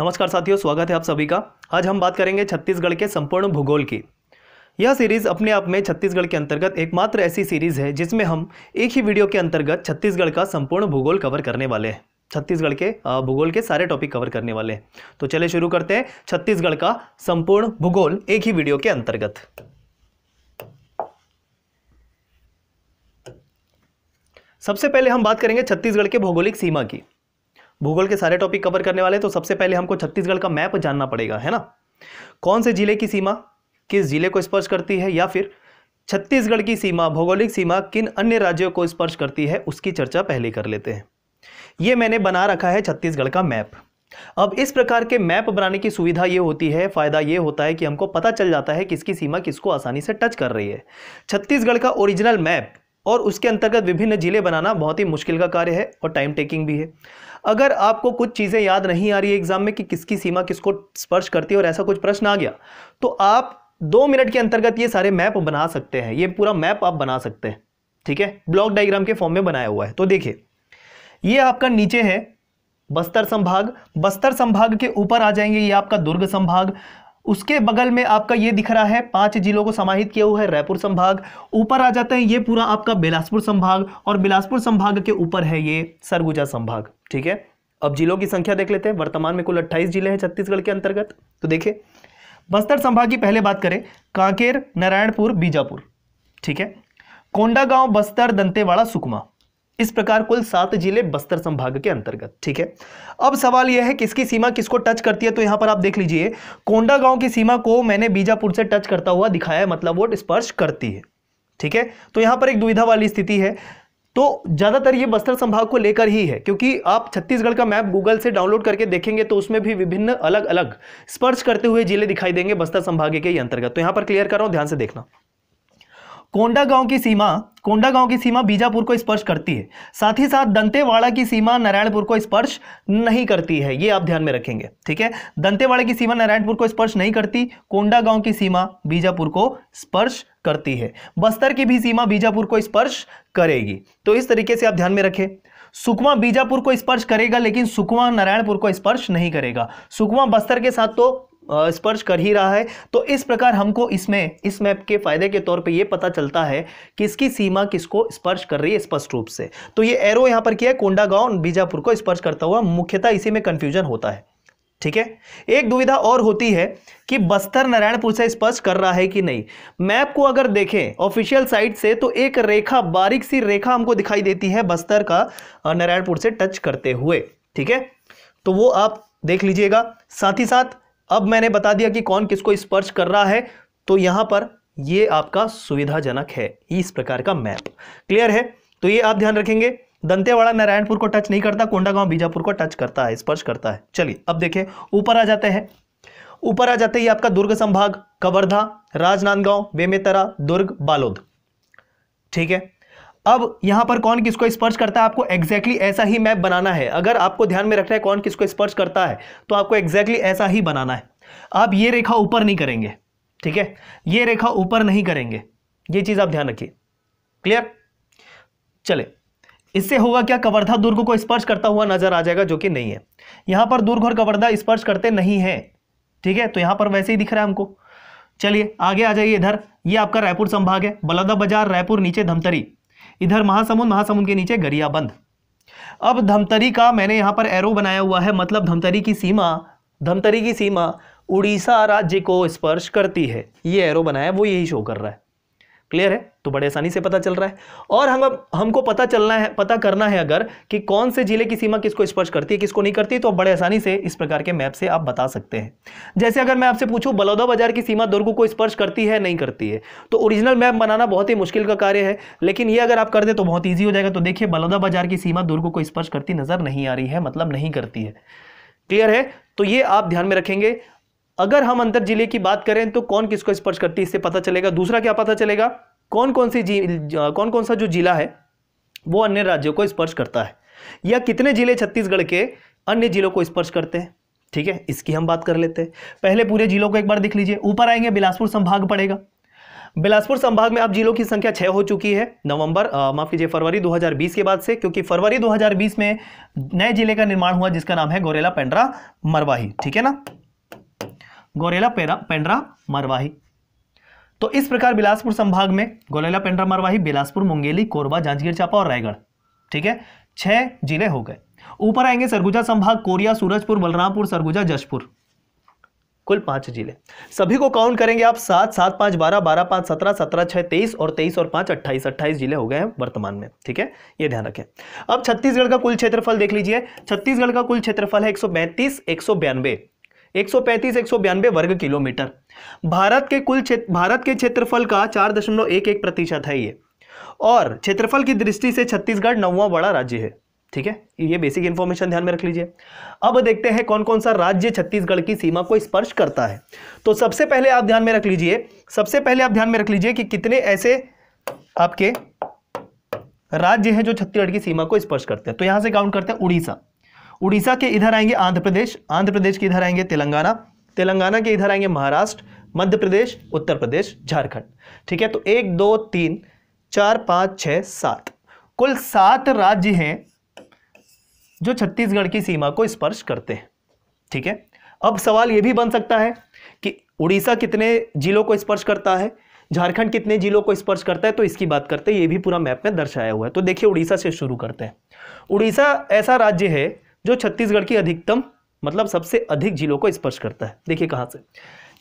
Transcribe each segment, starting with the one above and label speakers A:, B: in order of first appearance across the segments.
A: नमस्कार साथियों स्वागत है आप सभी का आज हम बात करेंगे छत्तीसगढ़ के संपूर्ण भूगोल की यह सीरीज़ अपने आप में छत्तीसगढ़ के अंतर्गत एकमात्र ऐसी सीरीज़ है जिसमें हम एक ही वीडियो के अंतर्गत छत्तीसगढ़ का संपूर्ण भूगोल कवर करने वाले हैं छत्तीसगढ़ के भूगोल के सारे टॉपिक कवर करने वाले हैं तो चले शुरू करते हैं छत्तीसगढ़ का संपूर्ण भूगोल एक ही वीडियो के अंतर्गत सबसे पहले हम बात करेंगे छत्तीसगढ़ के भौगोलिक सीमा की भूगोल के सारे टॉपिक कवर करने वाले तो सबसे पहले हमको छत्तीसगढ़ का मैप जानना पड़ेगा है ना कौन से जिले की सीमा किस जिले को स्पर्श करती है या फिर छत्तीसगढ़ की सीमा भौगोलिक सीमा किन अन्य राज्यों को स्पर्श करती है उसकी चर्चा पहले कर लेते हैं ये मैंने बना रखा है छत्तीसगढ़ का मैप अब इस प्रकार के मैप बनाने की सुविधा ये होती है फायदा ये होता है कि हमको पता चल जाता है किसकी सीमा किसको आसानी से टच कर रही है छत्तीसगढ़ का ओरिजिनल मैप और उसके अंतर्गत विभिन्न जिले बनाना बहुत ही मुश्किल का कार्य है और टाइम टेकिंग भी है अगर आपको कुछ चीज़ें याद नहीं आ रही है एग्जाम में कि किसकी सीमा किसको स्पर्श करती है और ऐसा कुछ प्रश्न आ गया तो आप दो मिनट के अंतर्गत ये सारे मैप बना सकते हैं ये पूरा मैप आप बना सकते हैं ठीक है ब्लॉक डायग्राम के फॉर्म में बनाया हुआ है तो देखिए ये आपका नीचे है बस्तर संभाग बस्तर संभाग के ऊपर आ जाएंगे ये आपका दुर्ग संभाग उसके बगल में आपका ये दिख रहा है पांच जिलों को समाहित किया हुआ है रायपुर संभाग ऊपर आ जाते हैं ये पूरा आपका बिलासपुर संभाग और बिलासपुर संभाग के ऊपर है ये सरगुजा संभाग ठीक है अब जिलों की संख्या देख लेते हैं वर्तमान में कुल अट्ठाईस जिले हैं छत्तीसगढ़ के अंतर्गत तो देखिए बस्तर संभाग की पहले बात करें कांकेर नारायणपुर बीजापुर ठीक है कोंडागांव बस्तर दंतेवाड़ा सुकमा इस प्रकार कुल सात जिले बस्तर संभाग के अंतर्गत ठीक है अब सवाल यह है किसकी सीमा किसको टच करती है तो यहां पर आप देख लीजिए कोंडा गांव की सीमा को मैंने बीजापुर से टच करता हुआ दिखाया है मतलब वो स्पर्श करती है ठीक है तो यहां पर एक दुविधा वाली स्थिति है तो ज़्यादातर ये बस्तर संभाग को लेकर ही है क्योंकि आप छत्तीसगढ़ का मैप गूगल से डाउनलोड करके देखेंगे तो उसमें भी विभिन्न अलग अलग स्पर्श करते हुए जिले दिखाई देंगे बस्तर संभाग के अंतर्गत तो यहाँ पर क्लियर कर रहा हूँ ध्यान से देखना कोंडा गांव की सीमा कोंडा गांव की सीमा बीजापुर को स्पर्श करती है साथ ही साथ दंतेवाड़ा की सीमा नारायणपुर को स्पर्श नहीं करती है ये आप ध्यान में रखेंगे ठीक है दंतेवाड़ा की सीमा नारायणपुर को स्पर्श नहीं करती कोंडा गांव की सीमा बीजापुर को स्पर्श करती है बस्तर की भी सीमा बीजापुर को स्पर्श करेगी तो इस तरीके से आप ध्यान में रखें सुकमा बीजापुर को स्पर्श करेगा लेकिन सुकमा नारायणपुर को स्पर्श नहीं करेगा सुकमा बस्तर के साथ तो स्पर्श कर ही रहा है तो इस प्रकार हमको इसमें इस मैप के फायदे के तौर पे ये पता चलता है किसकी सीमा किसको स्पर्श कर रही है स्पष्ट रूप से तो ये एरो यहाँ पर किया है कोंडागांव बीजापुर को स्पर्श करता हुआ मुख्यतः इसी में कन्फ्यूजन होता है ठीक है एक दुविधा और होती है कि बस्तर नारायणपुर से स्पष्ट कर रहा है कि नहीं मैप को अगर देखें ऑफिशियल साइट से तो एक रेखा बारीक सी रेखा हमको दिखाई देती है बस्तर का नारायणपुर से टच करते हुए ठीक है तो वो आप देख लीजिएगा साथ ही साथ अब मैंने बता दिया कि कौन किसको स्पर्श कर रहा है तो यहां पर ये आपका सुविधाजनक है इस प्रकार का मैप क्लियर है तो ये आप ध्यान रखेंगे दंतेवाड़ा नारायणपुर को टच नहीं करता कोंडागांव बीजापुर को टच करता है स्पर्श करता है चलिए अब देखिए ऊपर आ जाते हैं ऊपर आ जाते ही आपका दुर्ग संभाग कवर्धा राजनांदगांव बेमेतरा दुर्ग बालोद ठीक है अब यहां पर कौन किसको स्पर्श करता है आपको एग्जैक्टली exactly ऐसा ही मैप बनाना है अगर आपको ध्यान में रखना है कौन किसको स्पर्श करता है तो आपको एग्जैक्टली exactly ऐसा ही बनाना है आप ये रेखा ऊपर नहीं करेंगे ठीक है ये रेखा ऊपर नहीं करेंगे ये चीज आप ध्यान रखिए क्लियर चले इससे होगा क्या कवर्धा दुर्ग को स्पर्श करता हुआ नजर आ जाएगा जो कि नहीं है यहां पर दुर्ग और कवर्धा स्पर्श करते नहीं है ठीक है तो यहां पर वैसे ही दिख रहा है हमको चलिए आगे आ जाइए इधर ये आपका रायपुर संभाग है बलौदा बाजार रायपुर नीचे धमतरी इधर महासमुंद महासमुंद के नीचे गरियाबंद अब धमतरी का मैंने यहां पर एरो बनाया हुआ है मतलब धमतरी की सीमा धमतरी की सीमा उड़ीसा राज्य को स्पर्श करती है ये एरो बनाया वो यही शो कर रहा है क्लियर है तो बड़े आसानी से पता चल रहा है और हम हमको पता चलना है पता करना है अगर कि कौन से जिले की सीमा किसको स्पर्श करती है किसको नहीं करती तो बड़े आसानी से इस प्रकार के मैप से आप बता सकते हैं जैसे अगर मैं आपसे पूछूं बलौदा बाजार की सीमा दुर्ग को स्पर्श करती है नहीं करती है तो ओरिजिनल मैप बनाना बहुत ही मुश्किल का कार्य है लेकिन ये अगर आप कर दे तो बहुत ईजी हो जाएगा तो देखिए बलौदा बाजार की सीमा दुर्ग को स्पर्श करती नजर नहीं आ रही है मतलब नहीं करती है क्लियर है तो ये आप ध्यान में रखेंगे अगर हम अंतर जिले की बात करें तो कौन किसको स्पर्श करती है इससे पता चलेगा दूसरा क्या पता चलेगा कौन कौन सी जी कौन कौन सा जो जिला है वो अन्य राज्यों को स्पर्श करता है या कितने जिले छत्तीसगढ़ के अन्य जिलों को स्पर्श करते हैं ठीक है इसकी हम बात कर लेते हैं पहले पूरे जिलों को एक बार देख लीजिए ऊपर आएंगे बिलासपुर संभाग पड़ेगा बिलासपुर संभाग में अब जिलों की संख्या छः हो चुकी है नवंबर माफ कीजिए फरवरी 2020 के बाद से क्योंकि फरवरी 2020 में नए जिले का निर्माण हुआ जिसका नाम है गोरेला पेंड्रा मरवाही ठीक है ना गोरेला पेरा पेंड्रा मरवाही तो इस प्रकार बिलासपुर संभाग में गोरेला पेंड्रा मरवाही बिलासपुर मुंगेली कोरबा जांजगीर चापा और रायगढ़ ठीक है छह जिले हो गए ऊपर आएंगे सरगुजा संभाग कोरिया सूरजपुर बलरामपुर सरगुजा जशपुर कुल पांच जिले सभी को काउंट करेंगे आप सात सात पांच बारह बारह पांच सत्रह सत्रह छह तेईस और तेईस और पांच अट्ठाईस अट्ठाईस जिले हो गए हैं वर्तमान में ठीक है ये ध्यान रखें अब छत्तीसगढ़ का कुल क्षेत्रफल देख लीजिए छत्तीसगढ़ का कुल क्षेत्रफल है एक सौ पैंतीस एक सौ बयानवे एक सौ वर्ग किलोमीटर भारत के कुल क्षेत्र भारत के क्षेत्रफल का चार दशमलव एक एक प्रतिशत है ये और क्षेत्रफल की दृष्टि से छत्तीसगढ़ नौवा बड़ा राज्य है ठीक है ये बेसिक इन्फॉर्मेशन ध्यान में रख लीजिए अब देखते हैं कौन कौन सा राज्य छत्तीसगढ़ की सीमा को स्पर्श करता है तो सबसे पहले आप ध्यान में रख लीजिए सबसे पहले आप ध्यान में रख लीजिए कि कितने ऐसे आपके राज्य हैं जो छत्तीसगढ़ की सीमा को स्पर्श करते हैं तो यहां से काउंट करते हैं उड़ीसा उड़ीसा के इधर आएंगे आंध्र प्रदेश आंध्र प्रदेश के इधर आएंगे तेलंगाना तेलंगाना के इधर आएंगे महाराष्ट्र मध्य प्रदेश उत्तर प्रदेश झारखंड ठीक है तो एक दो तीन चार पाँच छः सात कुल सात राज्य हैं जो छत्तीसगढ़ की सीमा को स्पर्श करते हैं ठीक है अब सवाल यह भी बन सकता है कि उड़ीसा कितने जिलों को स्पर्श करता है झारखंड कितने जिलों को स्पर्श करता है तो इसकी बात करते हैं ये भी पूरा मैप में दर्शाया हुआ है तो देखिए उड़ीसा से शुरू करते हैं उड़ीसा ऐसा राज्य है जो छत्तीसगढ़ की अधिकतम मतलब सबसे अधिक झीलों को स्पर्श करता है देखिए कहां से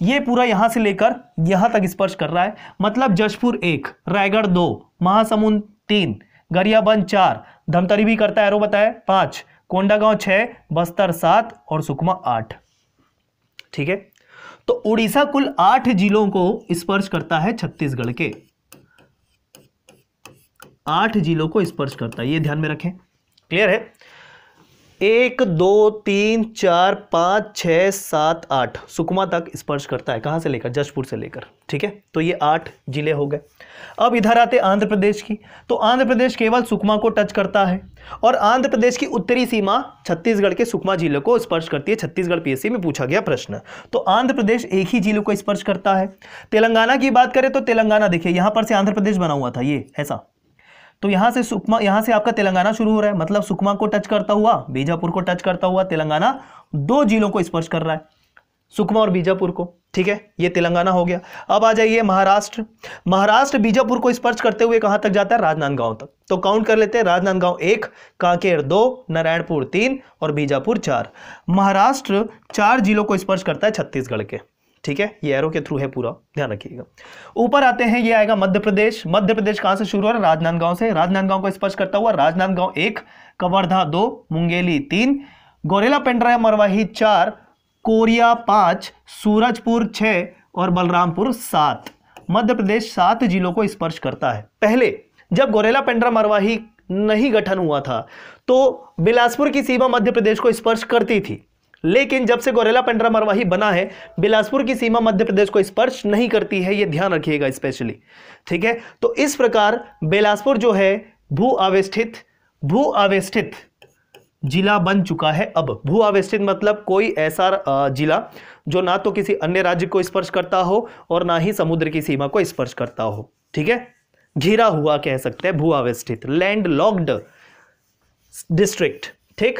A: ये पूरा यहां से लेकर यहां तक स्पर्श कर रहा है मतलब जशपुर एक रायगढ़ दो महासमुंद तीन गरियाबंद चार धमतरी भी करता है एरो बताए पांच कोंडागांव छह बस्तर सात और सुकमा आठ ठीक है तो उड़ीसा कुल आठ जिलों को स्पर्श करता है छत्तीसगढ़ के आठ जिलों को स्पर्श करता है ये ध्यान में रखें क्लियर है एक दो तीन चार पाँच छ सात आठ सुकमा तक स्पर्श करता है कहाँ से लेकर जशपुर से लेकर ठीक है तो ये आठ जिले हो गए अब इधर आते आंध्र प्रदेश की तो आंध्र प्रदेश केवल सुकमा को टच करता है और आंध्र प्रदेश की उत्तरी सीमा छत्तीसगढ़ के सुकमा जिले को स्पर्श करती है छत्तीसगढ़ पीएससी में पूछा गया प्रश्न तो आंध्र प्रदेश एक ही जिले को स्पर्श करता है तेलंगाना की बात करें तो तेलंगाना देखिए यहां पर से आंध्र प्रदेश बना हुआ था ये ऐसा तो यहां से सुकमा यहां से आपका तेलंगाना शुरू हो रहा है मतलब सुकमा को टच करता हुआ बीजापुर को टच करता हुआ तेलंगाना दो जिलों को स्पर्श कर रहा है सुकमा और बीजापुर को ठीक है ये तेलंगाना हो गया अब आ जाइए महाराष्ट्र महाराष्ट्र बीजापुर को स्पर्श करते हुए कहां तक जाता है राजनांदगांव तक तो काउंट कर लेते हैं राजनांदगांव एक कांकेर दो नारायणपुर तीन और बीजापुर चार महाराष्ट्र चार जिलों को स्पर्श करता है छत्तीसगढ़ के ठीक है ये एरो के थ्रू है पूरा ध्यान रखिएगा ऊपर आते हैं ये आएगा मध्य प्रदेश मध्य प्रदेश कहां से शुरू हो रहा है राजनांदगांव से राजनांदगांव को स्पर्श करता हुआ राजनांदगांव एक कवर्धा दो मुंगेली तीन गोरेला पेंड्राया मरवाही चार कोरिया पांच सूरजपुर छ और बलरामपुर सात मध्य प्रदेश सात जिलों को स्पर्श करता है पहले जब गोरेला पेंड्रा मरवाही नहीं गठन हुआ था तो बिलासपुर की सीमा मध्य प्रदेश को स्पर्श करती थी लेकिन जब से गोरेला पेंड्रा मरवाही बना है बिलासपुर की सीमा मध्य प्रदेश को स्पर्श नहीं करती है ये ध्यान रखिएगा स्पेशली ठीक है तो इस प्रकार बिलासपुर जो है भू आवेष्ठित भू आवेष्ठित जिला बन चुका है अब भू आवेष्टित मतलब कोई ऐसा जिला जो ना तो किसी अन्य राज्य को स्पर्श करता हो और ना ही समुद्र की सीमा को स्पर्श करता हो ठीक है घिरा हुआ कह सकते हैं भू आवेष्टित लैंड लॉक्ड डिस्ट्रिक्ट ठीक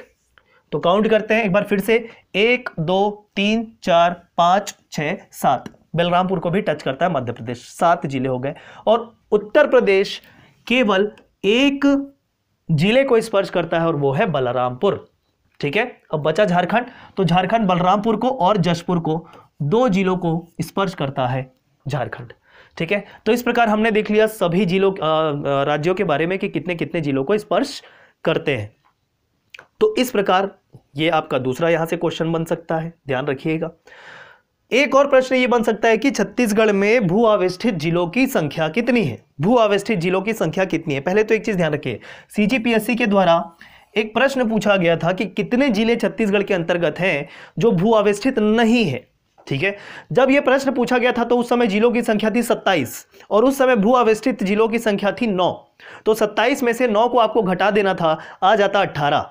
A: तो काउंट करते हैं एक बार फिर से एक दो तीन चार पाँच छ सात बलरामपुर को भी टच करता है मध्य प्रदेश सात जिले हो गए और उत्तर प्रदेश केवल एक जिले को स्पर्श करता है और वो है बलरामपुर ठीक है अब बचा झारखंड तो झारखंड बलरामपुर को और जशपुर को दो जिलों को स्पर्श करता है झारखंड ठीक है तो इस प्रकार हमने देख लिया सभी जिलों राज्यों के बारे में कि कितने कितने जिलों को स्पर्श करते हैं तो इस प्रकार ये आपका दूसरा यहाँ से क्वेश्चन बन सकता है ध्यान रखिएगा एक और प्रश्न ये बन सकता है कि छत्तीसगढ़ में भू आवेष्ठित जिलों की संख्या कितनी है भू आवेष्ठित जिलों की संख्या कितनी है पहले तो एक चीज ध्यान रखिए सीजीपीएससी के द्वारा एक प्रश्न पूछा गया था कि कितने जिले छत्तीसगढ़ के अंतर्गत हैं जो भू आवेष्ठित नहीं है ठीक है जब यह प्रश्न पूछा गया था तो उस समय जिलों की संख्या थी सत्ताईस और उस समय भू अवस्थित जिलों की संख्या थी नौ तो सत्ताईस में से नौ को आपको घटा देना था आ जाता अट्ठारह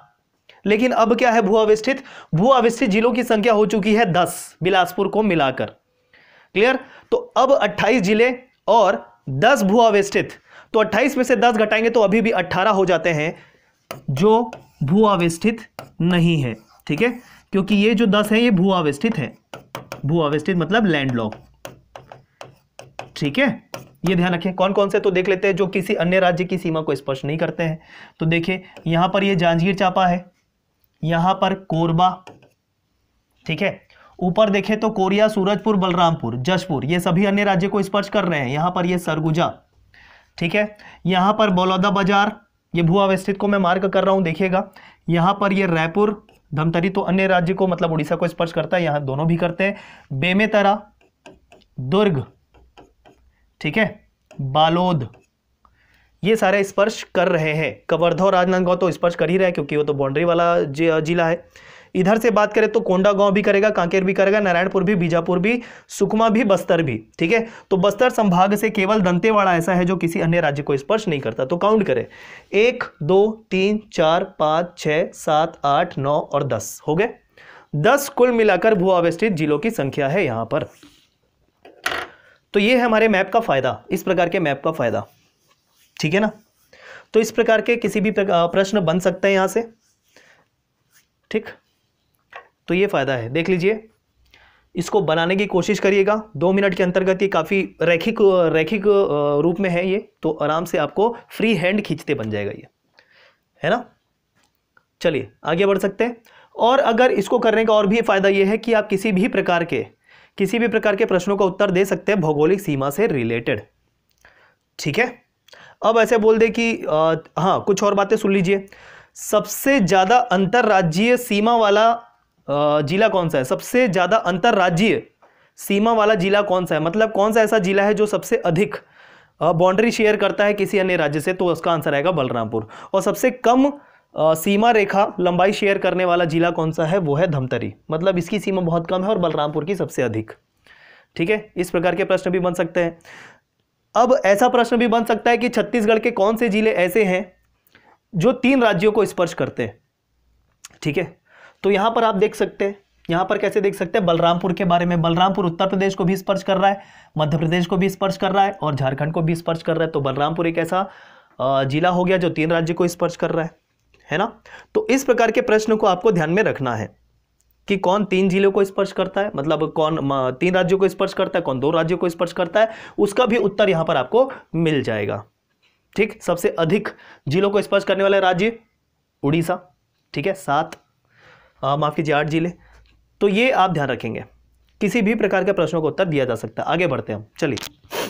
A: लेकिन अब क्या है भू अवस्थित भू अवस्थित जिलों की संख्या हो चुकी है दस बिलासपुर को मिलाकर क्लियर तो अब अट्ठाईस जिले और दस भू अवस्थित तो अट्ठाईस में से दस घटाएंगे तो अभी भी अट्ठारह हो जाते हैं जो भू अवस्थित नहीं है ठीक है क्योंकि ये जो दस है ये भू अवस्थित है भू अवस्थित मतलब लैंडलॉक ठीक है ये ध्यान रखें कौन कौन से तो देख लेते हैं जो किसी अन्य राज्य की सीमा को स्पर्श नहीं करते हैं तो देखिए यहां पर ये जांजगीर चापा है यहां पर कोरबा ठीक है ऊपर देखें तो कोरिया सूरजपुर बलरामपुर जशपुर ये सभी अन्य राज्य को स्पर्श कर रहे हैं यहां पर ये सरगुजा ठीक है यहां पर बलौदा बाजार ये भू अवस्थित को मैं मार्क कर रहा हूं देखिएगा यहां पर ये रायपुर धमतरी तो अन्य राज्य को मतलब उड़ीसा को स्पर्श करता है यहां दोनों भी करते हैं बेमेतरा दुर्ग ठीक है बालोद ये सारे स्पर्श कर रहे हैं कवर्धा और राजनांदगांव तो स्पर्श कर ही रहा है क्योंकि वो तो बाउंड्री वाला जिला है इधर से बात करें तो कोंडा गांव भी करेगा कांकेर भी करेगा नारायणपुर भी बीजापुर भी सुकमा भी बस्तर भी ठीक है तो बस्तर संभाग से केवल दंतेवाड़ा ऐसा है जो किसी अन्य राज्य को स्पर्श नहीं करता तो काउंट करें एक दो तीन चार पाँच छः सात आठ नौ और दस हो गए दस कुल मिलाकर भू अवस्थित जिलों की संख्या है यहाँ पर तो ये है हमारे मैप का फायदा इस प्रकार के मैप का फायदा ठीक है ना तो इस प्रकार के किसी भी प्रश्न बन सकते हैं यहाँ से ठीक तो ये फ़ायदा है देख लीजिए इसको बनाने की कोशिश करिएगा दो मिनट के अंतर्गत ये काफ़ी रैखिक रैखिक रूप में है ये तो आराम से आपको फ्री हैंड खींचते बन जाएगा ये है ना चलिए आगे बढ़ सकते हैं और अगर इसको करने का और भी फ़ायदा ये है कि आप किसी भी प्रकार के किसी भी प्रकार के प्रश्नों का उत्तर दे सकते हैं भौगोलिक सीमा से रिलेटेड ठीक है अब ऐसे बोल दे कि हाँ कुछ और बातें सुन लीजिए सबसे ज़्यादा अंतर्राज्यीय सीमा वाला जिला कौन सा है सबसे ज़्यादा अंतर्राज्यीय सीमा वाला जिला कौन सा है मतलब कौन सा ऐसा जिला है जो सबसे अधिक बाउंड्री शेयर करता है किसी अन्य राज्य से तो उसका आंसर आएगा बलरामपुर और सबसे कम सीमा रेखा लंबाई शेयर करने वाला जिला कौन सा है वो है धमतरी मतलब इसकी सीमा बहुत कम है और बलरामपुर की सबसे अधिक ठीक है इस प्रकार के प्रश्न भी बन सकते हैं अब ऐसा प्रश्न भी बन सकता है कि छत्तीसगढ़ के कौन से जिले ऐसे हैं जो तीन राज्यों को स्पर्श करते हैं ठीक है तो यहां पर आप देख सकते हैं यहां पर कैसे देख सकते हैं बलरामपुर के बारे में बलरामपुर उत्तर प्रदेश को भी स्पर्श कर रहा है मध्य प्रदेश को भी स्पर्श कर रहा है और झारखंड को भी स्पर्श कर रहा है तो बलरामपुर एक ऐसा जिला हो गया जो तीन राज्य को स्पर्श कर रहा है है ना तो इस प्रकार के प्रश्न को आपको ध्यान में रखना है कि कौन तीन जिलों को स्पर्श करता है मतलब कौन तीन राज्यों को स्पर्श करता है कौन दो राज्यों को स्पर्श करता है उसका भी उत्तर यहां पर आपको मिल जाएगा ठीक सबसे अधिक जिलों को स्पर्श करने वाला राज्य उड़ीसा ठीक है सात माफ़ कीजिए आठ जिले तो ये आप ध्यान रखेंगे किसी भी प्रकार के प्रश्नों का उत्तर दिया जा सकता है आगे बढ़ते हैं हम चलिए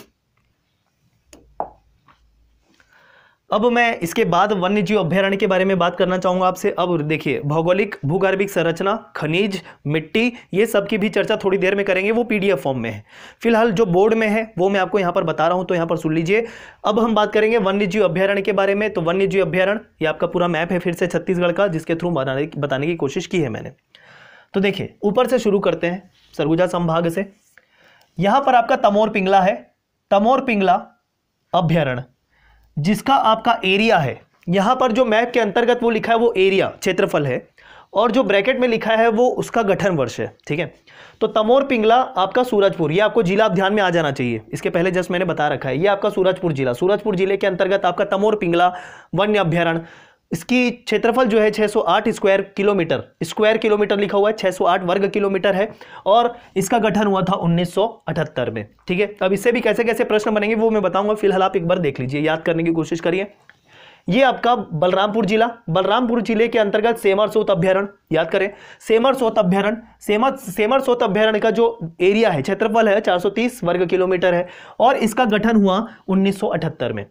A: अब मैं इसके बाद वन्य जीव अभ्यारण्य के बारे में बात करना चाहूँगा आपसे अब देखिए भौगोलिक भूगर्भिक संरचना खनिज मिट्टी ये सब की भी चर्चा थोड़ी देर में करेंगे वो पीडीएफ फॉर्म में है फिलहाल जो बोर्ड में है वो मैं आपको यहाँ पर बता रहा हूँ तो यहाँ पर सुन लीजिए अब हम बात करेंगे वन्य जीव अभ्यारण्य के बारे में तो वन्य जीव अभ्यारण्य आपका पूरा मैप है फिर से छत्तीसगढ़ का जिसके थ्रू बनाने बताने की कोशिश की है मैंने तो देखिए ऊपर से शुरू करते हैं सरगुजा संभाग से यहाँ पर आपका तमोर पिंगला है तमोर पिंगला अभ्यारण्य जिसका आपका एरिया है यहाँ पर जो मैप के अंतर्गत वो लिखा है वो एरिया क्षेत्रफल है और जो ब्रैकेट में लिखा है वो उसका गठन वर्ष है ठीक है तो तमोर पिंगला आपका सूरजपुर ये आपको जिला आप ध्यान में आ जाना चाहिए इसके पहले जस्ट मैंने बता रखा है ये आपका सूरजपुर जिला सूरजपुर जिले के अंतर्गत आपका तमोर पिंगला वन्य अभ्यारण्य इसकी क्षेत्रफल जो है 608 स्क्वायर किलोमीटर स्क्वायर किलोमीटर लिखा हुआ है 608 वर्ग किलोमीटर है और इसका गठन हुआ था 1978 में ठीक है अब इससे भी कैसे कैसे प्रश्न बनेंगे वो मैं बताऊंगा फिलहाल आप एक बार देख लीजिए याद करने की कोशिश करिए ये आपका बलरामपुर जिला बलरामपुर जिले के अंतर्गत सेमर सोत अभ्यारण याद करें सेमर सोत अभ्यारण सेमर सेमर सोत अभ्यारण का जो एरिया है क्षेत्रफल है 430 वर्ग किलोमीटर है और इसका गठन हुआ 1978 में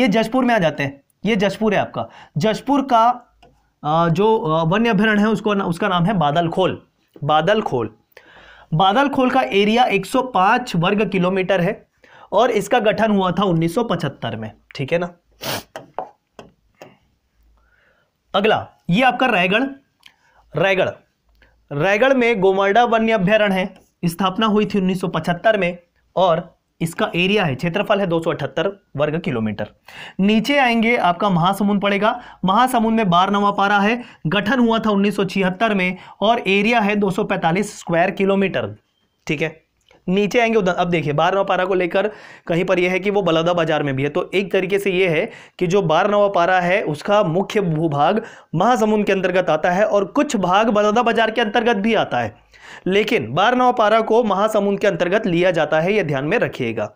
A: ये जशपुर में आ जाते हैं ये जशपुर है आपका जशपुर का जो वन्य अभ्यारण है उसको उसका नाम है बादल बादल खोल खोल बादल खोल का एरिया 105 वर्ग किलोमीटर है और इसका गठन हुआ था 1975 में ठीक है ना अगला ये आपका रायगढ़ रायगढ़ रायगढ़ में गोमर्डा वन्य अभ्यारण है स्थापना हुई थी 1975 में और इसका एरिया है क्षेत्रफल है दो वर्ग किलोमीटर नीचे आएंगे आपका महासमुंद पड़ेगा महासमुंद में बार नवा पारा है गठन हुआ था उन्नीस में और एरिया है दो स्क्वायर किलोमीटर ठीक है नीचे आएंगे उधर अब देखिए बार नवा पारा को लेकर कहीं पर यह है कि वो बलौदा बाजार में भी है तो एक तरीके से यह है कि जो बार नवा पारा है उसका मुख्य भूभाग महासमुंद के अंतर्गत आता है और कुछ भाग बलौदा बाजार के अंतर्गत भी आता है लेकिन बार नौपारा को महासमुंद के अंतर्गत लिया जाता है यह ध्यान में रखिएगा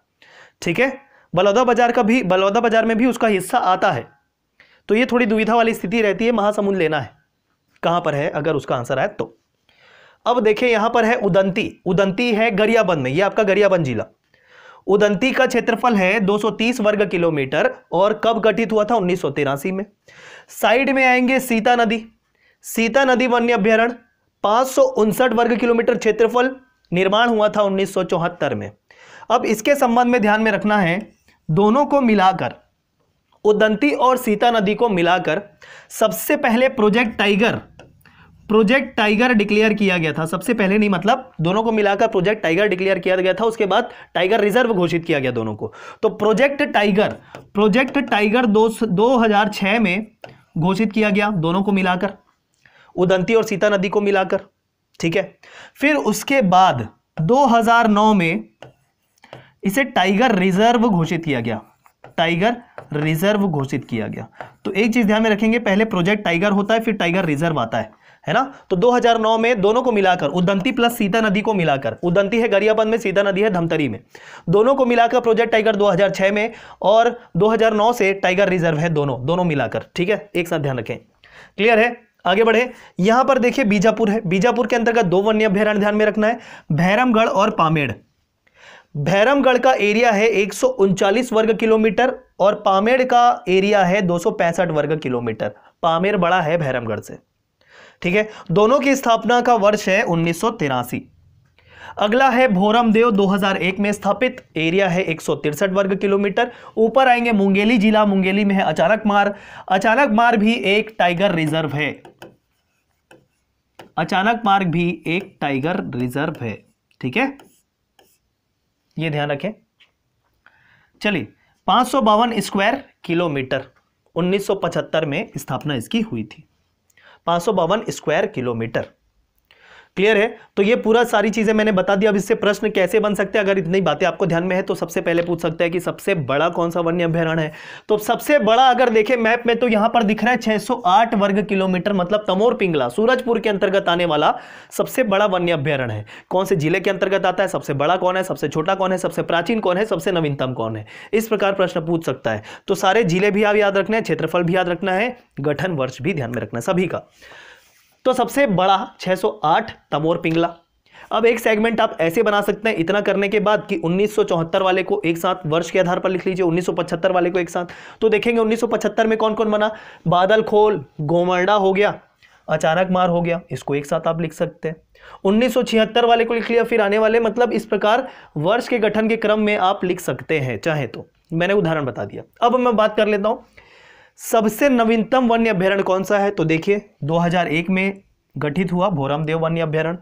A: ठीक है बलौदा बाजार का भी बलौदा बाजार में भी उसका हिस्सा आता है तो ये थोड़ी दुविधा वाली स्थिति रहती है महासमुंद लेना है कहां पर है अगर उसका आंसर आए तो अब देखिए यहां पर है उदंती उदंती है गरियाबंद में ये आपका गरियाबंद जिला उदंती का क्षेत्रफल है 230 वर्ग किलोमीटर और कब गठित हुआ था उन्नीस में साइड में आएंगे सीता नदी सीता नदी वन्य अभ्यारण्य पाँच वर्ग किलोमीटर क्षेत्रफल निर्माण हुआ था उन्नीस में अब इसके संबंध में ध्यान में रखना है दोनों को मिलाकर उदंती और सीता नदी को मिलाकर सबसे पहले project tiger project tiger declare किया गया था सबसे पहले नहीं मतलब दोनों को मिलाकर प्रोजेक्ट टाइगर डिक्लेयर किया गया था उसके बाद टाइगर रिजर्व घोषित किया गया दोनों को तो प्रोजेक्ट टाइगर प्रोजेक्ट टाइगर दो, दो में घोषित किया गया दोनों को मिलाकर उदंती और सीता नदी को मिलाकर ठीक है फिर उसके बाद 2009 में इसे टाइगर रिजर्व घोषित किया गया टाइगर रिजर्व घोषित किया गया तो एक चीज ध्यान में रखेंगे पहले प्रोजेक्ट टाइगर होता है फिर टाइगर रिजर्व आता है है ना तो 2009 में दोनों को मिलाकर उदंती प्लस सीता नदी को मिलाकर उदंती है गरियाबंद में सीता नदी है धमतरी में दोनों को मिलाकर प्रोजेक्ट टाइगर 2006 में और 2009 से टाइगर रिजर्व है दोनों दोनों मिलाकर ठीक है एक साथ ध्यान रखें क्लियर है आगे बढ़े यहां पर देखिए बीजापुर है बीजापुर के अंतर्गत दो वन्य अभ्यारण्य ध्यान में रखना है भैरमगढ़ और पामेड़ भैरमगढ़ का एरिया है एक वर्ग किलोमीटर और पामेड़ का एरिया है दो वर्ग किलोमीटर पामेर बड़ा है भैरमगढ़ से ठीक है दोनों की स्थापना का वर्ष है उन्नीस अगला है भोरमदेव 2001 में स्थापित एरिया है एक वर्ग किलोमीटर ऊपर आएंगे मुंगेली जिला मुंगेली में है अचानक मार अचानक मार भी एक टाइगर रिजर्व है अचानक मार्ग भी एक टाइगर रिजर्व है ठीक है ये ध्यान रखें चलिए पांच स्क्वायर किलोमीटर 1975 में स्थापना इसकी हुई थी पांच स्क्वायर किलोमीटर क्लियर है तो ये पूरा सारी चीज़ें मैंने बता दी अब इससे प्रश्न कैसे बन सकते हैं अगर इतनी बातें आपको ध्यान में है तो सबसे पहले पूछ सकते हैं कि सबसे बड़ा कौन सा वन्य अभ्यारण है तो सबसे बड़ा अगर देखें मैप में तो यहां पर दिख रहा है 608 वर्ग किलोमीटर मतलब तमोर पिंगला सूरजपुर के अंतर्गत आने वाला सबसे बड़ा वन्य अभ्यारण है कौन से जिले के अंतर्गत आता है सबसे बड़ा कौन है सबसे छोटा कौन है सबसे प्राचीन कौन है सबसे नवीनतम कौन है इस प्रकार प्रश्न पूछ सकता है तो सारे जिले भी आप याद रखना है क्षेत्रफल भी याद रखना है गठन वर्ष भी ध्यान में रखना सभी का तो सबसे बड़ा 608 तमोर पिंगला अब एक सेगमेंट आप ऐसे बना सकते हैं इतना करने के बाद कि 1974 वाले को एक साथ वर्ष के आधार पर लिख लीजिए 1975 वाले को एक साथ तो देखेंगे 1975 में कौन कौन बना बादल खोल गोमरडा हो गया अचानक मार हो गया इसको एक साथ आप लिख सकते हैं 1976 वाले को लिख लिया फिर आने वाले मतलब इस प्रकार वर्ष के गठन के क्रम में आप लिख सकते हैं चाहे तो मैंने उदाहरण बता दिया अब मैं बात कर लेता हूं सबसे नवीनतम वन्य अभ्यारण कौन सा है तो देखिए 2001 में गठित हुआ भोरामदेव वन्य अभ्यारण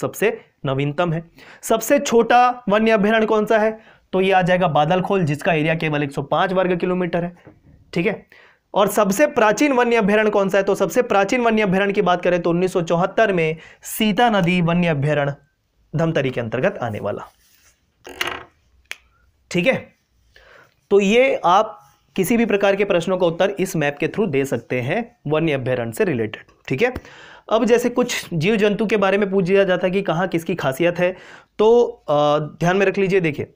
A: सबसे नवीनतम है सबसे छोटा वन्य अभ्यारण कौन सा है तो ये आ जाएगा बादलखोल जिसका एरिया केवल 105 वर्ग किलोमीटर है ठीक है और सबसे प्राचीन वन्य अभ्यारण कौन सा है तो सबसे प्राचीन वन्य अभ्यारण की बात करें तो उन्नीस में सीता नदी वन्य अभ्यारण धमतरी के अंतर्गत आने वाला ठीक है तो ये आप किसी भी प्रकार के प्रश्नों का उत्तर इस मैप के थ्रू दे सकते हैं वन्य अभ्यारण्य से रिलेटेड ठीक है अब जैसे कुछ जीव जंतु के बारे में पूछ दिया जाता है कि कहाँ किसकी खासियत है तो ध्यान में रख लीजिए देखिए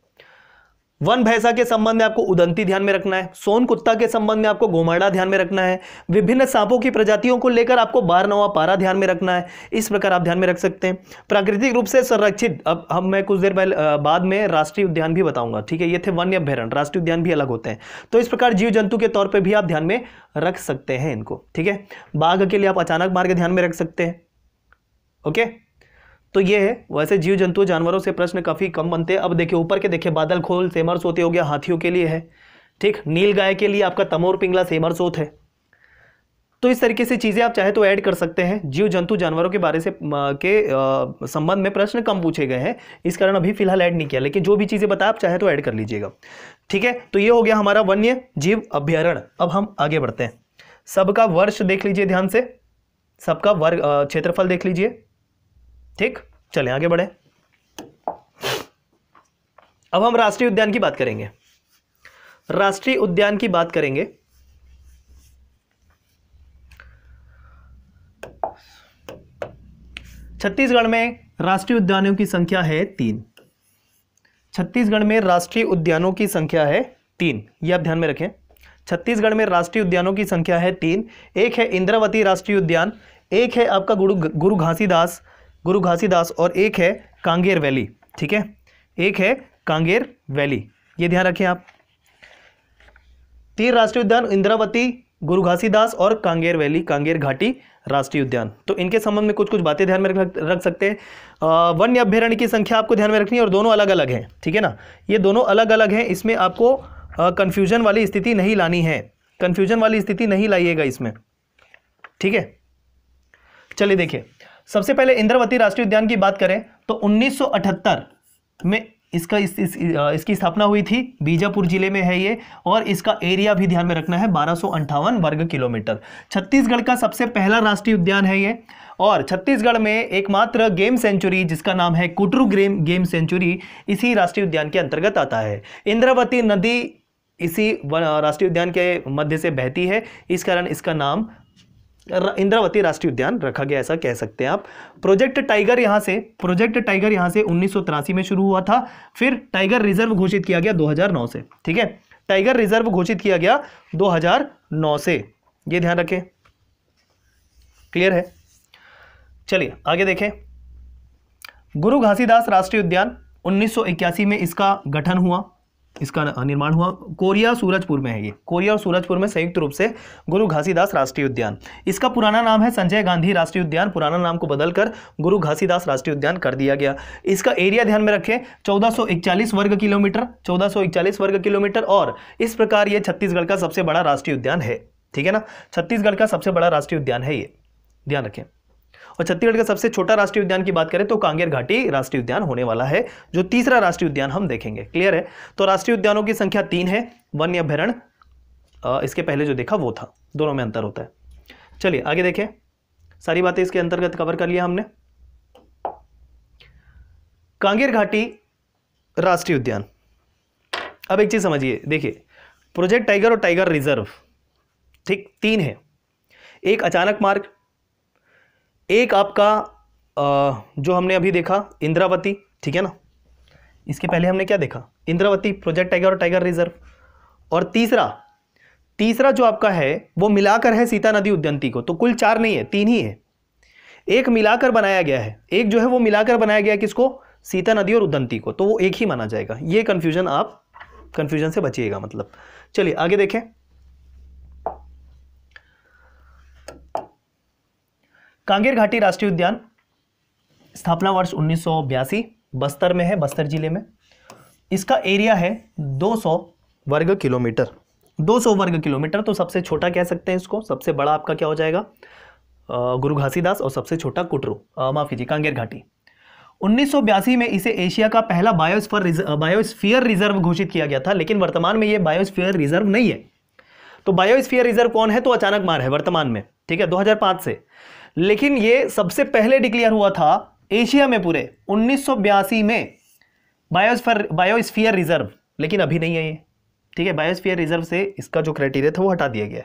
A: वन भैंसा के संबंध में आपको उदंती ध्यान में रखना है सोन कुत्ता के संबंध में आपको घोमाड़ा ध्यान में रखना है विभिन्न सांपों की प्रजातियों को लेकर आपको बार नवा पारा ध्यान में रखना है इस प्रकार आप ध्यान में रख सकते हैं प्राकृतिक रूप से संरक्षित अब हम मैं कुछ देर पहले बाद में राष्ट्रीय उद्यान भी बताऊंगा ठीक है ये थे वन्य अभ्यारण राष्ट्रीय उद्यान भी अलग होते हैं तो इस प्रकार जीव जंतु के तौर पर भी आप ध्यान में रख सकते हैं इनको ठीक है बाघ के लिए आप अचानक मार्ग ध्यान में रख सकते हैं ओके तो ये है वैसे जीव जंतु जानवरों से प्रश्न काफ़ी कम बनते हैं अब देखिए ऊपर के देखिए बादल खोल सेमर सोते हो गया हाथियों के लिए है ठीक नील गाय के लिए आपका तमोर पिंगला सेमर सोत है तो इस तरीके से चीज़ें आप चाहे तो ऐड कर सकते हैं जीव जंतु जानवरों के बारे से के संबंध में प्रश्न कम पूछे गए हैं इस कारण अभी फिलहाल ऐड नहीं किया लेकिन जो भी चीज़ें बताए आप चाहे तो ऐड कर लीजिएगा ठीक है तो ये हो गया हमारा वन्य जीव अभ्यारण अब हम आगे बढ़ते हैं सबका वर्ष देख लीजिए ध्यान से सबका वर्ग क्षेत्रफल देख लीजिए ठीक चले आगे बढ़े अब हम राष्ट्रीय उद्यान की बात करेंगे राष्ट्रीय उद्यान की बात करेंगे छत्तीसगढ़ में राष्ट्रीय उद्यानों की संख्या है तीन छत्तीसगढ़ में राष्ट्रीय उद्यानों की संख्या है तीन ये आप ध्यान में रखें छत्तीसगढ़ में राष्ट्रीय उद्यानों की संख्या है तीन एक है इंद्रावती राष्ट्रीय उद्यान एक है आपका गुरु गुरु घासीदास गुरु घासीदास और एक है कांगेर वैली ठीक है एक है कांगेर वैली ये ध्यान रखें आप तीन राष्ट्रीय उद्यान इंद्रावती गुरु घासीदास और कांगेर वैली कांगेर घाटी राष्ट्रीय उद्यान तो इनके संबंध में कुछ कुछ बातें ध्यान में रख रख सकते हैं वन्य अभ्यारण्य की संख्या आपको ध्यान में रखनी है और दोनों अलग अलग हैं ठीक है ना ये दोनों अलग अलग हैं इसमें आपको कन्फ्यूजन वाली स्थिति नहीं लानी है कन्फ्यूजन वाली स्थिति नहीं लाइएगा इसमें ठीक है चलिए देखिए सबसे पहले इंद्रवती राष्ट्रीय उद्यान की बात करें तो 1978 में इसका इस, इस, इसकी स्थापना हुई थी बीजापुर जिले में है ये और इसका एरिया भी ध्यान में रखना है बारह वर्ग किलोमीटर छत्तीसगढ़ का सबसे पहला राष्ट्रीय उद्यान है ये और छत्तीसगढ़ में एकमात्र गेम सेंचुरी जिसका नाम है कुटरू ग्रेम गेम सेंचुरी इसी राष्ट्रीय उद्यान के अंतर्गत आता है इंद्रावती नदी इसी राष्ट्रीय उद्यान के मध्य से बहती है इस कारण इसका नाम इंद्रावती राष्ट्रीय उद्यान रखा गया ऐसा कह सकते हैं आप प्रोजेक्ट टाइगर यहां से प्रोजेक्ट टाइगर यहां से उन्नीस में शुरू हुआ था फिर टाइगर रिजर्व घोषित किया गया 2009 से ठीक है टाइगर रिजर्व घोषित किया गया 2009 से ये ध्यान रखें क्लियर है चलिए आगे देखें गुरु घासीदास राष्ट्रीय उद्यान 1981 में इसका गठन हुआ इसका निर्माण हुआ कोरिया सूरजपुर में है ये कोरिया और सूरजपुर में संयुक्त रूप से गुरु घासीदास राष्ट्रीय उद्यान इसका पुराना नाम है संजय गांधी राष्ट्रीय उद्यान पुराना नाम को बदलकर गुरु घासीदास राष्ट्रीय उद्यान कर दिया गया इसका एरिया ध्यान में रखें 1441 वर्ग किलोमीटर 1441 वर्ग किलोमीटर और इस प्रकार ये छत्तीसगढ़ का सबसे बड़ा राष्ट्रीय उद्यान है ठीक है ना छत्तीसगढ़ का सबसे बड़ा राष्ट्रीय उद्यान है ये ध्यान रखें और छत्तीसगढ़ का सबसे छोटा राष्ट्रीय उद्यान की बात करें तो कांगेर घाटी राष्ट्रीय उद्यान होने वाला है जो तीसरा राष्ट्रीय उद्यान हम देखेंगे क्लियर है तो राष्ट्रीय उद्यानों की संख्या तीन है वन्य अभ्यारण्य इसके पहले जो देखा वो था दोनों में अंतर होता है चलिए आगे देखें सारी बातें इसके अंतर्गत कवर कर लिया हमने कांगेर घाटी राष्ट्रीय उद्यान अब एक चीज़ समझिए देखिए प्रोजेक्ट टाइगर और टाइगर रिजर्व ठीक तीन है एक अचानक मार्ग एक आपका आ, जो हमने अभी देखा इंद्रावती ठीक है ना इसके पहले हमने क्या देखा इंद्रावती प्रोजेक्ट टाइगर और टाइगर रिजर्व और तीसरा तीसरा जो आपका है वो मिलाकर है सीता नदी उद्यंती को तो कुल चार नहीं है तीन ही है एक मिलाकर बनाया गया है एक जो है वो मिलाकर बनाया गया किसको सीता नदी और उद्यंती को तो वो एक ही माना जाएगा ये कन्फ्यूजन आप कन्फ्यूजन से बचिएगा मतलब चलिए आगे देखें कांगेर घाटी राष्ट्रीय उद्यान स्थापना वर्ष उन्नीस बस्तर में है बस्तर जिले में इसका एरिया है 200 वर्ग किलोमीटर 200 वर्ग किलोमीटर तो सबसे छोटा कह सकते हैं इसको सबसे बड़ा आपका क्या हो जाएगा गुरु घासीदास और सबसे छोटा कुटरू माफ कीजिए कांगेर घाटी उन्नीस में इसे एशिया का पहला बायोस्फर बायोस्फियर रिजर्व घोषित किया गया था लेकिन वर्तमान में ये बायोस्फीयर रिजर्व नहीं है तो बायोस्फियर रिजर्व कौन है तो अचानक मार है वर्तमान में ठीक है 2005 से लेकिन ये सबसे पहले डिक्लेयर हुआ था एशिया में पूरे उन्नीस में बायोस्फर बायोस्फीयर रिजर्व लेकिन अभी नहीं है ये ठीक है बायोस्फीयर रिजर्व से इसका जो क्राइटेरिया था वो हटा दिया गया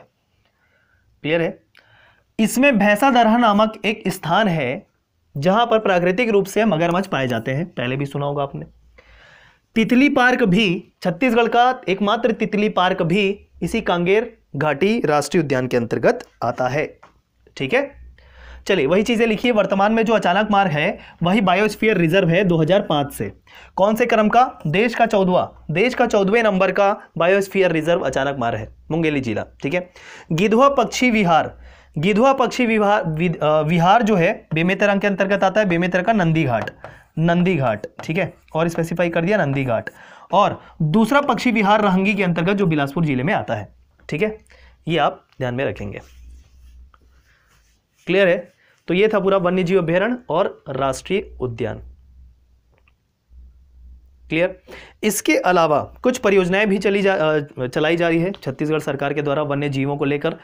A: क्लियर है इसमें भैंसा दरहा नामक एक स्थान है जहां पर प्राकृतिक रूप से मगरमच्छ पाए जाते हैं पहले भी सुना होगा आपने तितली पार्क भी छत्तीसगढ़ का एकमात्र तितली पार्क भी इसी कांगेर घाटी राष्ट्रीय उद्यान के अंतर्गत आता है ठीक है चलिए वही चीज़ें लिखिए वर्तमान में जो अचानक मार्ग है वही बायोस्फीयर रिजर्व है 2005 से कौन से क्रम का देश का चौदवा देश का चौदवें नंबर का बायोस्फीयर रिजर्व अचानक मार्ग है मुंगेली जिला ठीक है गिधवा पक्षी विहार गिधवा पक्षी विहार विहार जो है बेमेतरा के अंतर्गत आता है बेमेतरा का नंदी घाट नंदी घाट ठीक है और स्पेसिफाई कर दिया नंदी घाट और दूसरा पक्षी विहार रहंगी के अंतर्गत जो बिलासपुर जिले में आता है ठीक है ये आप ध्यान में रखेंगे क्लियर है तो ये था पूरा वन्य जीव अभ्यारण और राष्ट्रीय उद्यान क्लियर इसके अलावा कुछ परियोजनाएं भी चली जा चलाई जा रही है छत्तीसगढ़ सरकार के द्वारा वन्य जीवों को लेकर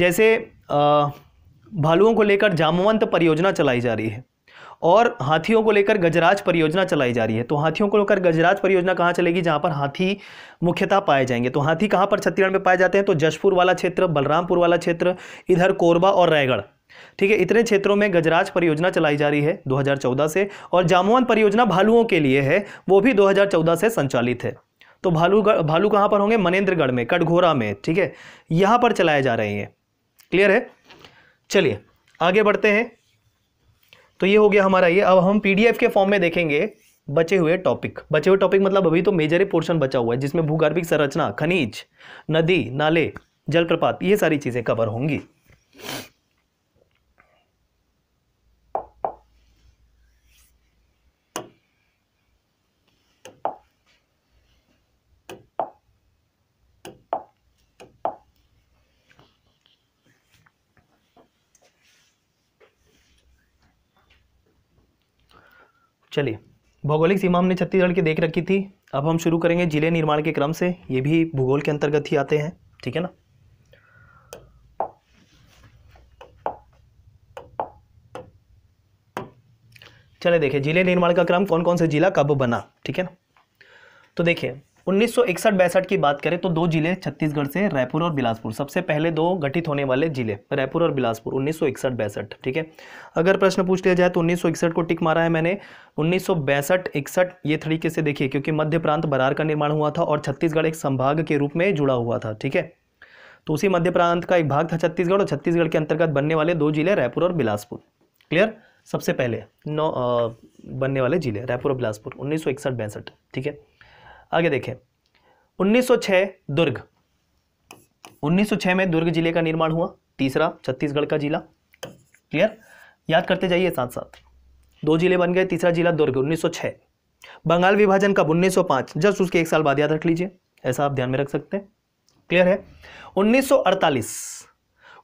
A: जैसे भालुओं को लेकर जामवंत परियोजना चलाई जा रही है और हाथियों को लेकर गजराज परियोजना चलाई जा रही है तो हाथियों को लेकर गजराज परियोजना कहाँ चलेगी जहाँ पर हाथी मुख्यतः पाए जाएंगे तो हाथी कहाँ पर छत्तीसगढ़ में पाए जाते हैं तो जशपुर वाला क्षेत्र बलरामपुर वाला क्षेत्र इधर कोरबा और रायगढ़ ठीक है इतने क्षेत्रों में गजराज परियोजना चलाई जा रही है 2014 से और जामुआन परियोजना भालुओं के लिए है वो भी 2014 से संचालित है तो भालू भालू कहां पर होंगे मनेन्द्रगढ़ में कटघोरा में ठीक है यहां पर चलाए जा रहे हैं क्लियर है चलिए आगे बढ़ते हैं तो ये हो गया हमारा ये अब हम पी के फॉर्म में देखेंगे बचे हुए टॉपिक बचे हुए टॉपिक मतलब अभी तो मेजर ही पोर्शन बचा हुआ है जिसमें भूगर्भिक संरचना खनिज नदी नाले जलप्रपात ये सारी चीज़ें कवर होंगी चलिए भौगोलिक सीमा हमने छत्तीसगढ़ की देख रखी थी अब हम शुरू करेंगे जिले निर्माण के क्रम से ये भी भूगोल के अंतर्गत ही आते हैं ठीक है ना चले देखिए जिले निर्माण का क्रम कौन कौन से जिला कब बना ठीक है ना तो देखिए उन्नीस सौ की बात करें तो दो जिले छत्तीसगढ़ से रायपुर और बिलासपुर सबसे पहले दो गठित होने वाले जिले रायपुर और बिलासपुर उन्नीस सौ ठीक है अगर प्रश्न पूछ लिया जाए तो उन्नीस को टिक मारा है मैंने उन्नीस सौ ये तरीके से देखिए क्योंकि मध्य प्रांत बरार का निर्माण हुआ था और छत्तीसगढ़ एक संभाग के रूप में जुड़ा हुआ था ठीक है तो उसी मध्य प्रांत का एक भाग था छत्तीसगढ़ और छत्तीसगढ़ के अंतर्गत बनने वाले दो जिले रायपुर और बिलासपुर क्लियर सबसे पहले नौ बनने वाले जिले रायपुर और बिलासपुर उन्नीस सौ ठीक है आगे देखें 1906 दुर्ग 1906 में दुर्ग जिले का निर्माण हुआ तीसरा छत्तीसगढ़ का जिला क्लियर याद करते जाइए साथ साथ दो जिले बन गए तीसरा जिला दुर्ग 1906 बंगाल विभाजन कब 1905 जस्ट उसके एक साल बाद याद रख लीजिए ऐसा आप ध्यान में रख सकते हैं क्लियर है 1948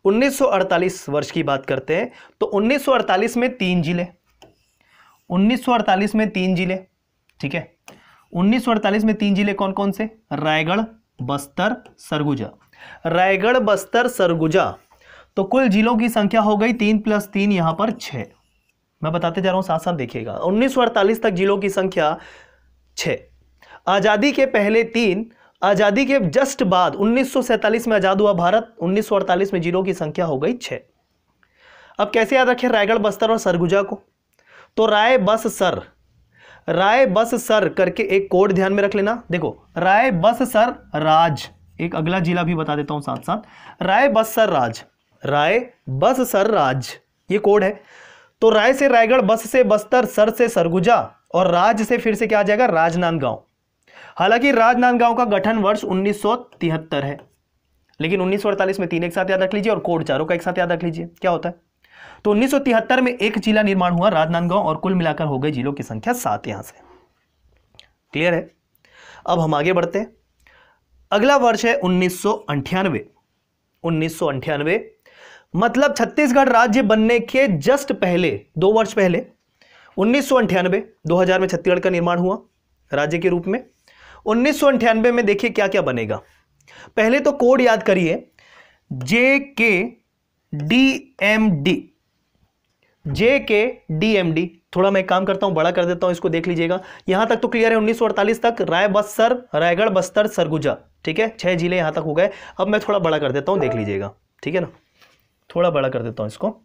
A: 1948 वर्ष की बात करते हैं तो 1948 में तीन जिले 1948 में तीन जिले ठीक है उन्नीस में तीन जिले कौन कौन से रायगढ़ बस्तर सरगुजा रायगढ़ बस्तर सरगुजा तो कुल जिलों की संख्या हो गई तीन प्लस तीन यहां पर छ मैं बताते जा रहा हूं साथ साथ देखिएगा उन्नीस तक जिलों की संख्या छ आज़ादी के पहले तीन आज़ादी के जस्ट बाद 1947 में आज़ाद हुआ भारत 1948 में जिलों की संख्या हो गई छः अब कैसे याद रखें रायगढ़ बस्तर और सरगुजा को तो राय बस सर राय बस सर करके एक कोड ध्यान में रख लेना देखो राय बस सर राज एक अगला जिला भी बता देता हूं साथ साथ राय बस सर राज राय बस सर राज ये कोड है तो राय से रायगढ़ बस से बस्तर सर से सरगुजा और राज से फिर से क्या आ जाएगा राजनांदगांव हालांकि राजनांदगांव का गठन वर्ष उन्नीस है लेकिन उन्नीस में तीन एक साथ याद रख लीजिए और कोड चारों का एक साथ याद रख लीजिए क्या होता है तो उन्नीस में एक जिला निर्माण हुआ राजनांदगांव और कुल मिलाकर हो गए जिलों की संख्या सात यहां से क्लियर है अब हम आगे बढ़ते हैं अगला वर्ष है उन्नीस सौ मतलब छत्तीसगढ़ राज्य बनने के जस्ट पहले दो वर्ष पहले उन्नीस सौ 2000 में छत्तीसगढ़ का निर्माण हुआ राज्य के रूप में उन्नीस सौ में देखिए क्या क्या बनेगा पहले तो कोड याद करिए जे के डी एम डी जे के डी एम डी थोड़ा मैं काम करता हूं बड़ा कर देता हूं इसको देख लीजिएगा यहां तक तो क्लियर है 1948 तक राय बस्तर रायगढ़ बस्तर सरगुजा ठीक है छह जिले यहां तक हो गए अब मैं थोड़ा बड़ा कर देता हूं देख लीजिएगा ठीक है ना थोड़ा बड़ा कर देता हूं इसको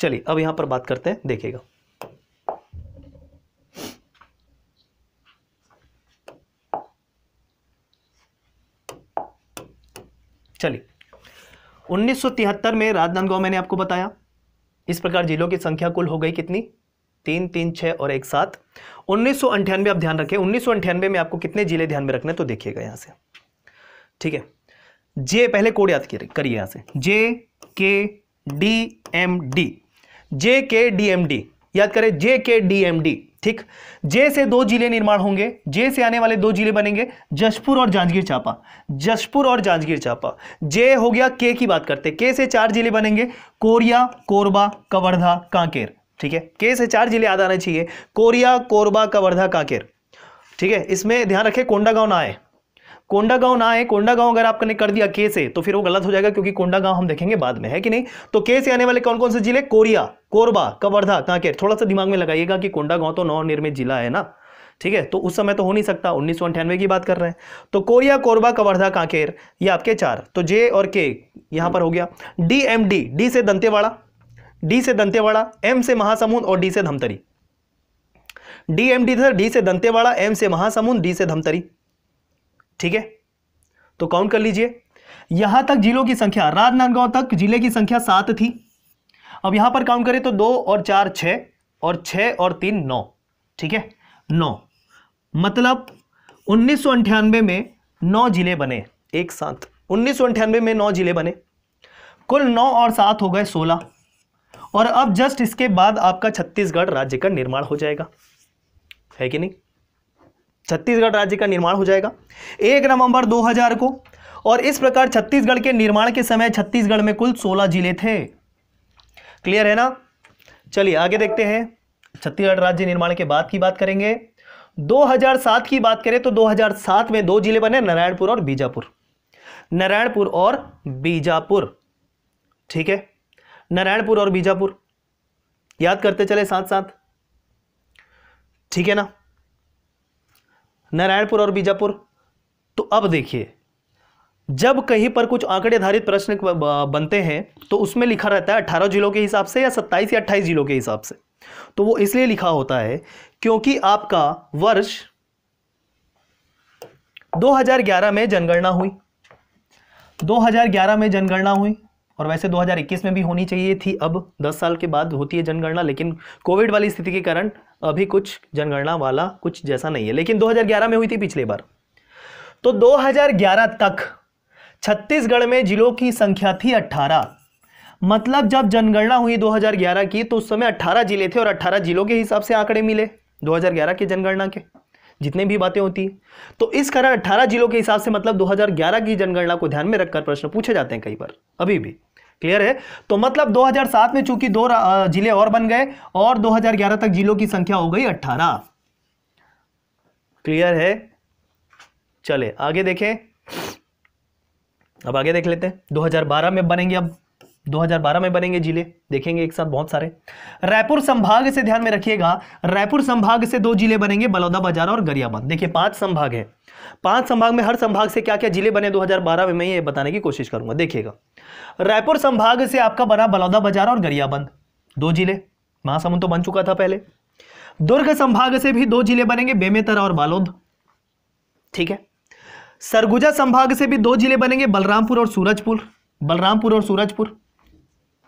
A: चलिए अब यहां पर बात करते हैं देखिएगा चलिए 1973 में राजनांदगांव मैंने आपको बताया इस प्रकार जिलों की संख्या कुल हो गई कितनी तीन तीन छः और एक सात उन्नीस आप ध्यान रखें उन्नीस में आपको कितने जिले ध्यान में रखने तो देखिएगा यहाँ से ठीक है जे पहले कोड याद करिए यहाँ से जे के डी एम डी जे के डी एम डी याद करें जे के डी एम डी ठीक जे से दो जिले निर्माण होंगे जे से आने वाले दो जिले बनेंगे जशपुर और जांजगीर चांपा जशपुर और जांजगीर चांपा जे हो गया के की बात करते के से चार जिले बनेंगे कोरिया कोरबा कवर्धा कांकेर ठीक है के से चार जिले याद आने चाहिए कोरिया कोरबा कवर्धा कांकेर ठीक है इसमें ध्यान रखें कोंडागांव ना आए कोंडागांव ना कोंडा कोंडागांव अगर आपने कर दिया के से तो फिर वो गलत हो जाएगा क्योंकि कोंडागांव हम देखेंगे बाद में है कि नहीं तो के से आने वाले कौन कौन से जिले कोरिया कोरबा कवर्धा कांकेर थोड़ा सा दिमाग में लगाइएगा कि कोंडागांव तो नवनिर्मित जिला है ना ठीक है तो उस समय तो हो नहीं सकता उन्नीस की बात कर रहे हैं तो कोरिया कोरबा कवर्धा कांकेर ये आपके चार तो जे और के यहां पर हो गया डी एम डी डी से दंतेवाड़ा डी से दंतेवाड़ा एम से महासमुंद और डी से Dhamtari D M D D से दंतेवाड़ा एम से महासमुंद डी से धमतरी ठीक है तो काउंट कर लीजिए यहां तक जिलों की संख्या राजनांदगांव तक जिले की संख्या सात थी अब यहां पर काउंट करें तो दो और चार छ और छ और तीन नौ ठीक है नौ मतलब उन्नीस में नौ जिले बने एक साथ उन्नीस में नौ जिले बने कुल नौ और सात हो गए सोलह और अब जस्ट इसके बाद आपका छत्तीसगढ़ राज्य का निर्माण हो जाएगा है कि नहीं छत्तीसगढ़ राज्य का निर्माण हो जाएगा एक नवंबर 2000 को और इस प्रकार छत्तीसगढ़ के निर्माण के समय छत्तीसगढ़ में कुल 16 जिले थे क्लियर है ना चलिए आगे देखते हैं छत्तीसगढ़ राज्य निर्माण के बाद की बात करेंगे 2007 की बात करें तो 2007 में दो जिले बने नारायणपुर और बीजापुर नारायणपुर और बीजापुर ठीक है नारायणपुर और बीजापुर याद करते चले साथ साथ ठीक है ना नारायणपुर और बीजापुर तो अब देखिए जब कहीं पर कुछ आंकड़े आधारित प्रश्न बनते हैं तो उसमें लिखा रहता है अट्ठारह जिलों के हिसाब से या सत्ताईस या अट्ठाईस जिलों के हिसाब से तो वो इसलिए लिखा होता है क्योंकि आपका वर्ष 2011 में जनगणना हुई 2011 में जनगणना हुई और वैसे 2021 में भी होनी चाहिए थी अब 10 साल के बाद होती है जनगणना लेकिन कोविड वाली स्थिति के कारण अभी कुछ जनगणना वाला कुछ जैसा नहीं है लेकिन 2011 में हुई थी पिछले बार तो 2011 तक छत्तीसगढ़ में जिलों की संख्या थी 18 मतलब जब जनगणना हुई 2011 की तो उस समय 18 जिले थे और 18 जिलों के हिसाब से आंकड़े मिले 2011 की जनगणना के जितने भी बातें होती तो इस कारण 18 जिलों के हिसाब से मतलब 2011 की जनगणना को ध्यान में रखकर प्रश्न पूछे जाते हैं कई बार अभी भी क्लियर है तो मतलब 2007 में चूंकि दो जिले और बन गए और 2011 तक जिलों की संख्या हो गई 18 क्लियर है चले आगे देखें अब आगे देख लेते हैं 2012 में बनेंगे अब 2012 में बनेंगे जिले देखेंगे एक साथ बहुत सारे रायपुर संभाग से ध्यान में रखिएगा रायपुर संभाग से दो जिले बनेंगे बलौदा बाजार और गरियाबंद देखिए पांच संभाग है पांच संभाग में हर संभाग से क्या क्या जिले बने 2012 में मैं ये बताने की कोशिश करूंगा देखिएगा रायपुर संभाग से आपका बना बलौदा बाजार और गरियाबंद दो जिले महासमुंद तो बन चुका था पहले दुर्ग संभाग से भी दो जिले बनेंगे बेमेतरा और बालोद ठीक है सरगुजा संभाग से भी दो जिले बनेंगे बलरामपुर और सूरजपुर बलरामपुर और सूरजपुर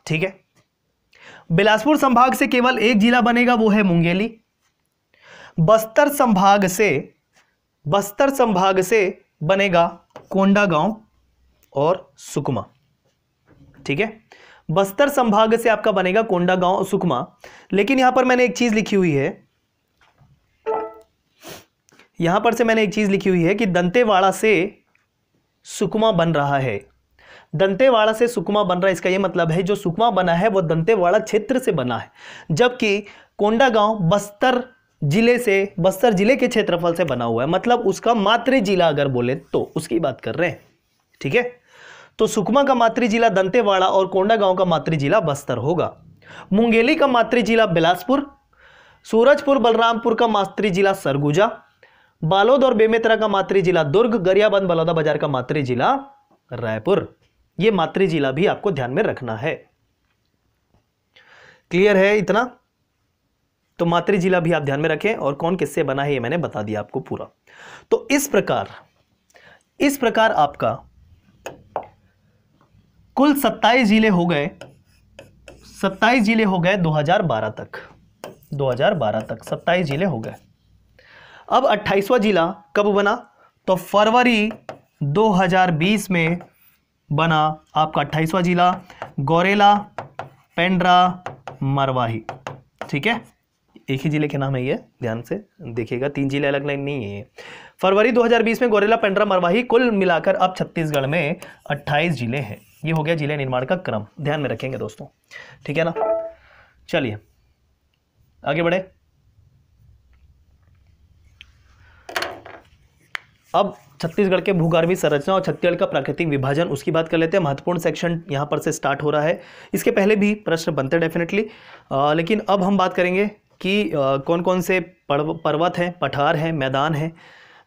A: ठीक है बिलासपुर संभाग से केवल एक जिला बनेगा वो है मुंगेली बस्तर संभाग से बस्तर संभाग से बनेगा कोंडागांव और सुकमा ठीक है बस्तर संभाग से आपका बनेगा कोंडा गांव सुकमा लेकिन यहां पर मैंने एक चीज लिखी हुई है यहां पर से मैंने एक चीज लिखी हुई है कि दंतेवाड़ा से सुकमा बन रहा है दंतेवाड़ा से सुकमा बन रहा है इसका यह मतलब है जो सुकमा बना है वो दंतेवाड़ा क्षेत्र से बना है जबकि कोंडा गांव बस्तर जिले से बस्तर जिले के क्षेत्रफल से बना हुआ है मतलब उसका मातृ जिला अगर बोले तो उसकी बात कर रहे हैं ठीक है तो सुकमा का मातृ जिला दंतेवाड़ा और कोंडागांव का मातृ जिला बस्तर होगा मुंगेली का मातृ जिला बिलासपुर सूरजपुर बलरामपुर का मातृ जिला सरगुजा बालोद और बेमेतरा का मातृ जिला दुर्ग गरियाबंद बलौदा बाजार का मातृ जिला रायपुर ये मातृ जिला भी आपको ध्यान में रखना है क्लियर है इतना तो मातृ जिला भी आप ध्यान में रखें और कौन किससे बना है ये मैंने बता दिया आपको पूरा तो इस प्रकार इस प्रकार आपका कुल सत्ताईस जिले हो गए सत्ताईस जिले हो गए 2012 तक 2012 तक सत्ताईस जिले हो गए अब 28वां जिला कब बना तो फरवरी 2020 में बना आपका 28वां जिला गौरेला पेंड्रा मरवाही ठीक है एक ही जिले के नाम है ये ध्यान से देखिएगा तीन जिले अलग लाइन नहीं है फरवरी 2020 में गोरेला पेंड्रा मरवाही कुल मिलाकर अब छत्तीसगढ़ में 28 जिले हैं ये हो गया जिले निर्माण का क्रम ध्यान में रखेंगे दोस्तों ठीक है ना चलिए आगे बढ़े अब छत्तीसगढ़ के भूगर्भी संरचना और छत्तीसगढ़ का प्राकृतिक विभाजन उसकी बात कर लेते हैं महत्वपूर्ण सेक्शन यहाँ पर से स्टार्ट हो रहा है इसके पहले भी प्रश्न बनते डेफिनेटली लेकिन अब हम बात करेंगे कि आ, कौन कौन से पर्वत हैं पठार हैं मैदान हैं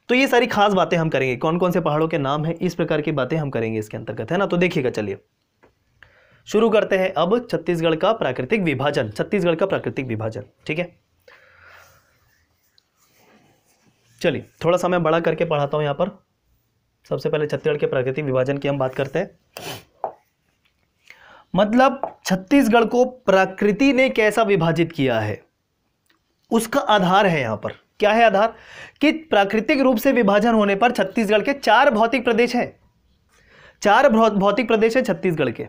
A: तो ये सारी खास बातें हम करेंगे कौन कौन से पहाड़ों के नाम हैं इस प्रकार की बातें हम करेंगे इसके अंतर्गत है ना तो देखिएगा चलिए शुरू करते हैं अब छत्तीसगढ़ का प्राकृतिक विभाजन छत्तीसगढ़ का प्राकृतिक विभाजन ठीक है चलिए थोड़ा सा मैं बड़ा करके पढ़ाता हूँ यहाँ पर सबसे पहले छत्तीसगढ़ के प्राकृतिक विभाजन की हम बात करते हैं मतलब छत्तीसगढ़ को प्रकृति ने कैसा विभाजित किया है उसका आधार है यहाँ पर क्या है आधार कि प्राकृतिक रूप से विभाजन होने पर छत्तीसगढ़ के चार भौतिक प्रदेश हैं चार भौतिक प्रदेश हैं छत्तीसगढ़ के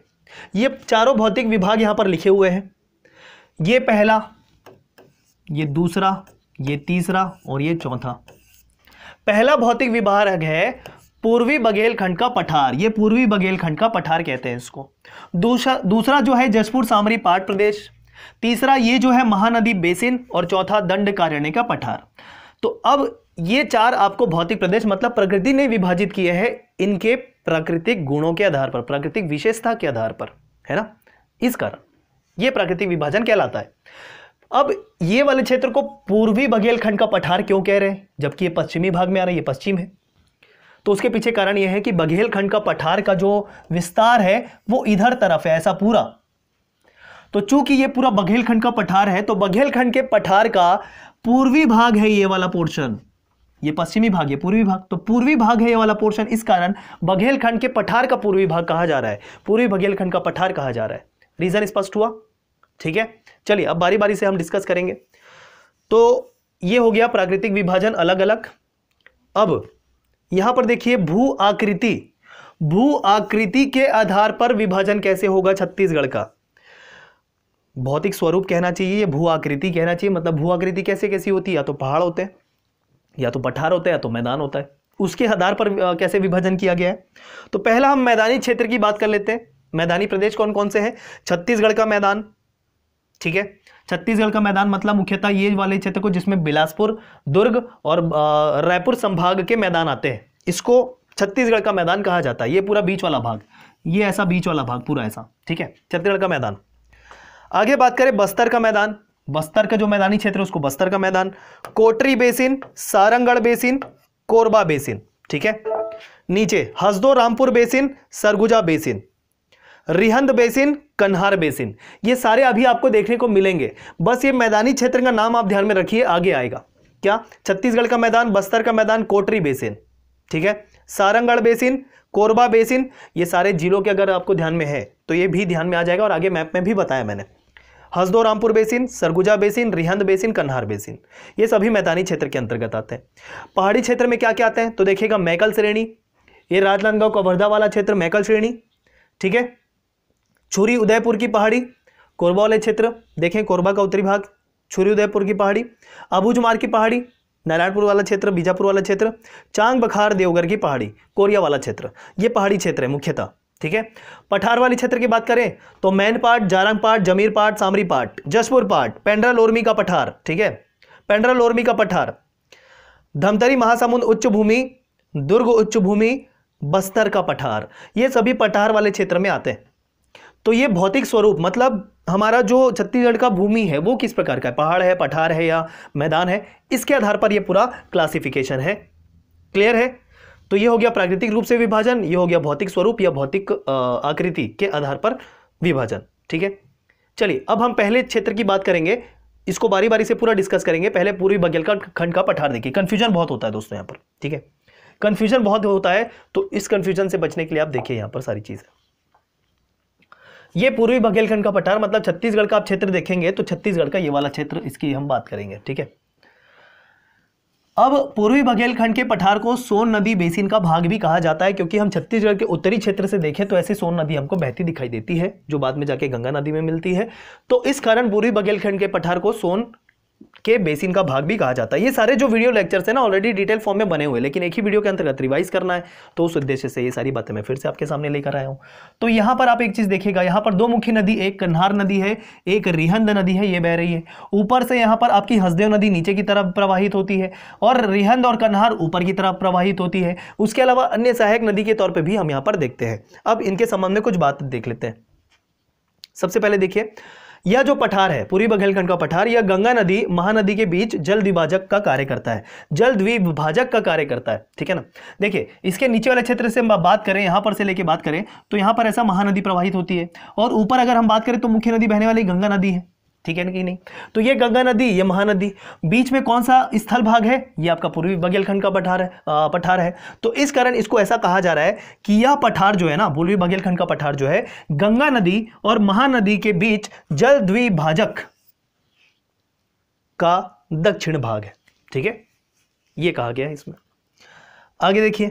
A: ये चारों भौतिक विभाग यहां पर लिखे हुए हैं ये पहला ये दूसरा ये तीसरा और ये चौथा पहला भौतिक विभाग है पूर्वी बघेलखंड का पठार ये पूर्वी बघेलखंड का पठार कहते हैं इसको दूसरा दूसरा जो है जसपुर सामरी पाट प्रदेश तीसरा ये जो है महानदी बेसिन और चौथा दंड कार्यालय का पठार तो अब ये चार आपको भौतिक प्रदेश मतलब प्रकृति ने विभाजित किए हैं इनके प्राकृतिक गुणों के आधार पर प्राकृतिक विशेषता के आधार पर है ना इस कारण ये प्राकृतिक विभाजन कहलाता है अब ये वाले क्षेत्र को पूर्वी बघेलखंड का पठार क्यों कह रहे हैं जबकि ये पश्चिमी भाग में आ रहा है ये पश्चिम है तो उसके पीछे कारण यह है कि बघेलखंड का पठार का जो विस्तार है वो इधर तरफ है ऐसा पूरा तो चूंकि ये पूरा बघेलखंड का पठार है तो बघेलखंड के पठार का पूर्वी भाग है ये वाला पोर्शन ये पश्चिमी भाग है पूर्वी भाग तो पूर्वी भाग है ये वाला पोर्शन इस कारण बघेलखंड के पठार का पूर्वी भाग कहा जा रहा है पूर्वी बघेलखंड का पठार कहा जा रहा है रीजन स्पष्ट हुआ ठीक है चलिए अब बारी बारी से हम डिस्कस करेंगे तो ये हो गया प्राकृतिक विभाजन अलग अलग अब यहां पर देखिए भू आकृति भू आकृति के आधार पर विभाजन कैसे होगा छत्तीसगढ़ का भौतिक स्वरूप कहना चाहिए या भू आकृति कहना चाहिए मतलब भू आकृति कैसे कैसी होती है या तो पहाड़ होते हैं या तो पठार होता है या तो मैदान होता है उसके आधार पर कैसे विभाजन किया गया है तो पहला हम मैदानी क्षेत्र की बात कर लेते हैं मैदानी प्रदेश कौन कौन से हैं छत्तीसगढ़ का मैदान ठीक है छत्तीसगढ़ का मैदान मतलब मुख्यतः ये वाले क्षेत्र को जिसमें बिलासपुर दुर्ग और रायपुर संभाग के मैदान आते हैं इसको छत्तीसगढ़ का मैदान कहा जाता है ये पूरा बीच वाला भाग ये ऐसा बीच वाला भाग पूरा ऐसा ठीक है छत्तीसगढ़ का मैदान आगे बात करें बस्तर का मैदान बस्तर का जो मैदानी क्षेत्र है उसको बस्तर का मैदान Kotri basin Sarangarh basin Korba basin ठीक है नीचे Hasdeo Rampur basin Surguja basin Rihand basin Kanhar basin ये सारे अभी आपको देखने को मिलेंगे बस ये मैदानी क्षेत्र का नाम आप ध्यान में रखिए आगे आएगा क्या छत्तीसगढ़ का मैदान बस्तर का मैदान कोटरी बेसिन ठीक है सारंगढ़ बेसिन कोरबा बेसिन ये सारे जिलों के अगर आपको ध्यान में है तो ये भी ध्यान में आ जाएगा और आगे मैप में भी बताया मैंने Hasdeo Rampur basin Surguja basin Rihand basin Kanhar basin ये सभी मैदानी क्षेत्र के अंतर्गत आते हैं पहाड़ी क्षेत्र में क्या क्या आते हैं तो देखिएगा मैकल श्रेणी ये राजनांदगांव का वाला क्षेत्र मैकल श्रेणी ठीक है छुरी उदयपुर की पहाड़ी कोरबा वाले क्षेत्र देखें कोरबा का उत्तरी भाग छुरी उदयपुर की पहाड़ी अबूजमार की पहाड़ी नारायणपुर वाला क्षेत्र बीजापुर वाला क्षेत्र चांग बखार देवगढ़ की पहाड़ी कोरिया वाला क्षेत्र ये पहाड़ी क्षेत्र है मुख्यतः ठीक है पठार वाली क्षेत्र की बात करें तो मैन पाट जारंग पाट जमीर पाट सामरी पाट जसपुर पाट पेंड्रा लोरमी का पठार ठीक है पेंड्रा लोरमी का पठार धमतरी महासमुंद उच्च भूमि दुर्ग उच्च भूमि बस्तर का पठार ये सभी पठार वाले क्षेत्र में आते हैं तो ये भौतिक स्वरूप मतलब हमारा जो छत्तीसगढ़ का भूमि है वो किस प्रकार का है पहाड़ है पठार है या मैदान है इसके आधार पर ये पूरा क्लासिफिकेशन है क्लियर है तो ये हो गया प्राकृतिक रूप से विभाजन ये हो गया भौतिक स्वरूप या भौतिक आकृति के आधार पर विभाजन ठीक है चलिए अब हम पहले क्षेत्र की बात करेंगे इसको बारी बारी से पूरा डिस्कस करेंगे पहले पूर्वी का खंड का पठार देखिए कन्फ्यूजन बहुत होता है दोस्तों यहाँ पर ठीक है कन्फ्यूजन बहुत होता है तो इस कन्फ्यूजन से बचने के लिए आप देखिए यहाँ पर सारी चीज ये पूर्वी बघेलखंड का पठार मतलब छत्तीसगढ़ का आप क्षेत्र देखेंगे तो छत्तीसगढ़ का ये वाला क्षेत्र इसकी हम बात करेंगे ठीक है अब पूर्वी बघेलखंड के पठार को सोन नदी बेसिन का भाग भी कहा जाता है क्योंकि हम छत्तीसगढ़ के उत्तरी क्षेत्र से देखें तो ऐसी सोन नदी हमको बहती दिखाई देती है जो बाद में जाके गंगा नदी में मिलती है तो इस कारण पूर्वी बघेलखंड के पठार को सोन के बेसिन का भाग भी कहा जाता है ये सारे जो वीडियो लेक्चर्स है ना ऑलरेडी डिटेल फॉर्म में बने हुए लेकिन एक ही वीडियो के अंतर्गत रिवाइज करना है तो उस उद्देश्य से ये सारी बातें मैं फिर से आपके सामने लेकर आया हूं तो यहां पर आप एक चीज़ देखेगा यहां पर दो मुख्य नदी एक कन्हार नदी है एक रिहंद नदी है ये बह रही है ऊपर से यहां पर आपकी हसदेव नदी नीचे की तरफ प्रवाहित होती है और रिहंद और कन्हार ऊपर की तरफ प्रवाहित होती है उसके अलावा अन्य सहायक नदी के तौर पर भी हम यहां पर देखते हैं अब इनके संबंध में कुछ बात देख लेते हैं सबसे पहले देखिए यह जो पठार है पूरी बघेलखंड का पठार यह गंगा नदी महानदी के बीच जल विभाजक का कार्य करता है जल द्विभाजक का कार्य करता है ठीक है ना देखिए इसके नीचे वाले क्षेत्र से हम बात करें यहाँ पर से लेके बात करें तो यहाँ पर ऐसा महानदी प्रवाहित होती है और ऊपर अगर हम बात करें तो मुख्य नदी बहने वाली गंगा नदी है ठीक है कि नहीं तो ये गंगा नदी ये महानदी बीच में कौन सा स्थल भाग है ये आपका पूर्वी बघेलखंड का पठार है पठार है तो इस कारण इसको ऐसा कहा जा रहा है कि यह पठार जो है ना पूर्वी बघेलखंड का पठार जो है गंगा नदी और महानदी के बीच जल द्विभाजक का दक्षिण भाग है ठीक है ये कहा गया है इसमें आगे देखिए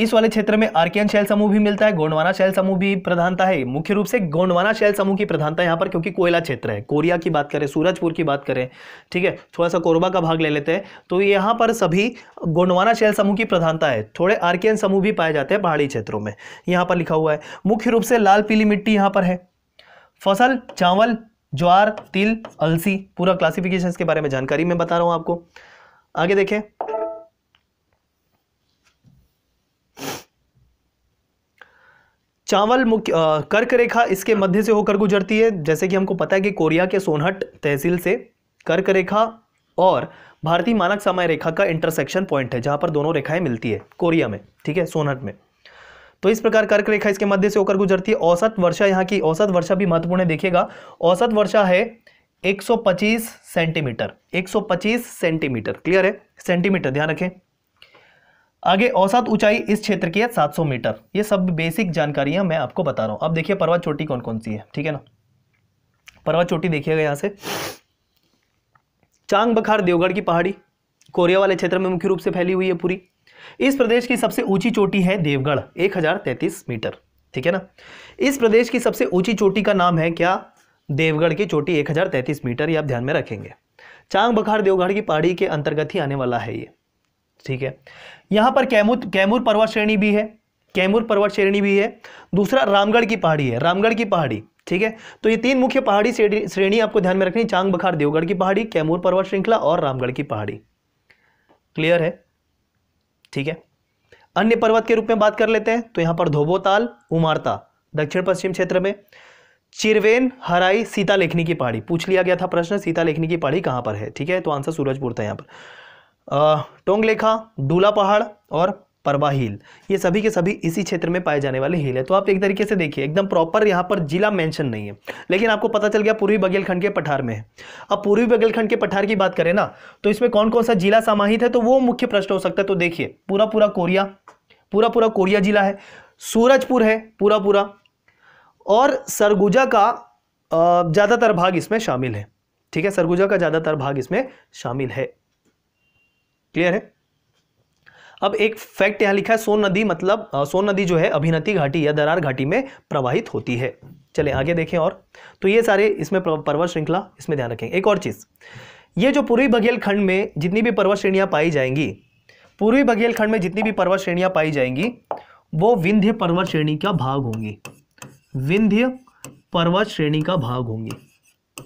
A: इस वाले क्षेत्र में आर्कियन शैल समूह भी मिलता है गोंडवाना शैल समूह भी प्रधानता है मुख्य रूप से गोंडवाना शैल समूह की प्रधानता यहाँ पर क्योंकि कोयला क्षेत्र है कोरिया की बात करें सूरजपुर की बात करें ठीक है थोड़ा सा कोरबा का भाग ले लेते हैं तो यहाँ पर सभी गोंडवाना शैल समूह की प्रधानता है थोड़े आर्कियन समूह भी पाए जाते हैं पहाड़ी क्षेत्रों में यहाँ पर लिखा हुआ है मुख्य रूप से लाल पीली मिट्टी यहाँ पर है फसल चावल ज्वार तिल अलसी पूरा क्लासिफिकेशन के बारे में जानकारी मैं बता रहा हूँ आपको आगे देखें चावल मुख्य कर्क रेखा इसके हाँ। मध्य से होकर गुजरती है जैसे कि हमको पता है कि कोरिया के सोनहट तहसील से कर्क रेखा और भारतीय मानक समय रेखा का इंटरसेक्शन पॉइंट है जहां पर दोनों रेखाएं मिलती है कोरिया में ठीक है सोनहट में तो इस प्रकार कर्क रेखा इसके मध्य से होकर गुजरती है औसत वर्षा यहाँ की औसत वर्षा भी महत्वपूर्ण है देखिएगा औसत वर्षा है 125 सेंटीमीटर 125 सेंटीमीटर क्लियर है सेंटीमीटर ध्यान रखें आगे औसत ऊंचाई इस क्षेत्र की है 700 मीटर ये सब बेसिक जानकारियां मैं आपको बता रहा हूं अब देखिए पर्वत चोटी कौन कौन सी है ठीक है ना पर्वत चोटी देखिएगा यहां से चांग बखार देवगढ़ की पहाड़ी कोरिया वाले क्षेत्र में मुख्य रूप से फैली हुई है पूरी इस प्रदेश की सबसे ऊंची चोटी है देवगढ़ एक मीटर ठीक है ना इस प्रदेश की सबसे ऊंची चोटी का नाम है क्या देवगढ़ की चोटी एक मीटर ये आप ध्यान में रखेंगे चांग बखार देवगढ़ की पहाड़ी के अंतर्गत ही आने वाला है ये ठीक है यहां पर कैमूर कैमूर पर्वत श्रेणी भी है कैमूर पर्वत श्रेणी भी है दूसरा रामगढ़ की पहाड़ी है रामगढ़ की पहाड़ी ठीक है तो ये तीन मुख्य पहाड़ी श्रेणी आपको ध्यान में रखनी चांग बखार देवगढ़ की पहाड़ी कैमूर पर्वत श्रृंखला और रामगढ़ की पहाड़ी क्लियर है ठीक है अन्य पर्वत के रूप में बात कर लेते हैं तो यहां पर धोबोताल उमारता दक्षिण पश्चिम क्षेत्र में चिरवेन हराई सीता लेखनी की पहाड़ी पूछ लिया गया था प्रश्न सीता लेखनी की पहाड़ी कहां पर है ठीक है तो आंसर सूरजपुर था यहां पर टोंगलेखा डूला पहाड़ और परवा हिल ये सभी के सभी इसी क्षेत्र में पाए जाने वाले हिल है तो आप एक तरीके से देखिए एकदम प्रॉपर यहाँ पर जिला मेंशन नहीं है लेकिन आपको पता चल गया पूर्वी बघेलखंड के पठार में है अब पूर्वी बघेलखंड के पठार की बात करें ना तो इसमें कौन कौन सा जिला समाहित है तो वो मुख्य प्रश्न हो सकता है तो देखिए पूरा पूरा कोरिया पूरा पूरा कोरिया जिला है सूरजपुर है पूरा पूरा और सरगुजा का ज़्यादातर भाग इसमें शामिल है ठीक है सरगुजा का ज़्यादातर भाग इसमें शामिल है क्लियर है अब एक फैक्ट यहां लिखा है सोन नदी मतलब सोन नदी जो है अभिनती घाटी या दरार घाटी में प्रवाहित होती है चले आगे देखें और तो ये सारे इसमें पर्वत श्रृंखला इसमें ध्यान रखें एक और चीज़ ये जो पूर्वी बघेल खंड में जितनी भी पर्वत श्रेणियां पाई जाएंगी पूर्वी बघेल खंड में जितनी भी पर्वत श्रेणियां पाई जाएंगी वो विंध्य पर्वत श्रेणी का भाग होंगी विंध्य पर्वत श्रेणी का भाग होंगी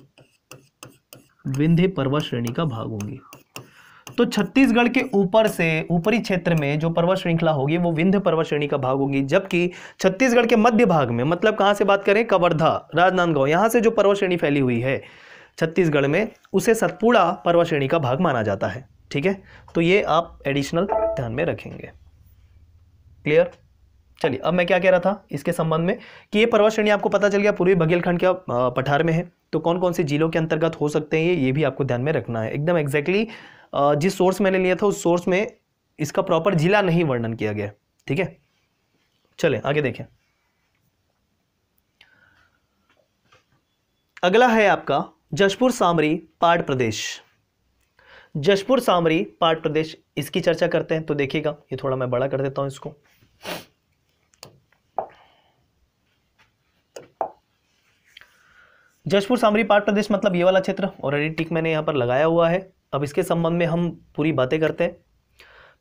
A: विंध्य पर्वत श्रेणी का भाग होंगी तो छत्तीसगढ़ के ऊपर से ऊपरी क्षेत्र में जो पर्वत श्रृंखला होगी वो विंध्य पर्वत श्रेणी का भाग होगी जबकि छत्तीसगढ़ के मध्य भाग में मतलब कहां से बात करें कवर्धा राजनांदगांव यहां से जो पर्वत श्रेणी फैली हुई है छत्तीसगढ़ में उसे सतपुड़ा पर्वत श्रेणी का भाग माना जाता है ठीक है तो ये आप एडिशनल ध्यान में रखेंगे क्लियर चलिए अब मैं क्या कह रहा था इसके संबंध में कि ये पर्वत श्रेणी आपको पता चल गया पूर्वी बघेलखंड के पठार में है तो कौन कौन से जिलों के अंतर्गत हो सकते हैं ये ये भी आपको ध्यान में रखना है एकदम एग्जैक्टली exactly जिस सोर्स मैंने लिया था उस सोर्स में इसका प्रॉपर जिला नहीं वर्णन किया गया ठीक है चले आगे देखें अगला है आपका जशपुर सामरी पाट प्रदेश जशपुर सामरी पाट प्रदेश इसकी चर्चा करते हैं तो देखिएगा ये थोड़ा मैं बड़ा कर देता हूं इसको जशपुर सामरी पाट प्रदेश मतलब ये वाला क्षेत्र ऑलरेडी टिक मैंने यहां पर लगाया हुआ है अब इसके संबंध में हम पूरी बातें करते हैं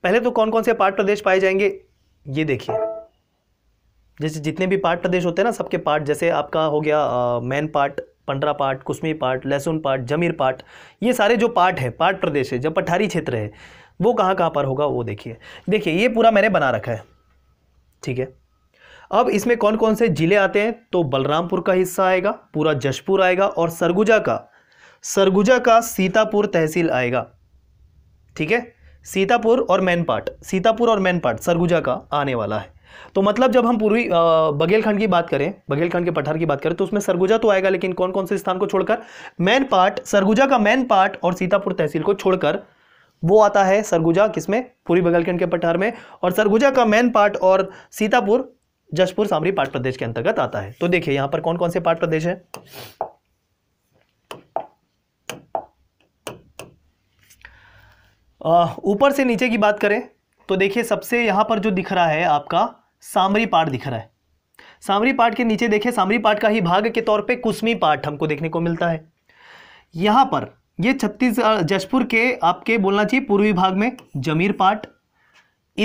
A: पहले तो कौन कौन से पाट प्रदेश पाए जाएंगे ये देखिए जैसे जितने भी पाट प्रदेश होते हैं ना सबके पार्ट जैसे आपका हो गया Mainpat Pandrapat Kushmipat Lahsunpat Jamirpat ये सारे जो पार्ट है पार्ट प्रदेश है जब पठारी क्षेत्र है वो कहाँ कहाँ पर होगा वो देखिए देखिए ये पूरा मैंने बना रखा है ठीक है अब इसमें कौन कौन से ज़िले आते हैं तो बलरामपुर का हिस्सा आएगा पूरा जशपुर आएगा और सरगुजा का सरगुजा का सीतापुर तहसील आएगा ठीक है सीतापुर और पार्ट सीतापुर और पार्ट सरगुजा का आने वाला है तो मतलब जब हम पूर्वी बघेलखंड की बात करें बघेलखंड के पठार की बात करें तो उसमें सरगुजा तो आएगा लेकिन कौन कौन से स्थान को छोड़कर मैन पार्ट सरगुजा का मैन पार्ट और सीतापुर तहसील को छोड़कर वो आता है सरगुजा किसमें पूरी बघेलखंड के पठार में और सरगुजा का मैन पार्ट और सीतापुर जशपुर सामरी पाट प्रदेश के अंतर्गत आता है तो देखिए यहां पर कौन कौन से पाट प्रदेश है ऊपर से नीचे की बात करें तो देखिए सबसे यहाँ पर जो दिख रहा है आपका सामरी पार्ट दिख रहा है सामरी पार्ट के नीचे देखिए सामरी पार्ट का ही भाग के तौर पे कुसमी पार्ट हमको देखने को मिलता है यहाँ पर ये छत्तीसगढ़ जशपुर के आपके बोलना चाहिए पूर्वी भाग में जमीर पार्ट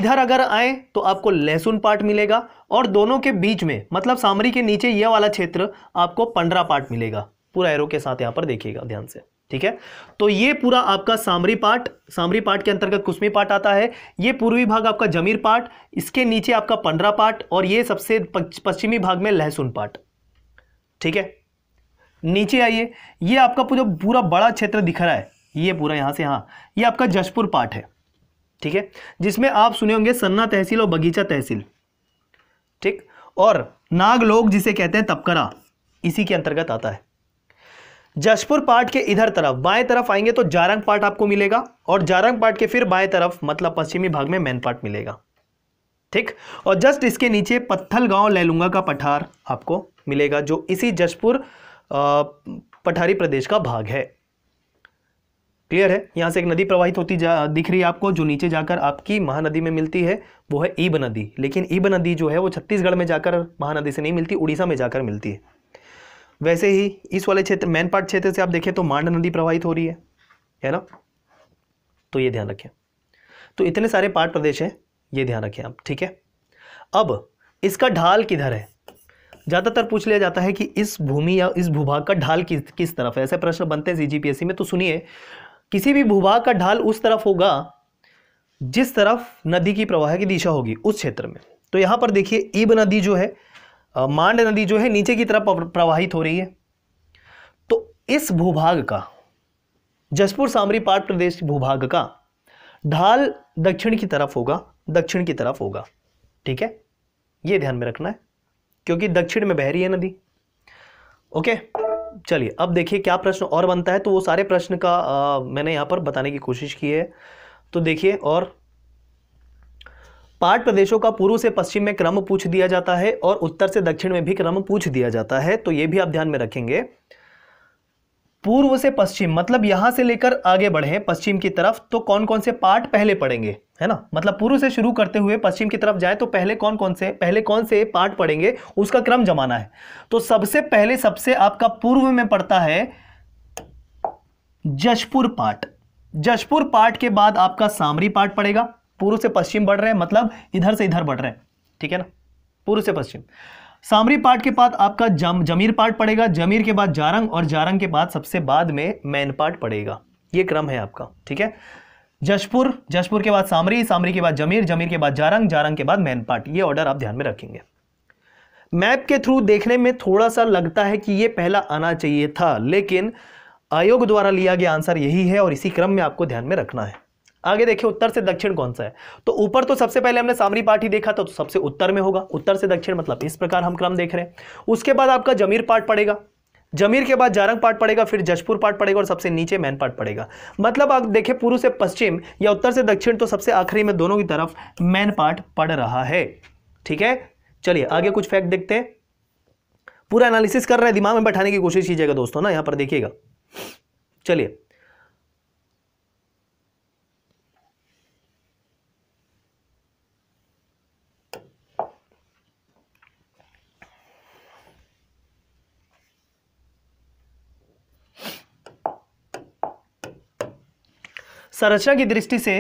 A: इधर अगर आए तो आपको लहसुन पार्ट मिलेगा और दोनों के बीच में मतलब सामरी के नीचे यह वाला क्षेत्र आपको पंडरा पार्ट मिलेगा पूरा एरो के साथ यहाँ पर देखिएगा ध्यान से ठीक है तो ये पूरा आपका सामरी पार्ट सामरी पार्ट के अंतर्गत कुश्मी पार्ट आता है ये पूर्वी भाग आपका जमीर पार्ट इसके नीचे आपका पंडरा पार्ट और ये सबसे पश्चिमी भाग में लहसुन पार्ट ठीक है नीचे आइए ये आपका जो पूरा बड़ा क्षेत्र दिख रहा है ये पूरा यहां से यहां ये आपका जशपुर पार्ट है ठीक है जिसमें आप सुने होंगे सन्ना तहसील और बगीचा तहसील ठीक और नागलोक जिसे कहते हैं तपकरा इसी के अंतर्गत आता है जशपुर पार्ट के इधर तरफ बाएं तरफ आएंगे तो जारंग पार्ट आपको मिलेगा और जारंग पार्ट के फिर बाएं तरफ मतलब पश्चिमी भाग में मैन पार्ट मिलेगा ठीक और जस्ट इसके नीचे पत्थल गांव लैलुंगा का पठार आपको मिलेगा जो इसी जशपुर पठारी प्रदेश का भाग है क्लियर है यहां से एक नदी प्रवाहित होती जा दिख रही है आपको जो नीचे जाकर आपकी महानदी में मिलती है वो है ईब नदी लेकिन ईब नदी जो है वो छत्तीसगढ़ में जाकर महानदी से नहीं मिलती उड़ीसा में जाकर मिलती है वैसे ही इस वाले क्षेत्र मैन पार्ट क्षेत्र से आप देखें तो मांड नदी प्रवाहित हो रही है है ना तो ये ध्यान रखें तो इतने सारे पार्ट प्रदेश हैं ये ध्यान रखें आप ठीक है अब इसका ढाल किधर है ज़्यादातर पूछ लिया जाता है कि इस भूमि या इस भूभाग का ढाल किस किस तरफ है ऐसे प्रश्न बनते हैं सी में तो सुनिए किसी भी भूभाग का ढाल उस तरफ होगा जिस तरफ नदी की प्रवाह की दिशा होगी उस क्षेत्र में तो यहाँ पर देखिए ईब नदी जो है मांड नदी जो है नीचे की तरफ प्रवाहित हो रही है तो इस भूभाग का जसपुर सामरी पाट प्रदेश भूभाग का ढाल दक्षिण की तरफ होगा दक्षिण की तरफ होगा ठीक है ये ध्यान में रखना है क्योंकि दक्षिण में बह रही है नदी ओके चलिए अब देखिए क्या प्रश्न और बनता है तो वो सारे प्रश्न का आ, मैंने यहां पर बताने की कोशिश की है तो देखिए और पाठ प्रदेशों का पूर्व से पश्चिम में क्रम पूछ दिया जाता है और उत्तर से दक्षिण में भी क्रम पूछ दिया जाता है तो यह भी आप ध्यान में रखेंगे पूर्व से पश्चिम मतलब यहां से लेकर आगे बढ़े पश्चिम की तरफ तो कौन कौन से पार्ट पहले पढ़ेंगे है ना मतलब पूर्व से शुरू करते हुए पश्चिम की तरफ जाए तो पहले कौन कौन से पहले कौन से पार्ट पढ़ेंगे उसका क्रम जमाना है तो सबसे पहले सबसे आपका पूर्व में पड़ता है जशपुर पाठ जशपुर पाठ के बाद आपका सामरी पाठ पड़ेगा पूर्व से पश्चिम बढ़ रहे हैं मतलब इधर से इधर बढ़ रहे हैं ठीक है ना पूर्व से पश्चिम सामरी पार्ट के बाद आपका जम जमीर पार्ट पड़ेगा जमीर के बाद जारंग और जारंग के बाद सबसे बाद में मैन पार्ट पड़ेगा ये क्रम है आपका ठीक है जशपुर जशपुर के बाद सामरी सामरी के बाद जमीर जमीर के बाद जारंग जारंग के बाद मैन पार्ट ये ऑर्डर आप ध्यान में रखेंगे मैप के थ्रू देखने में थोड़ा सा लगता है कि ये पहला आना चाहिए था लेकिन आयोग द्वारा लिया गया आंसर यही है और इसी क्रम में आपको ध्यान में रखना है आगे देखिए उत्तर से दक्षिण कौन सा है तो ऊपर तो सबसे पहले हमने सामरी पार्टी देखा था तो सबसे उत्तर में होगा उत्तर से दक्षिण मतलब इस प्रकार हम क्रम देख रहे हैं उसके बाद आपका जमीर पार्ट पड़ेगा जमीर के बाद जारंग पार्ट पड़ेगा फिर जशपुर पार्ट पड़ेगा और सबसे नीचे मैन पार्ट पड़ेगा मतलब आप देखें पूर्व से पश्चिम या उत्तर से दक्षिण तो सबसे आखिरी में दोनों की तरफ मैन पार्ट पड़ रहा है ठीक है चलिए आगे कुछ फैक्ट देखते हैं पूरा एनालिसिस कर रहे हैं दिमाग में बैठाने की कोशिश कीजिएगा दोस्तों ना यहां पर देखिएगा चलिए संरचना की दृष्टि से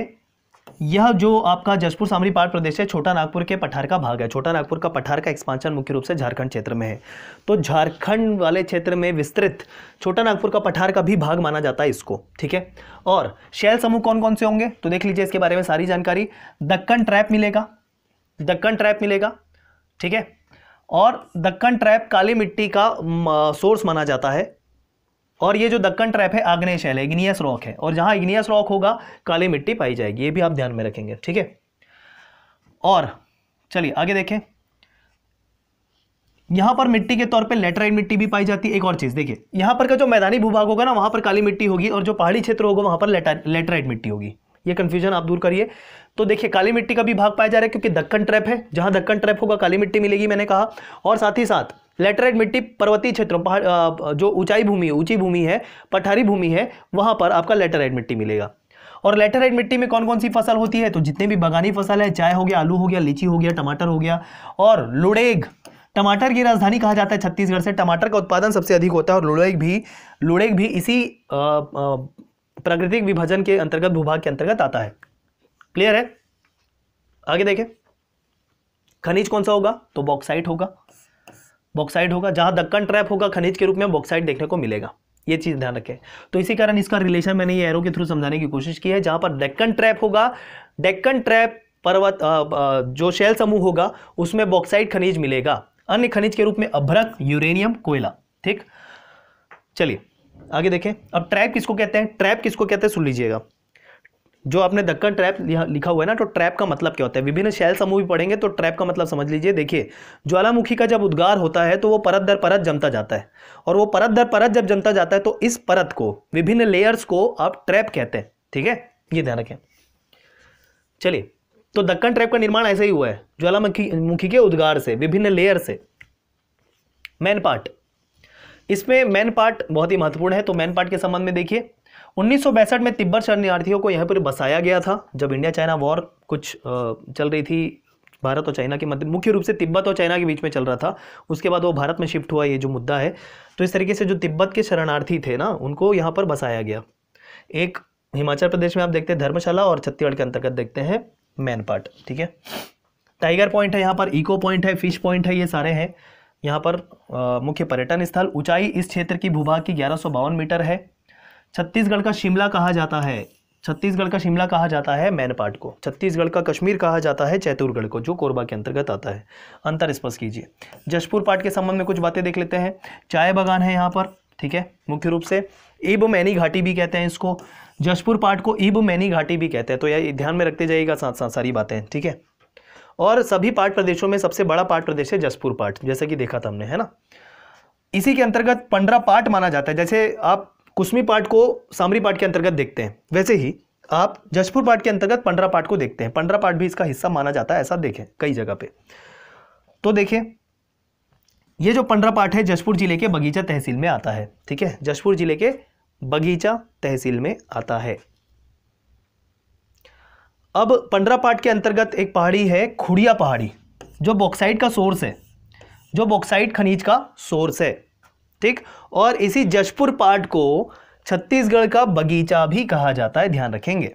A: यह जो आपका जशपुर सामरी पहाड़ प्रदेश है छोटा नागपुर के पठार का भाग है छोटा नागपुर का पठार का एक्सपांशन मुख्य रूप से झारखंड क्षेत्र में है तो झारखंड वाले क्षेत्र में विस्तृत छोटा नागपुर का पठार का भी भाग माना जाता है इसको ठीक है और शैल समूह कौन कौन से होंगे तो देख लीजिए इसके बारे में सारी जानकारी दक्कन ट्रैप मिलेगा दक्कन ट्रैप मिलेगा ठीक है और दक्कन ट्रैप काली मिट्टी का सोर्स माना जाता है और ये जो दक्कन ट्रैप है आग्नेय शैल है इग्नियस रॉक है और जहां इग्नियस रॉक होगा काली मिट्टी पाई जाएगी ये भी आप ध्यान में रखेंगे ठीक है और चलिए आगे देखें यहां पर मिट्टी के तौर पे लेटराइड मिट्टी भी पाई जाती है एक और चीज़ देखिए यहां पर का जो मैदानी भूभाग होगा ना वहां पर काली मिट्टी होगी और जो पहाड़ी क्षेत्र होगा वहां पर लेटराइट मिट्टी होगी ये कंफ्यूजन आप दूर करिए तो देखिए काली मिट्टी का भी भाग पाया जा रहा है क्योंकि दक्कन ट्रैप है जहां दक्कन ट्रैप होगा काली मिट्टी मिलेगी मैंने कहा और साथ ही साथ लेटराइट मिट्टी पर्वतीय क्षेत्रों जो ऊंचाई भूमि है ऊंची भूमि है पठारी भूमि है वहां पर आपका लेटराइट मिट्टी मिलेगा और लेटराइट मिट्टी में कौन कौन सी फसल होती है तो जितने भी बगानी फसल है चाय हो गया आलू हो गया लीची हो गया टमाटर हो गया और लुड़ेग टमाटर की राजधानी कहा जाता है छत्तीसगढ़ से टमाटर का उत्पादन सबसे अधिक होता है और लुड़ेग भी लुड़ेग भी इसी प्राकृतिक विभाजन के अंतर्गत भूभाग के अंतर्गत आता है क्लियर है आगे देखें खनिज कौन सा होगा तो बॉक्साइट होगा बॉक्साइड होगा जहां दक्कन ट्रैप होगा खनिज के रूप में बॉक्साइड देखने को मिलेगा ये चीज़ ध्यान रखें तो इसी कारण इसका रिलेशन मैंने ये एरो के थ्रू समझाने की कोशिश की है जहां पर डेक्कन ट्रैप होगा डेक्कन ट्रैप पर्वत जो शेल समूह होगा उसमें बॉक्साइड खनिज मिलेगा अन्य खनिज के रूप में अभ्रक यूरेनियम कोयला ठीक चलिए आगे देखें अब ट्रैप किसको कहते हैं ट्रैप किसको कहते हैं सुन लीजिएगा जो आपने दक्कन ट्रैप लिखा हुआ है ना तो ट्रैप का मतलब क्या होता है विभिन्न शैल समूह भी पढ़ेंगे तो ट्रैप का मतलब समझ लीजिए देखिए ज्वालामुखी का जब उद्गार होता है तो वो परत दर परत जमता जाता है और वो परत दर परत जब जमता जाता है तो इस परत को विभिन्न लेयर्स को आप ट्रैप कहते हैं ठीक है ये ध्यान रखें चलिए तो दक्कन ट्रैप का निर्माण ऐसे ही हुआ है ज्वालामुखी मुखी के उद्गार से विभिन्न लेयर से मैन पार्ट इसमें मैन पार्ट बहुत ही महत्वपूर्ण है तो मैन पार्ट के संबंध में देखिए उन्नीस में तिब्बत शरणार्थियों को यहाँ पर बसाया गया था जब इंडिया चाइना वॉर कुछ चल रही थी भारत और चाइना के मध्य मुख्य रूप से तिब्बत और चाइना के बीच में चल रहा था उसके बाद वो भारत में शिफ्ट हुआ ये जो मुद्दा है तो इस तरीके से जो तिब्बत के शरणार्थी थे ना उनको यहाँ पर बसाया गया एक हिमाचल प्रदेश में आप देखते हैं धर्मशाला और छत्तीसगढ़ के अंतर्गत देखते हैं मैन पार्ट ठीक है टाइगर पॉइंट है यहाँ पर इको पॉइंट है फिश पॉइंट है ये सारे हैं यहाँ पर मुख्य पर्यटन स्थल ऊंचाई इस क्षेत्र की भूभाग की ग्यारह मीटर है छत्तीसगढ़ का शिमला कहा जाता है छत्तीसगढ़ का शिमला कहा जाता है मैनपाट को छत्तीसगढ़ का कश्मीर कहा जाता है चैतुरगढ़ को जो कोरबा के अंतर्गत आता है अंतर स्पष्ट कीजिए जशपुर पाट के संबंध में कुछ बातें देख लेते हैं चाय बागान है यहाँ पर ठीक है मुख्य रूप से ईब मैनी घाटी भी कहते हैं इसको जशपुर पाट को ईब मैनी घाटी भी कहते हैं तो यह ध्यान में रखते जाइएगा साथ साथ सारी बातें ठीक है और सभी पाट प्रदेशों में सबसे बड़ा पाट प्रदेश है जशपुर पाट जैसे कि देखा था हमने है ना इसी के अंतर्गत पंडरा पाट माना जाता है जैसे आप कुसमी पाठ को सामरी पाठ के अंतर्गत देखते हैं वैसे ही आप जशपुर पाठ के अंतर्गत पंडरा पाठ को देखते हैं पंडरा पाठ भी इसका हिस्सा माना जाता है ऐसा देखें कई जगह पे तो देखें ये जो पंडरा पाठ है जशपुर जिले के बगीचा तहसील में आता है ठीक है जशपुर जिले के बगीचा तहसील में आता है अब पंडरा पाठ के अंतर्गत एक पहाड़ी है खुड़िया पहाड़ी जो बॉक्साइड का सोर्स है जो बॉक्साइड खनिज का सोर्स है ठीक और इसी जशपुर पार्ट को छत्तीसगढ़ का बगीचा भी कहा जाता है ध्यान रखेंगे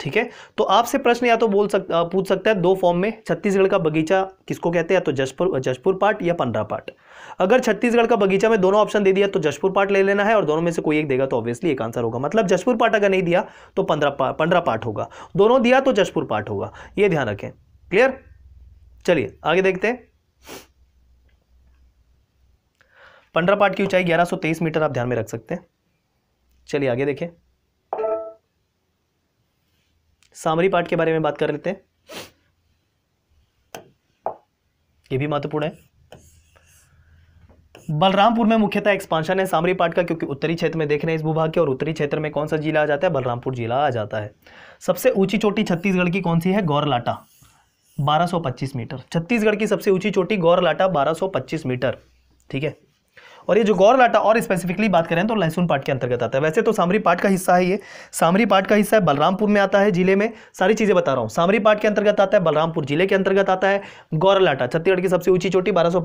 A: ठीक है तो आपसे प्रश्न या तो बोल सक पूछ सकता है दो फॉर्म में छत्तीसगढ़ का बगीचा किसको कहते हैं या तो जशपुर जशपुर पार्ट या पंद्रह पार्ट अगर छत्तीसगढ़ का बगीचा में दोनों ऑप्शन दे दिया तो जशपुर पार्ट ले लेना है और दोनों में से कोई एक देगा तो ऑब्वियसली एक आंसर होगा मतलब जशपुर पार्ट अगर नहीं दिया तो पंद्रह पा, पंद्रह पार्ट होगा दोनों दिया तो जशपुर पार्ट होगा ये ध्यान रखें क्लियर चलिए आगे देखते हैं पंद्रह की ऊंचाई 1123 मीटर आप ध्यान में रख सकते हैं चलिए आगे देखें सामरी पार्ट के बारे में बात कर लेते हैं ये भी महत्वपूर्ण है बलरामपुर में मुख्यतः एक्सपांशन है सामरी पाट का क्योंकि उत्तरी क्षेत्र में देख रहे हैं इस भूभाग के और उत्तरी क्षेत्र में कौन सा जिला आ जाता है बलरामपुर जिला आ जाता है सबसे ऊंची चोटी छत्तीसगढ़ की कौन सी है गौरलाटा 1225 मीटर छत्तीसगढ़ की सबसे ऊंची चोटी गौरलाटा 1225 मीटर ठीक है और ये जो गौर लाटा और स्पेसिफिकली बात करें तो लहसुन पाट के अंतर्गत आता है वैसे तो सामरी पाट का हिस्सा है ये सामरी पाट का हिस्सा है बलरामपुर में आता है जिले में सारी चीज़ें बता रहा हूँ सामरी पाट के अंतर्गत आता है बलरामपुर जिले के अंतर्गत आता है गौर लाटा छत्तीसगढ़ की सबसे ऊंची चोटी बारह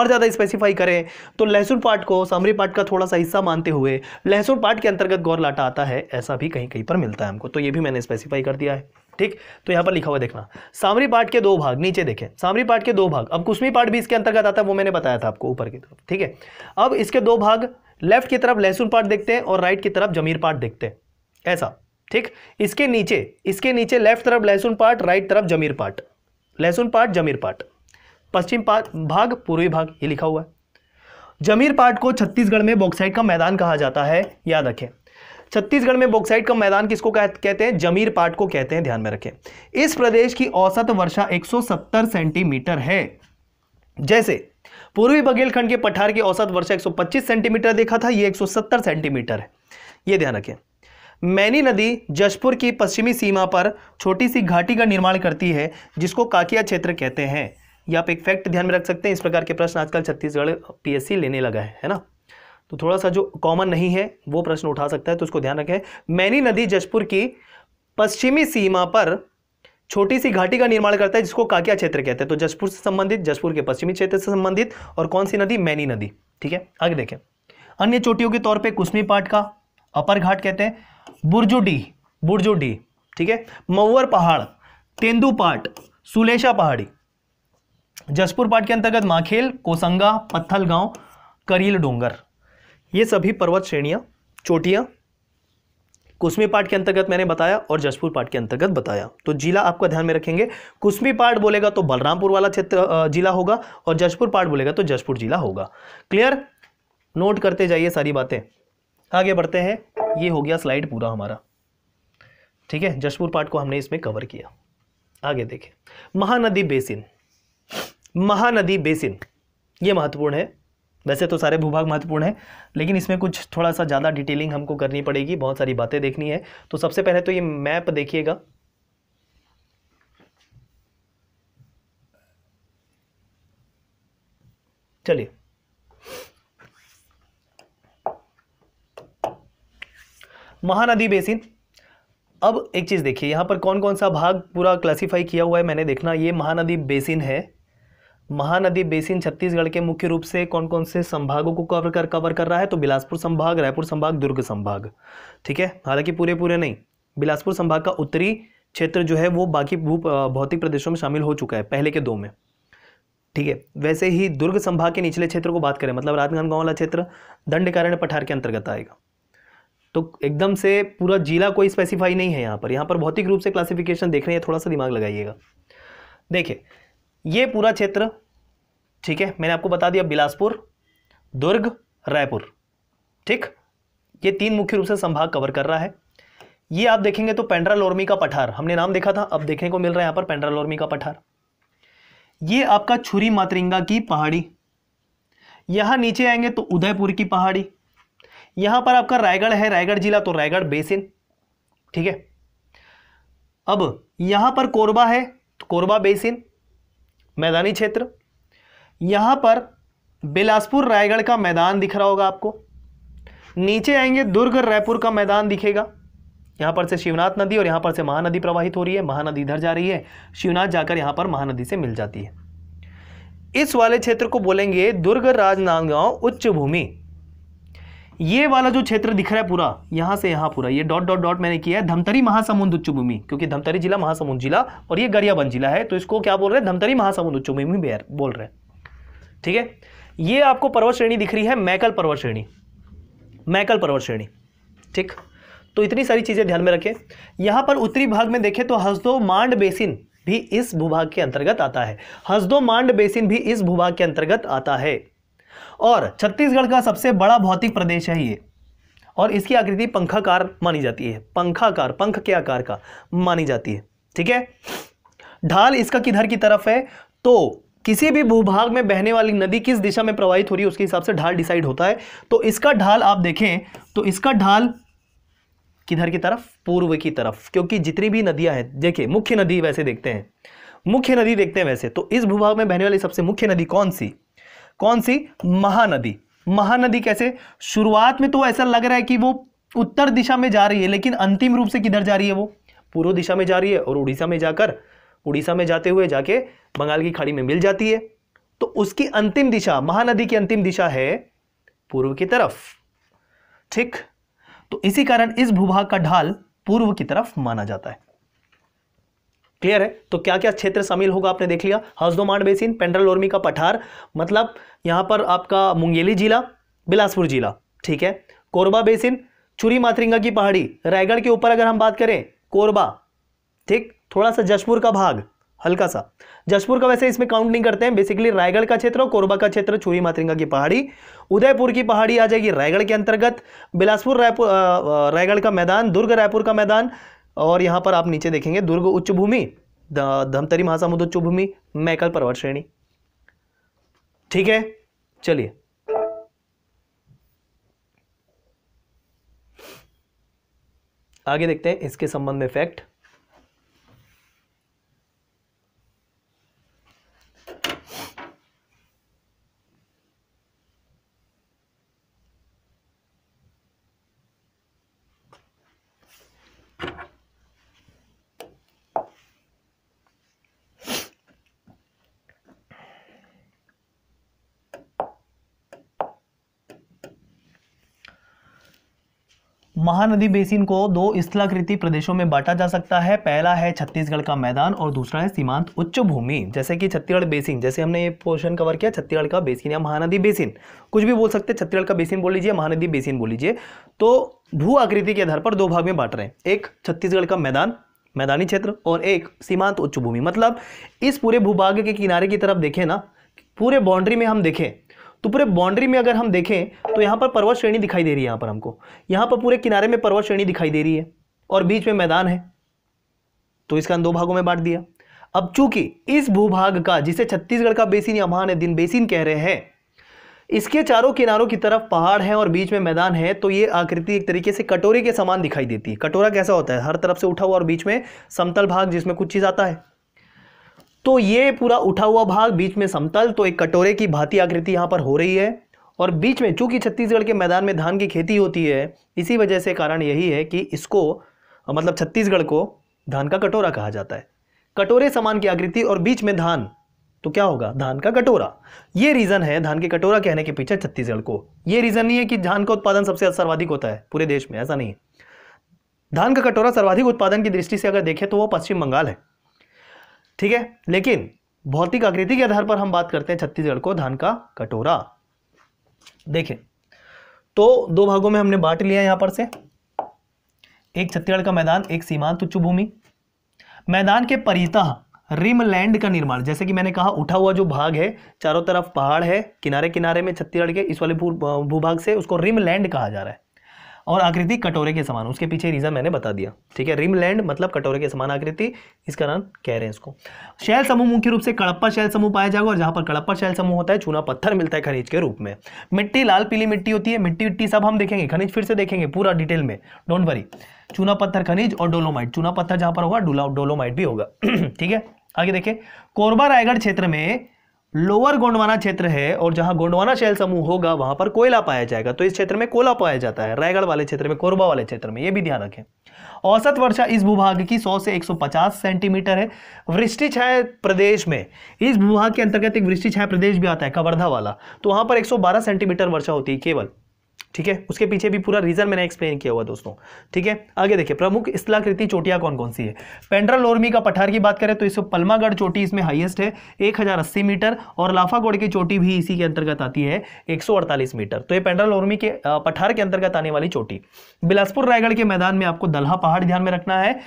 A: और ज़्यादा स्पेसिफाई करें तो लहसुन पाट को सामरी पाट का थोड़ा सा हिस्सा मानते हुए लहसुन पाट के अंतर्गत गौर लाटा आता है ऐसा भी कहीं कहीं पर मिलता है हमको तो ये भी मैंने स्पेसिफाई कर दिया है ठीक तो यहां पर लिखा हुआ देखना सामरी पार्ट के दो भाग नीचे देखें सामरी पार्ट के दो भाग अब कुसमी पार्ट भी इसके अंतर्गत आता है वो मैंने बताया था आपको ऊपर की तरफ ठीक है अब इसके दो भाग लेफ्ट की तरफ लहसुन पार्ट देखते हैं और राइट की तरफ जमीर पार्ट देखते हैं ऐसा ठीक इसके नीचे इसके नीचे लेफ्ट तरफ लहसुन पार्ट राइट तरफ Jamirpat Lahsunpat Jamirpat पश्चिम पार्ट भाग पूर्वी भाग ये लिखा हुआ है जमीर पार्ट को छत्तीसगढ़ में बॉक्साइड का मैदान कहा जाता है याद रखें छत्तीसगढ़ में बॉक्साइट का मैदान किसको कहते हैं जमीर पाट को कहते हैं ध्यान में रखें इस प्रदेश की औसत वर्षा 170 सेंटीमीटर है जैसे पूर्वी बघेलखंड के पठार की औसत वर्षा 125 सेंटीमीटर देखा था ये 170 सेंटीमीटर है ये ध्यान रखें मैनी नदी जशपुर की पश्चिमी सीमा पर छोटी सी घाटी का निर्माण करती है जिसको काकिया क्षेत्र कहते हैं यह आप एक फैक्ट ध्यान में रख सकते हैं इस प्रकार के प्रश्न आजकल छत्तीसगढ़ पीएससी लेने लगा है है ना तो थोड़ा सा जो कॉमन नहीं है वो प्रश्न उठा सकता है तो उसको ध्यान रखें मैनी नदी जशपुर की पश्चिमी सीमा पर छोटी सी घाटी का निर्माण करता है जिसको काकिया क्षेत्र कहते हैं तो जशपुर से संबंधित जशपुर के पश्चिमी क्षेत्र से संबंधित और कौन सी नदी मैनी नदी ठीक है आगे देखें अन्य चोटियों के तौर पर कुश्मी पाट का अपर घाट कहते हैं बुरजुडी बुरजुडी ठीक है मऊवर पहाड़ तेंदुपाट पाट सुलेशा पहाड़ी जसपुर पाट के अंतर्गत माखेल कोसंगा पत्थल गांव करील डोंगर ये सभी पर्वत श्रेणियाँ चोटियाँ कुसमी पाठ के अंतर्गत मैंने बताया और जसपुर पाठ के अंतर्गत बताया तो जिला आपका ध्यान में रखेंगे कुसमी पाठ बोलेगा तो बलरामपुर वाला क्षेत्र जिला होगा और जसपुर पाठ बोलेगा तो जसपुर जिला होगा क्लियर नोट करते जाइए सारी बातें आगे बढ़ते हैं ये हो गया स्लाइड पूरा हमारा ठीक है जसपुर पाठ को हमने इसमें कवर किया आगे देखें महानदी बेसिन महानदी बेसिन ये महत्वपूर्ण है वैसे तो सारे भूभाग महत्वपूर्ण हैं लेकिन इसमें कुछ थोड़ा सा ज़्यादा डिटेलिंग हमको करनी पड़ेगी बहुत सारी बातें देखनी है तो सबसे पहले तो ये मैप देखिएगा चलिए महानदी बेसिन अब एक चीज़ देखिए यहाँ पर कौन कौन सा भाग पूरा क्लासिफाई किया हुआ है मैंने देखना ये महानदी बेसिन है महानदी बेसिन छत्तीसगढ़ के मुख्य रूप से कौन कौन से संभागों को कवर कर कवर कर रहा है तो बिलासपुर संभाग रायपुर संभाग दुर्ग संभाग ठीक है हालांकि पूरे पूरे नहीं बिलासपुर संभाग का उत्तरी क्षेत्र जो है वो बाकी भू भौतिक प्रदेशों में शामिल हो चुका है पहले के दो में ठीक है वैसे ही दुर्ग संभाग के निचले क्षेत्र को बात करें मतलब राजनांदगांव वाला क्षेत्र दंडकारण्य पठार के अंतर्गत आएगा तो एकदम से पूरा जिला कोई स्पेसिफाई नहीं है यहाँ पर यहाँ पर भौतिक रूप से क्लासिफिकेशन देख रहे हैं थोड़ा सा दिमाग लगाइएगा देखिए ये पूरा क्षेत्र ठीक है मैंने आपको बता दिया बिलासपुर दुर्ग रायपुर ठीक ये तीन मुख्य रूप से संभाग कवर कर रहा है ये आप देखेंगे तो पेंड्रालोरमी का पठार हमने नाम देखा था अब देखने को मिल रहा है यहां पर पेंड्रालोरमी का पठार ये आपका छुरी मातरिंगा की पहाड़ी यहां नीचे आएंगे तो उदयपुर की पहाड़ी यहां पर आपका रायगढ़ है रायगढ़ जिला तो रायगढ़ बेसिन ठीक है अब यहां पर कोरबा है तो कोरबा बेसिन मैदानी क्षेत्र यहाँ पर बिलासपुर रायगढ़ का मैदान दिख रहा होगा आपको नीचे आएंगे दुर्ग रायपुर का मैदान दिखेगा यहाँ पर से शिवनाथ नदी और यहाँ पर से महानदी प्रवाहित हो रही है महानदी इधर जा रही है शिवनाथ जाकर यहाँ पर महानदी से मिल जाती है इस वाले क्षेत्र को बोलेंगे दुर्ग राजनांदगांव उच्च भूमि ये वाला जो क्षेत्र दिख रहा है पूरा यहां से यहां पूरा ये डॉट डॉट डॉट मैंने किया है धमतरी महासमुंद उच्च भूमि क्योंकि धमतरी जिला महासमुंद जिला और ये गरियाबंद जिला है तो इसको क्या बोल रहे हैं धमतरी महासमुंद उच्च भूमि बोल रहे ठीक है ये आपको पर्वत श्रेणी दिख रही है मैकल पर्वत श्रेणी मैकल पर्वत श्रेणी ठीक तो इतनी सारी चीज़ें ध्यान में रखें यहां पर उत्तरी भाग में देखें तो हसदो मांड बेसिन भी इस भूभाग के अंतर्गत आता है हसदो मांड बेसिन भी इस भूभाग के अंतर्गत आता है और छत्तीसगढ़ का सबसे बड़ा भौतिक प्रदेश है ये और इसकी आकृति पंखाकार मानी जाती है पंखाकार पंख के आकार का मानी जाती है ठीक है ढाल इसका किधर की तरफ है तो किसी भी भूभाग में बहने वाली नदी किस दिशा में प्रवाहित हो रही है उसके हिसाब से ढाल डिसाइड होता है तो इसका ढाल आप देखें तो इसका ढाल किधर की तरफ पूर्व की तरफ क्योंकि जितनी भी नदियां हैं देखिए मुख्य नदी वैसे देखते हैं मुख्य नदी देखते हैं वैसे तो इस भूभाग में बहने वाली सबसे मुख्य नदी कौन सी कौन सी महानदी महानदी कैसे शुरुआत में तो ऐसा लग रहा है कि वो उत्तर दिशा में जा रही है लेकिन अंतिम रूप से किधर जा रही है वो पूर्व दिशा में जा रही है और उड़ीसा में जाकर उड़ीसा में जाते हुए जाके बंगाल की खाड़ी में मिल जाती है तो उसकी अंतिम दिशा महानदी की अंतिम दिशा है पूर्व की तरफ ठीक तो इसी कारण इस भूभाग का ढाल पूर्व की तरफ माना जाता है क्लियर है तो क्या क्या क्षेत्र शामिल होगा आपने देख लिया हसदोमांड बेसिन पेंड्रल का पठार मतलब यहाँ पर आपका मुंगेली जिला बिलासपुर जिला ठीक है कोरबा बेसिन चुरी मातरिंगा की पहाड़ी रायगढ़ के ऊपर अगर हम बात करें कोरबा ठीक थोड़ा सा जशपुर का भाग हल्का सा जशपुर का वैसे इसमें काउंट नहीं करते हैं बेसिकली रायगढ़ का क्षेत्र और कोरबा का क्षेत्र चुरी मातरिंगा की पहाड़ी उदयपुर की पहाड़ी आ जाएगी रायगढ़ के अंतर्गत बिलासपुर रायपुर रायगढ़ का मैदान दुर्ग रायपुर का मैदान और यहाँ पर आप नीचे देखेंगे दुर्ग उच्च भूमि धमतरी महासमुद उच्च भूमि मैकल पर्वत श्रेणी ठीक है चलिए आगे देखते हैं इसके संबंध में फैक्ट महानदी बेसिन को दो स्थलाकृति प्रदेशों में बांटा जा सकता है पहला है छत्तीसगढ़ का मैदान और दूसरा है सीमांत उच्च भूमि जैसे कि छत्तीसगढ़ बेसिन जैसे हमने ये पोर्शन कवर किया छत्तीसगढ़ का बेसिन या महानदी बेसिन कुछ भी बोल सकते हैं छत्तीसगढ़ का बेसिन बोल लीजिए महानदी बेसिन बोल लीजिए तो भू आकृति के आधार पर दो भाग में बांट रहे हैं एक छत्तीसगढ़ का मैदान मैदानी क्षेत्र और एक सीमांत उच्च भूमि मतलब इस पूरे भूभाग के किनारे की तरफ देखें ना पूरे बाउंड्री में हम देखें तो पूरे बाउंड्री में अगर हम देखें तो यहाँ पर पर्वत श्रेणी दिखाई दे रही है यहाँ पर हमको यहाँ पर पूरे किनारे में पर्वत श्रेणी दिखाई दे रही है और बीच में मैदान है तो इसका दो भागों में बांट दिया अब चूंकि इस भूभाग का जिसे छत्तीसगढ़ का बेसिन या दिन बेसिन कह रहे हैं इसके चारों किनारों की तरफ पहाड़ है और बीच में मैदान है तो ये आकृति एक तरीके से कटोरे के समान दिखाई देती है कटोरा कैसा होता है हर तरफ से उठा हुआ और बीच में समतल भाग जिसमें कुछ चीज़ आता है तो ये पूरा उठा हुआ भाग बीच में समतल तो एक कटोरे की भांति आकृति यहाँ पर हो रही है और बीच में चूंकि छत्तीसगढ़ के मैदान में धान की खेती होती है इसी वजह से कारण यही है कि इसको मतलब छत्तीसगढ़ को धान का कटोरा कहा जाता है कटोरे समान की आकृति और बीच में धान तो क्या होगा धान का कटोरा ये रीज़न है धान के कटोरा कहने के पीछे छत्तीसगढ़ को ये रीज़न नहीं है कि धान का उत्पादन सबसे सर्वाधिक होता है पूरे देश में ऐसा नहीं है धान का कटोरा सर्वाधिक उत्पादन की दृष्टि से अगर देखें तो वो पश्चिम बंगाल है ठीक है लेकिन भौतिक आकृति के आधार पर हम बात करते हैं छत्तीसगढ़ को धान का कटोरा देखें तो दो भागों में हमने बांट लिया यहां पर से एक छत्तीसगढ़ का मैदान एक सीमांत उच्च भूमि मैदान के परिता रिमलैंड का निर्माण जैसे कि मैंने कहा उठा हुआ जो भाग है चारों तरफ पहाड़ है किनारे किनारे में छत्तीसगढ़ के इस वाले भूभाग से उसको रिमलैंड कहा जा रहा है और आकृति कटोरे के समान उसके पीछे रीज़न मैंने बता दिया ठीक है रिमलैंड मतलब कटोरे के समान आकृति इसका नाम कह रहे हैं इसको शैल समूह मुख्य रूप से कड़प्पा शैल समूह पाया जाएगा और जहां पर कड़प्पा शैल समूह होता है चूना पत्थर मिलता है खनिज के रूप में मिट्टी लाल पीली मिट्टी होती है मिट्टी विट्टी सब हम देखेंगे खनिज फिर से देखेंगे पूरा डिटेल में डोंट वरी चूना पत्थर खनिज और डोलोमाइट चूना पत्थर जहां पर होगा डोलोमाइट भी होगा ठीक है आगे देखें कोरबा रायगढ़ क्षेत्र में लोअर गोंडवाना क्षेत्र है और जहां गोंडवाना शैल समूह होगा वहां पर कोयला पाया जाएगा तो इस क्षेत्र में कोयला पाया जाता है रायगढ़ वाले क्षेत्र में कोरबा वाले क्षेत्र में यह भी ध्यान रखें औसत वर्षा इस भूभाग की 100 से 150 सेंटीमीटर है वृष्टि छाया प्रदेश में इस भूभाग के अंतर्गत एक वृष्टि छाया प्रदेश भी आता है कवर्धा वाला तो वहां पर एक सेंटीमीटर वर्षा होती है केवल ठीक है उसके पीछे भी पूरा रीजन मैंने एक्सप्लेन किया हुआ दोस्तों ठीक है आगे देखिए प्रमुख स्थलाकृति चोटियां कौन कौन सी है पेंड्रल ओरमी का पठार की बात करें तो इसमें पलमागढ़ चोटी इसमें हाईएस्ट है एक मीटर और लाफागोड़ की चोटी भी इसी के अंतर्गत आती है एक मीटर तो ये पेंड्रल ओरमी के पठार के अंतर्गत आने वाली चोटी बिलासपुर रायगढ़ के मैदान में आपको दल्हा पहाड़ ध्यान में रखना है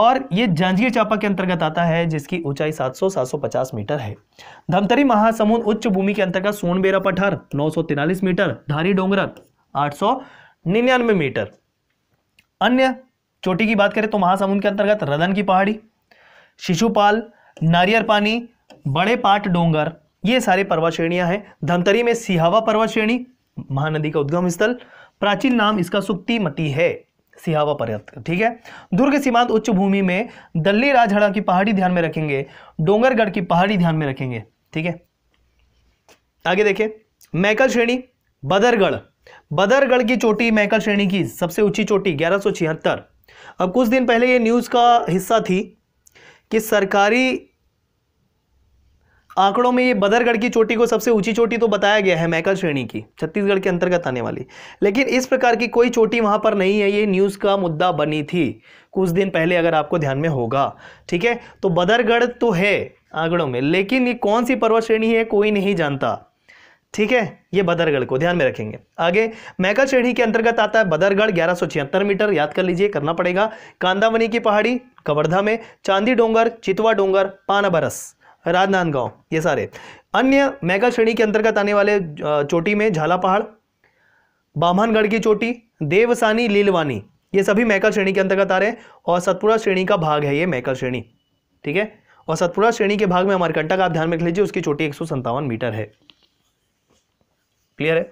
A: और ये जांजगीर चांपा के अंतर्गत आता है जिसकी ऊंचाई 700-750 मीटर है धमतरी महासमुंद उच्च भूमि के अंतर्गत सोनबेरा पठार नौ मीटर धारी डोंगरा आठ सौ मीटर अन्य चोटी की बात करें तो महासमुंद के अंतर्गत रदन की पहाड़ी शिशुपाल नारियर पानी बड़े पाट डोंगर ये सारी पर्वत श्रेणियां हैं धमतरी में सिहावा पर्वत श्रेणी महानदी का उद्गम स्थल प्राचीन नाम इसका सुक्तिमती है सिहावा पर्वत ठीक है दुर्ग सीमांत उच्च भूमि में दल्ली राजहड़ा की पहाड़ी ध्यान में रखेंगे डोंगरगढ़ की पहाड़ी ध्यान में रखेंगे ठीक है आगे देखें मैकल श्रेणी बदरगढ़ बदरगढ़ की चोटी मैकल श्रेणी की सबसे ऊंची चोटी ग्यारह अब कुछ दिन पहले ये न्यूज़ का हिस्सा थी कि सरकारी आंकड़ों में ये बदरगढ़ की चोटी को सबसे ऊंची चोटी तो बताया गया है मैकल श्रेणी की छत्तीसगढ़ के अंतर्गत आने वाली लेकिन इस प्रकार की कोई चोटी वहां पर नहीं है ये न्यूज़ का मुद्दा बनी थी कुछ दिन पहले अगर आपको ध्यान में होगा ठीक है तो बदरगढ़ तो है आंकड़ों में लेकिन ये कौन सी पर्वत श्रेणी है कोई नहीं जानता ठीक है ये बदरगढ़ को ध्यान में रखेंगे आगे मैका श्रेणी के अंतर्गत आता है बदरगढ़ ग्यारह मीटर याद कर लीजिए करना पड़ेगा कांदावनी की पहाड़ी कवर्धा में चांदी डोंगर चितवा डोंगर पानबरस राजनांदगांव ये सारे अन्य मैका श्रेणी के अंतर्गत आने वाले चोटी में झाला पहाड़ बामनगढ़ की चोटी देवसानी लीलवानी ये सभी मैका श्रेणी के अंतर्गत आ रहे हैं और सतपुरा श्रेणी का भाग है ये मैका श्रेणी ठीक है और सतपुरा श्रेणी के भाग में हमारे कंटक आप ध्यान में रख लीजिए उसकी चोटी एक मीटर है क्लियर है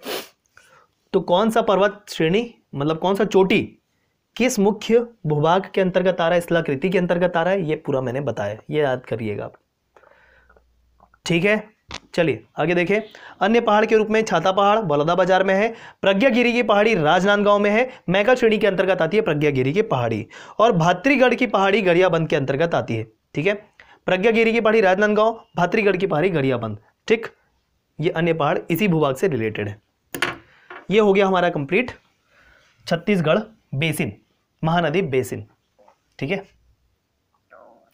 A: तो कौन सा पर्वत श्रेणी मतलब कौन सा चोटी किस मुख्य भूभाग के अंतर्गत आ रहा है स्थलाकृति के अंतर्गत आ रहा है ये पूरा मैंने बताया ये याद करिएगा ठीक है चलिए आगे देखें अन्य पहाड़ के रूप में छाता पहाड़ बलौदा बाजार में है प्रज्ञागिरी की पहाड़ी राजनांदगांव में है मैका श्रेणी के अंतर्गत आती है प्रज्ञागिरी की पहाड़ी और भातृगढ़ की पहाड़ी गरियाबंद के अंतर्गत आती है ठीक है प्रज्ञागिरी की पहाड़ी राजनांदगांव भातृगढ़ की पहाड़ी गरियाबंद ठीक ये अन्य पहाड़ इसी भूभाग से रिलेटेड है ये हो गया हमारा complete Chhattisgarh basin Mahanadi basin ठीक है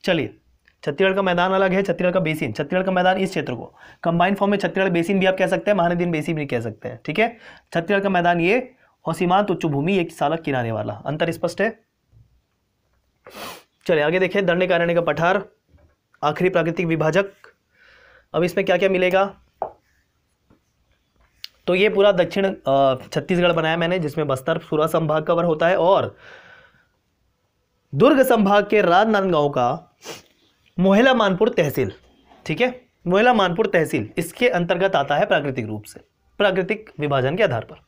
A: चलिए छत्तीसगढ़ का मैदान अलग है छत्तीसगढ़ का बेसिन छत्तीसगढ़ का मैदान इस क्षेत्र को कंबाइंड फॉर्म में छत्तीसगढ़ बेसिन भी आप कह सकते हैं महानदी बेसिन भी कह सकते हैं ठीक है छत्तीसगढ़ का मैदान ये और सीमांत उच्च भूमि एक सालक किनारे वाला अंतर स्पष्ट है चले आगे देखें दंडे कारण्य का पठार आखिरी प्राकृतिक विभाजक अब इसमें क्या क्या मिलेगा तो ये पूरा दक्षिण छत्तीसगढ़ बनाया मैंने जिसमें बस्तर पूरा संभाग कवर होता है और दुर्ग संभाग के राजनांदगांव का मोहिला मानपुर तहसील ठीक है मोहिला मानपुर तहसील इसके अंतर्गत आता है प्राकृतिक रूप से प्राकृतिक विभाजन के आधार पर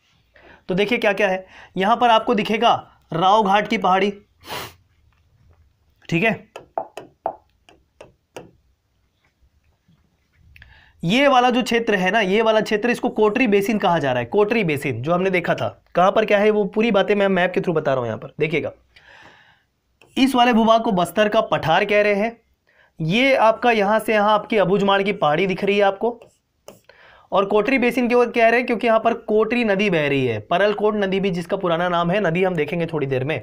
A: तो देखिए क्या क्या है यहां पर आपको दिखेगा राव घाट की पहाड़ी ठीक है ये वाला जो क्षेत्र है ना ये वाला क्षेत्र इसको कोटरी बेसिन कहा जा रहा है कोटरी बेसिन जो हमने देखा था कहां पर क्या है वो पूरी बातें मैं मैप के थ्रू बता रहा हूं यहां पर देखिएगा इस वाले भूभाग को बस्तर का पठार कह रहे हैं ये आपका यहां से यहां आपकी अबूजमाड़ की पहाड़ी दिख रही है आपको और कोटरी बेसिन की ओर कह रहे हैं क्योंकि यहां पर कोटरी नदी बह रही है परलकोट नदी भी जिसका पुराना नाम है नदी हम देखेंगे थोड़ी देर में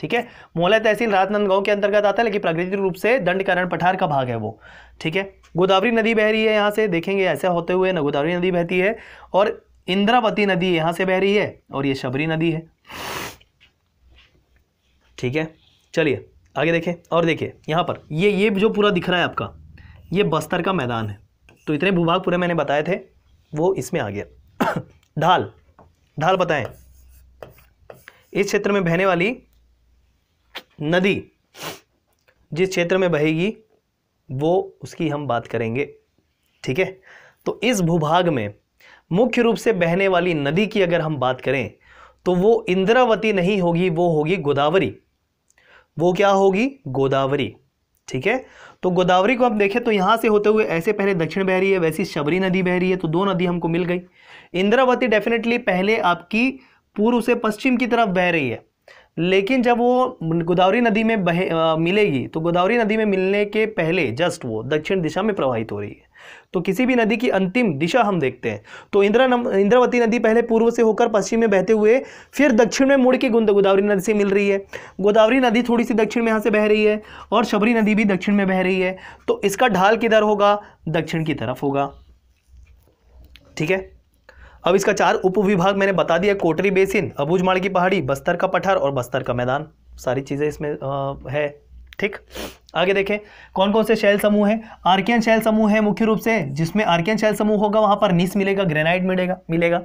A: ठीक है मोहला तहसील गांव के अंतर्गत आता है लेकिन प्राकृतिक रूप से दंडकरण पठार का भाग है वो ठीक है गोदावरी नदी बह रही है यहाँ से देखेंगे ऐसा होते हुए न गोदावरी नदी बहती है और इंद्रावती नदी यहाँ से बह रही है और ये शबरी नदी है ठीक है चलिए आगे देखें और देखिए यहाँ पर ये ये जो पूरा दिख रहा है आपका ये बस्तर का मैदान है तो इतने भूभाग पूरे मैंने बताए थे वो इसमें आ गया ढाल ढाल बताएं इस क्षेत्र में बहने वाली नदी जिस क्षेत्र में बहेगी वो उसकी हम बात करेंगे ठीक है तो इस भूभाग में मुख्य रूप से बहने वाली नदी की अगर हम बात करें तो वो इंद्रावती नहीं होगी वो होगी गोदावरी वो क्या होगी गोदावरी ठीक है तो गोदावरी को आप देखें तो यहां से होते हुए ऐसे पहले दक्षिण बह रही है वैसी शबरी नदी बह रही है तो दो नदी हमको मिल गई इंद्रावती डेफिनेटली पहले आपकी पूर्व से पश्चिम की तरफ बह रही है लेकिन जब वो गोदावरी नदी में बहे आ, मिलेगी तो गोदावरी नदी में मिलने के पहले जस्ट वो दक्षिण दिशा में प्रवाहित हो रही है तो किसी भी नदी की अंतिम दिशा हम देखते हैं तो इंद्रा इंद्रावती नदी पहले पूर्व से होकर पश्चिम में बहते हुए फिर दक्षिण में मुड़ के गोदावरी नदी से मिल रही है गोदावरी नदी थोड़ी सी दक्षिण में यहाँ से बह रही है और शबरी नदी भी दक्षिण में बह रही है तो इसका ढाल किधर होगा दक्षिण की तरफ होगा ठीक है अब इसका चार उप विभाग मैंने बता दिया कोटरी बेसिन अबूजमाल की पहाड़ी बस्तर का पठार और बस्तर का मैदान सारी चीज़ें इसमें आ, है ठीक आगे देखें कौन कौन से शैल समूह है आर्कियन शैल समूह है मुख्य रूप से जिसमें आर्कियन शैल समूह होगा वहां पर निस मिलेगा ग्रेनाइट मिलेगा मिलेगा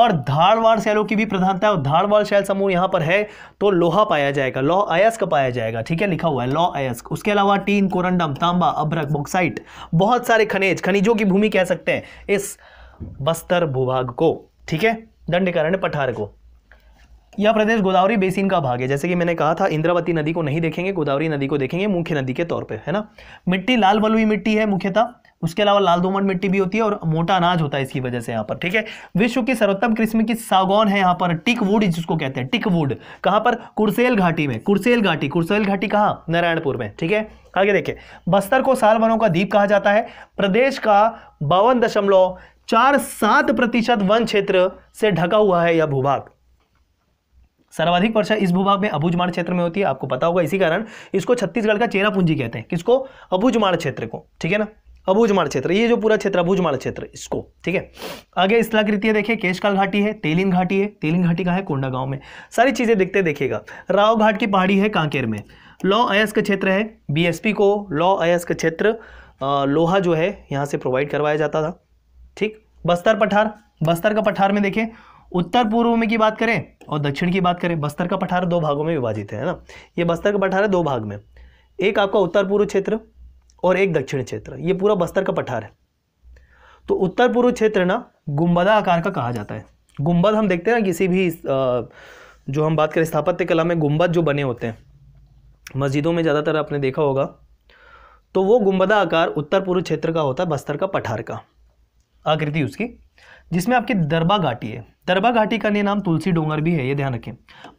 A: और धारवाड़ शैलों की भी प्रधानता है धाड़वाड़ शैल समूह यहां पर है तो लोहा पाया जाएगा लोह अयस्क पाया जाएगा ठीक है लिखा हुआ है लोह अयस्क उसके अलावा टीन कोरंडम तांबा अभ्रक बॉक्साइट बहुत सारे खनिज खनिजों की भूमि कह सकते हैं इस बस्तर भूभाग को ठीक है दंडकारण्य पठार को यह प्रदेश गोदावरी बेसिन का भाग है जैसे कि मैंने कहा था इंद्रावती नदी को नहीं देखेंगे गोदावरी नदी को देखेंगे मुख्य नदी के तौर पर है ना मिट्टी लाल बलुई मिट्टी है मुख्यतः उसके अलावा लाल दोमट मिट्टी भी होती है और मोटा अनाज होता है इसकी वजह से यहाँ पर ठीक है विश्व की सर्वोत्तम किस्म की सागौन है यहाँ पर टिक वुड जिसको कहते हैं टिक वुड कहाँ पर कुरसेल घाटी में कुरसेल घाटी कुरसेल घाटी कहाँ नारायणपुर में ठीक है आगे देखिए बस्तर को साल का द्वीप कहा जाता है प्रदेश का बावन दशमलव चार सात प्रतिशत वन क्षेत्र से ढका हुआ है यह भूभाग सर्वाधिक वर्षा इस भूभाग में अबुजमाड़ क्षेत्र में होती है आपको पता होगा इसी कारण इसको छत्तीसगढ़ का चेरापूंजी कहते हैं किसको अबुजमाड़ क्षेत्र को ठीक है ना अबुजमाड़ क्षेत्र ये जो पूरा क्षेत्र अबुजमाड़ क्षेत्र इसको ठीक है आगे स्थलाकृति देखिए केशकाल घाटी है तेलिन घाटी है तेलिन घाटी का है कोंडा गांव में सारी चीज़ें देखते देखिएगा राव घाट की पहाड़ी है कांकेर में लॉ अयस्क क्षेत्र है बीएसपी को लॉ अयस्क क्षेत्र लोहा जो है यहाँ से प्रोवाइड करवाया जाता था ठीक बस्तर पठार बस्तर का पठार में देखें उत्तर पूर्व में की बात करें और दक्षिण की बात करें बस्तर का पठार दो भागों में विभाजित है ना ये बस्तर का पठार है दो भाग में एक आपका उत्तर पूर्व क्षेत्र और एक दक्षिण क्षेत्र ये पूरा बस्तर का पठार है तो उत्तर पूर्व क्षेत्र ना गुम्बदा आकार का कहा जाता है गुम्बद हम देखते हैं ना किसी भी जो हम बात करें स्थापत्य कला में गुम्बद जो बने होते हैं मस्जिदों में ज़्यादातर आपने देखा होगा तो वो गुम्बदा आकार उत्तर पूर्व क्षेत्र का होता है बस्तर का पठार का आकृति उसकी जिसमें आपकी दरबा घाटी है दरबा घाटी का नाम तुलसी डोंगर भी है ये ध्यान रखें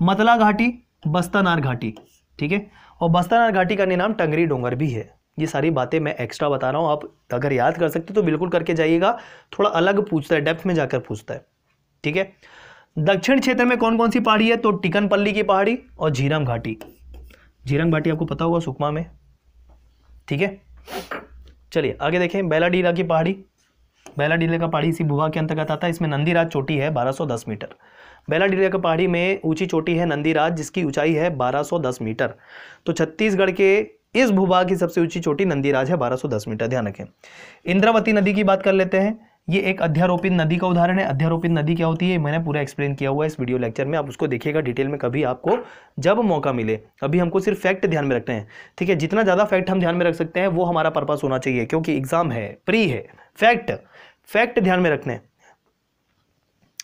A: मतला घाटी बस्तानार घाटी ठीक है और बस्तानार घाटी का नाम टंगरी डोंगर भी है ये सारी बातें मैं एक्स्ट्रा बता रहा हूँ आप अगर याद कर सकते तो बिल्कुल करके जाइएगा थोड़ा अलग पूछता है डेप्थ में जाकर पूछता है ठीक है दक्षिण क्षेत्र में कौन कौन सी पहाड़ी है तो टिकनपल्ली की पहाड़ी और झीरम घाटी झीरम घाटी आपको पता होगा सुकमा में ठीक है चलिए आगे देखें बेलाडीरा की पहाड़ी बैला डीले का पहाड़ी इसी भूभाग के अंतर्गत आता है इसमें नंदीराज चोटी है 1210 मीटर बैला डीले का पहाड़ी में ऊंची चोटी है नंदीराज जिसकी ऊंचाई है 1210 मीटर तो छत्तीसगढ़ के इस भूभाग की सबसे ऊंची चोटी नंदीराज है 1210 मीटर ध्यान रखें इंद्रावती नदी की बात कर लेते हैं ये एक अध्यारोपित नदी का उदाहरण है अध्यारोपित नदी क्या होती है मैंने पूरा एक्सप्लेन किया हुआ है इस वीडियो लेक्चर में आप उसको देखिएगा डिटेल में कभी आपको जब मौका मिले अभी हमको सिर्फ फैक्ट ध्यान में रखते हैं ठीक है जितना ज़्यादा फैक्ट हम ध्यान में रख सकते हैं वो हमारा पर्पस होना चाहिए क्योंकि एग्जाम है प्री है फैक्ट फैक्ट ध्यान में रखने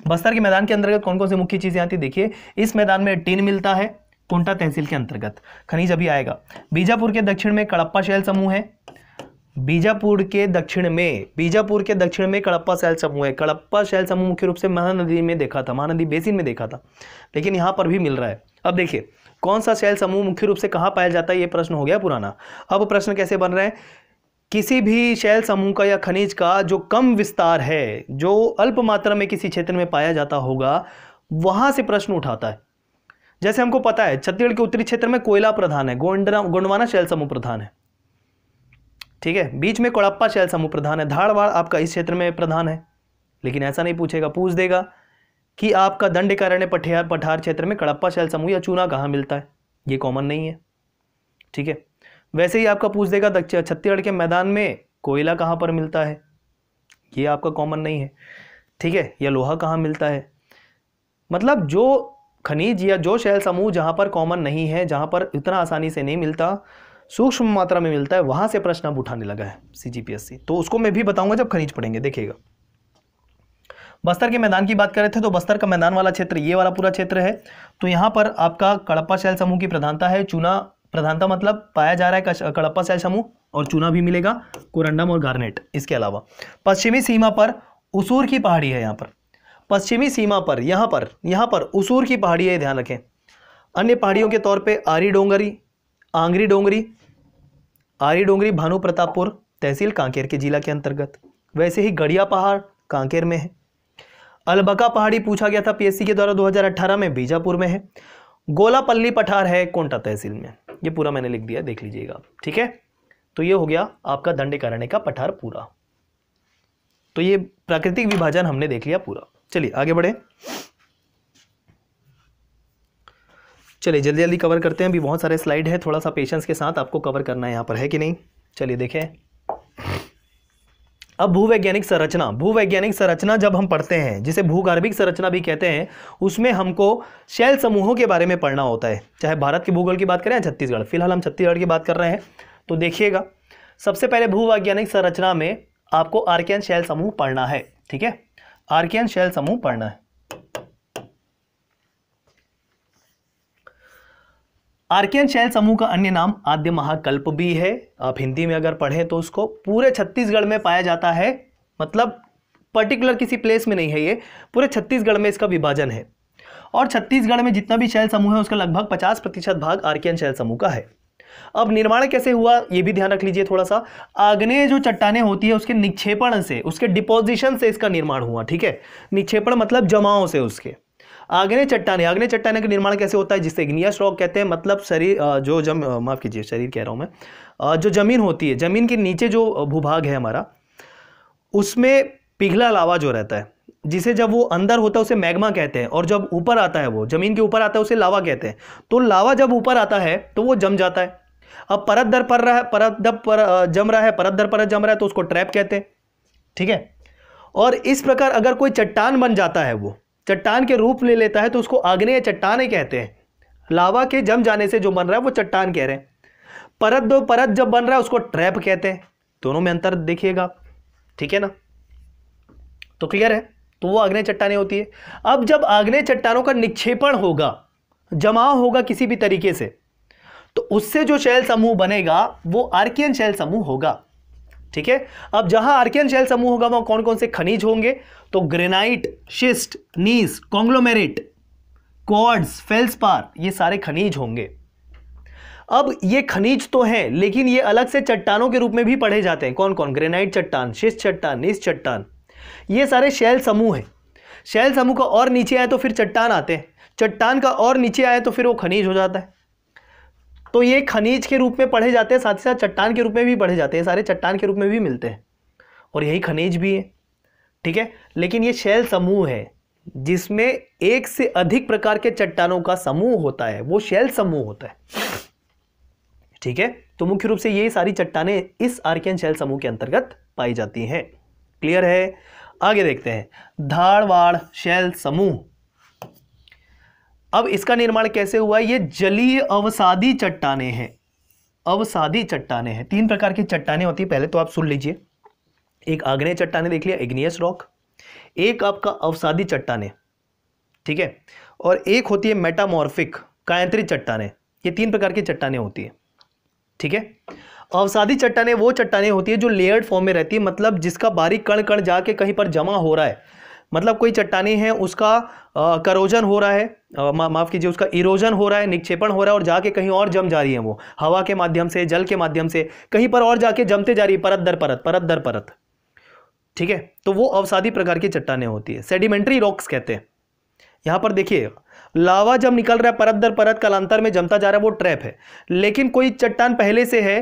A: बस्तर के मैदान के अंतर्गत कौन कौन सी मुख्य चीजें आती देखिए इस मैदान में टीन मिलता है कोंटा तहसील के अंतर्गत खनिज अभी आएगा बीजापुर के दक्षिण में कड़प्पा शैल समूह है बीजापुर के दक्षिण में बीजापुर के दक्षिण में कड़प्पा शैल समूह है कड़प्पा शैल समूह मुख्य रूप से महानदी में देखा था महानदी बेसिन में देखा था लेकिन यहां पर भी मिल रहा है अब देखिए कौन सा शैल समूह मुख्य रूप से कहां पाया जाता है यह प्रश्न हो गया पुराना अब प्रश्न कैसे बन रहे हैं किसी भी शैल समूह का या खनिज का जो कम विस्तार है जो अल्प मात्रा में किसी क्षेत्र में पाया जाता होगा वहां से प्रश्न उठाता है जैसे हमको पता है छत्तीसगढ़ के उत्तरी क्षेत्र में कोयला प्रधान है गोंडरा गोंडवाना शैल समूह प्रधान है ठीक है बीच में कोड़प्पा शैल समूह प्रधान है धाड़वाड़ आपका इस क्षेत्र में प्रधान है लेकिन ऐसा नहीं पूछेगा पूछ देगा कि आपका दंडकारण्य पठियार पठार क्षेत्र में कड़प्पा शैल समूह या चूना कहाँ मिलता है ये कॉमन नहीं है ठीक है वैसे ही आपका पूछ देगा छत्तीसगढ़ के मैदान में कोयला कहाँ पर मिलता है ये आपका कॉमन नहीं है ठीक है या लोहा कहाँ मिलता है मतलब जो खनिज या जो शैल समूह जहाँ पर कॉमन नहीं है जहाँ पर इतना आसानी से नहीं मिलता सूक्ष्म मात्रा में मिलता है वहाँ से प्रश्न अब उठाने लगा है सी तो उसको मैं भी बताऊंगा जब खनिज पढ़ेंगे देखिएगा बस्तर के मैदान की बात कर रहे थे तो बस्तर का मैदान वाला क्षेत्र ये वाला पूरा क्षेत्र है तो यहाँ पर आपका कड़प्पा शैल समूह की प्रधानता है चूना प्रधानता मतलब पाया जा रहा है कड़प्पा शैल समूह और चूना भी मिलेगा कोरंडम और गार्नेट इसके अलावा पश्चिमी सीमा पर उसूर की पहाड़ी है यहाँ पर पश्चिमी सीमा पर यहाँ पर यहाँ पर उसूर की पहाड़ी है ध्यान रखें अन्य पहाड़ियों के तौर पे आरी डोंगरी आंगरी डोंगरी आरी डोंगरी भानु प्रतापपुर तहसील कांकेर के जिला के अंतर्गत वैसे ही गड़िया पहाड़ कांकेर में है अलबका पहाड़ी पूछा गया था पीएससी के द्वारा 2018 में बीजापुर में है गोलापल्ली पठार है कोंटा तहसील में ये पूरा मैंने लिख दिया देख लीजिएगा ठीक है तो ये हो गया आपका दंडकारण्य का पठार पूरा तो ये प्राकृतिक विभाजन हमने देख लिया पूरा चलिए आगे बढ़े चलिए जल्दी जल्दी कवर करते हैं अभी बहुत सारे स्लाइड है थोड़ा सा पेशेंस के साथ आपको कवर करना यहां यहाँ पर है कि नहीं चलिए देखें अब भूवैज्ञानिक संरचना भूवैज्ञानिक संरचना जब हम पढ़ते हैं जिसे भूगर्भिक संरचना भी कहते हैं उसमें हमको शैल समूहों के बारे में पढ़ना होता है चाहे भारत के भूगोल की बात करें या छत्तीसगढ़ फिलहाल हम छत्तीसगढ़ की बात कर रहे हैं तो देखिएगा सबसे पहले भूवैज्ञानिक संरचना में आपको आर्कियन शैल समूह पढ़ना है ठीक है आर्कियन शैल समूह पढ़ना है आर्कियन शैल समूह का अन्य नाम आद्य महाकल्प भी है आप हिंदी में अगर पढ़ें तो उसको पूरे छत्तीसगढ़ में पाया जाता है मतलब पर्टिकुलर किसी प्लेस में नहीं है ये पूरे छत्तीसगढ़ में इसका विभाजन है और छत्तीसगढ़ में जितना भी शैल समूह है उसका लगभग पचास प्रतिशत भाग आर्कियन शैल समूह का है अब निर्माण कैसे हुआ ये भी ध्यान रख लीजिए थोड़ा सा आग्ने जो चट्टाने होती है उसके निक्षेपण से उसके डिपोजिशन से इसका निर्माण हुआ ठीक है निक्षेपण मतलब जमाओं से उसके आग्ने चट्टाने आग्ने चट्टाने का निर्माण कैसे होता है जिसे इग्नियस रॉक कहते हैं मतलब शरीर जो जम माफ़ कीजिए शरीर कह रहा हूँ मैं जो ज़मीन होती है ज़मीन के नीचे जो भूभाग है हमारा उसमें पिघला लावा जो रहता है जिसे जब वो अंदर होता है उसे मैग्मा कहते हैं और जब ऊपर आता है वो ज़मीन के ऊपर आता है उसे लावा कहते हैं तो लावा जब ऊपर आता है तो वो जम जाता है अब परत दर पर रहा है परत दर पर जम रहा है परत दर पर जम रहा है तो उसको ट्रैप कहते हैं ठीक है और इस प्रकार अगर कोई चट्टान बन जाता है वो चट्टान के रूप ले लेता है तो उसको आग्नेय ही कहते हैं लावा के जम जाने से जो बन रहा है वो चट्टान कह रहे हैं परत दो परत जब बन रहा है उसको ट्रैप कहते हैं दोनों में अंतर देखिएगा ठीक है ना तो क्लियर है तो वो आग्नेय चट्टाने होती है अब जब आग्नेय चट्टानों का निक्षेपण होगा जमाव होगा किसी भी तरीके से तो उससे जो शैल समूह बनेगा वो आर्कियन शैल समूह होगा ठीक है अब जहां आर्कियन शैल समूह होगा वहां कौन कौन से खनिज होंगे तो granite schist gneiss conglomerate quartz felspar ये सारे खनिज होंगे अब ये खनिज तो हैं लेकिन ये अलग से चट्टानों के रूप में भी पढ़े जाते हैं कौन कौन ग्रेनाइट चट्टान शिष्ट चट्टान नीस चट्टान ये सारे शैल समूह हैं शैल समूह का और नीचे आए तो फिर चट्टान आते हैं चट्टान का और नीचे आए तो फिर वो खनिज हो जाता है तो ये खनिज के रूप में पढ़े जाते हैं साथ ही साथ चट्टान के रूप में भी पढ़े जाते हैं सारे चट्टान के रूप में भी मिलते हैं और यही खनिज भी है ठीक है लेकिन ये शैल समूह है जिसमें एक से अधिक प्रकार के चट्टानों का समूह होता है वो शैल समूह होता है ठीक है तो मुख्य रूप से ये सारी चट्टाने इस आर्कियन शैल समूह के अंतर्गत पाई जाती हैं क्लियर है आगे देखते हैं धारवाड़ शैल समूह अब इसका निर्माण कैसे हुआ ये जलीय अवसादी चट्टाने हैं अवसादी चट्टाने हैं तीन प्रकार की चट्टाने होती है पहले तो आप सुन लीजिए एक आग्नेय चट्टाने देख लिया इग्नियस रॉक एक आपका अवसादी चट्टाने ठीक है और एक होती है मेटामॉर्फिक कायंत्रित चट्टाने ये तीन प्रकार की चट्टाने होती है ठीक है अवसादी चट्टाने वो चट्टाने होती है जो लेयर्ड फॉर्म में रहती है मतलब जिसका बारीक कण कण जाके कहीं पर जमा हो रहा है मतलब कोई चट्टाने हैं उसका करोजन हो रहा है मा, माफ़ कीजिए उसका इरोजन हो रहा है निक्षेपण हो रहा है और जाके कहीं और जम जा रही है वो हवा के माध्यम से जल के माध्यम से कहीं पर और जाके जमते जा रही है परत दर परत परत दर परत ठीक है तो वो अवसादी प्रकार की चट्टाने होती है सेडिमेंट्री रॉक्स कहते हैं यहां पर देखिए लावा जब निकल रहा है परत दर परत कालांतर में जमता जा रहा है वो ट्रैप है लेकिन कोई चट्टान पहले से है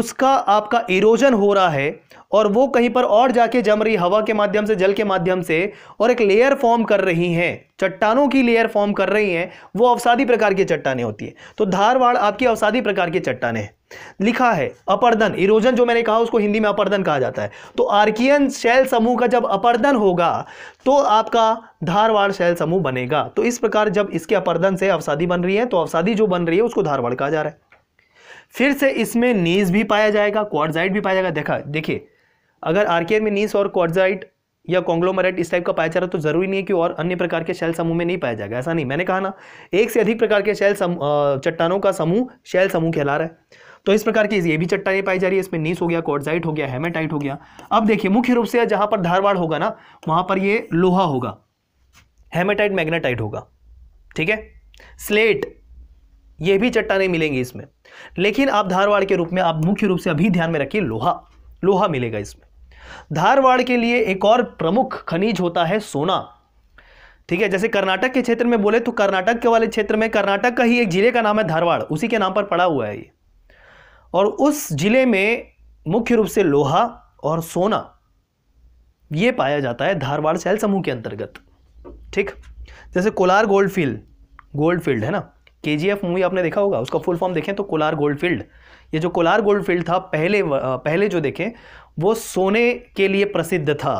A: उसका आपका इरोजन हो रहा है और वो कहीं पर और जाके जम रही हवा के माध्यम से जल के माध्यम से और एक लेयर फॉर्म कर रही हैं चट्टानों की लेयर फॉर्म कर रही हैं वो अवसादी प्रकार की चट्टाने होती है तो धारवाड़ आपकी अवसादी प्रकार की चट्टाने हैं लिखा है अपर्दन इरोजन जो मैंने कहा उसको हिंदी में अपर्दन कहा जाता है तो आर्कियन शैल समूह का जब अपर्दन होगा तो आपका धारवाड़ शैल समूह बनेगा तो इस प्रकार जब इसके अपर्दन से अवसादी बन रही है तो अवसादी जो बन रही है उसको धारवाड़ कहा जा रहा है फिर से इसमें नीज भी पाया जाएगा क्वारजाइट भी पाया जाएगा देखा देखिए अगर आर्कियन में नीस और क्वारजाइट या कॉन्ग्लोमरेट इस टाइप का पाया जा रहा तो जरूरी नहीं है कि और अन्य प्रकार के शैल समूह में नहीं पाया जाएगा ऐसा नहीं मैंने कहा ना एक से अधिक प्रकार के शैल चट्टानों का समूह शैल समूह कहला रहा है तो इस प्रकार की ये भी चट्टाने पाई जा रही है इसमें नीस हो गया कोडजाइट हो गया हेमेटाइट हो गया अब देखिए मुख्य रूप से जहां पर धारवाड़ होगा ना वहां पर ये लोहा होगा हेमेटाइट मैग्नेटाइट होगा ठीक है स्लेट ये भी चट्टाने मिलेंगी इसमें लेकिन आप धारवाड़ के रूप में आप मुख्य रूप से अभी ध्यान में रखिए लोहा लोहा मिलेगा इसमें धारवाड़ के लिए एक और प्रमुख खनिज होता है सोना ठीक है जैसे कर्नाटक के क्षेत्र में बोले तो कर्नाटक के वाले क्षेत्र में कर्नाटक का ही एक जिले का नाम है धारवाड़ उसी के नाम पर पड़ा हुआ है ये और उस ज़िले में मुख्य रूप से लोहा और सोना ये पाया जाता है धारवाड़ शैल समूह के अंतर्गत ठीक जैसे Kolar gold field gold field है ना के जी एफ मूवी आपने देखा होगा उसका फुल फॉर्म देखें तो कोलार गोल्ड फील्ड ये जो कोलार गोल्ड फील्ड था पहले पहले जो देखें वो सोने के लिए प्रसिद्ध था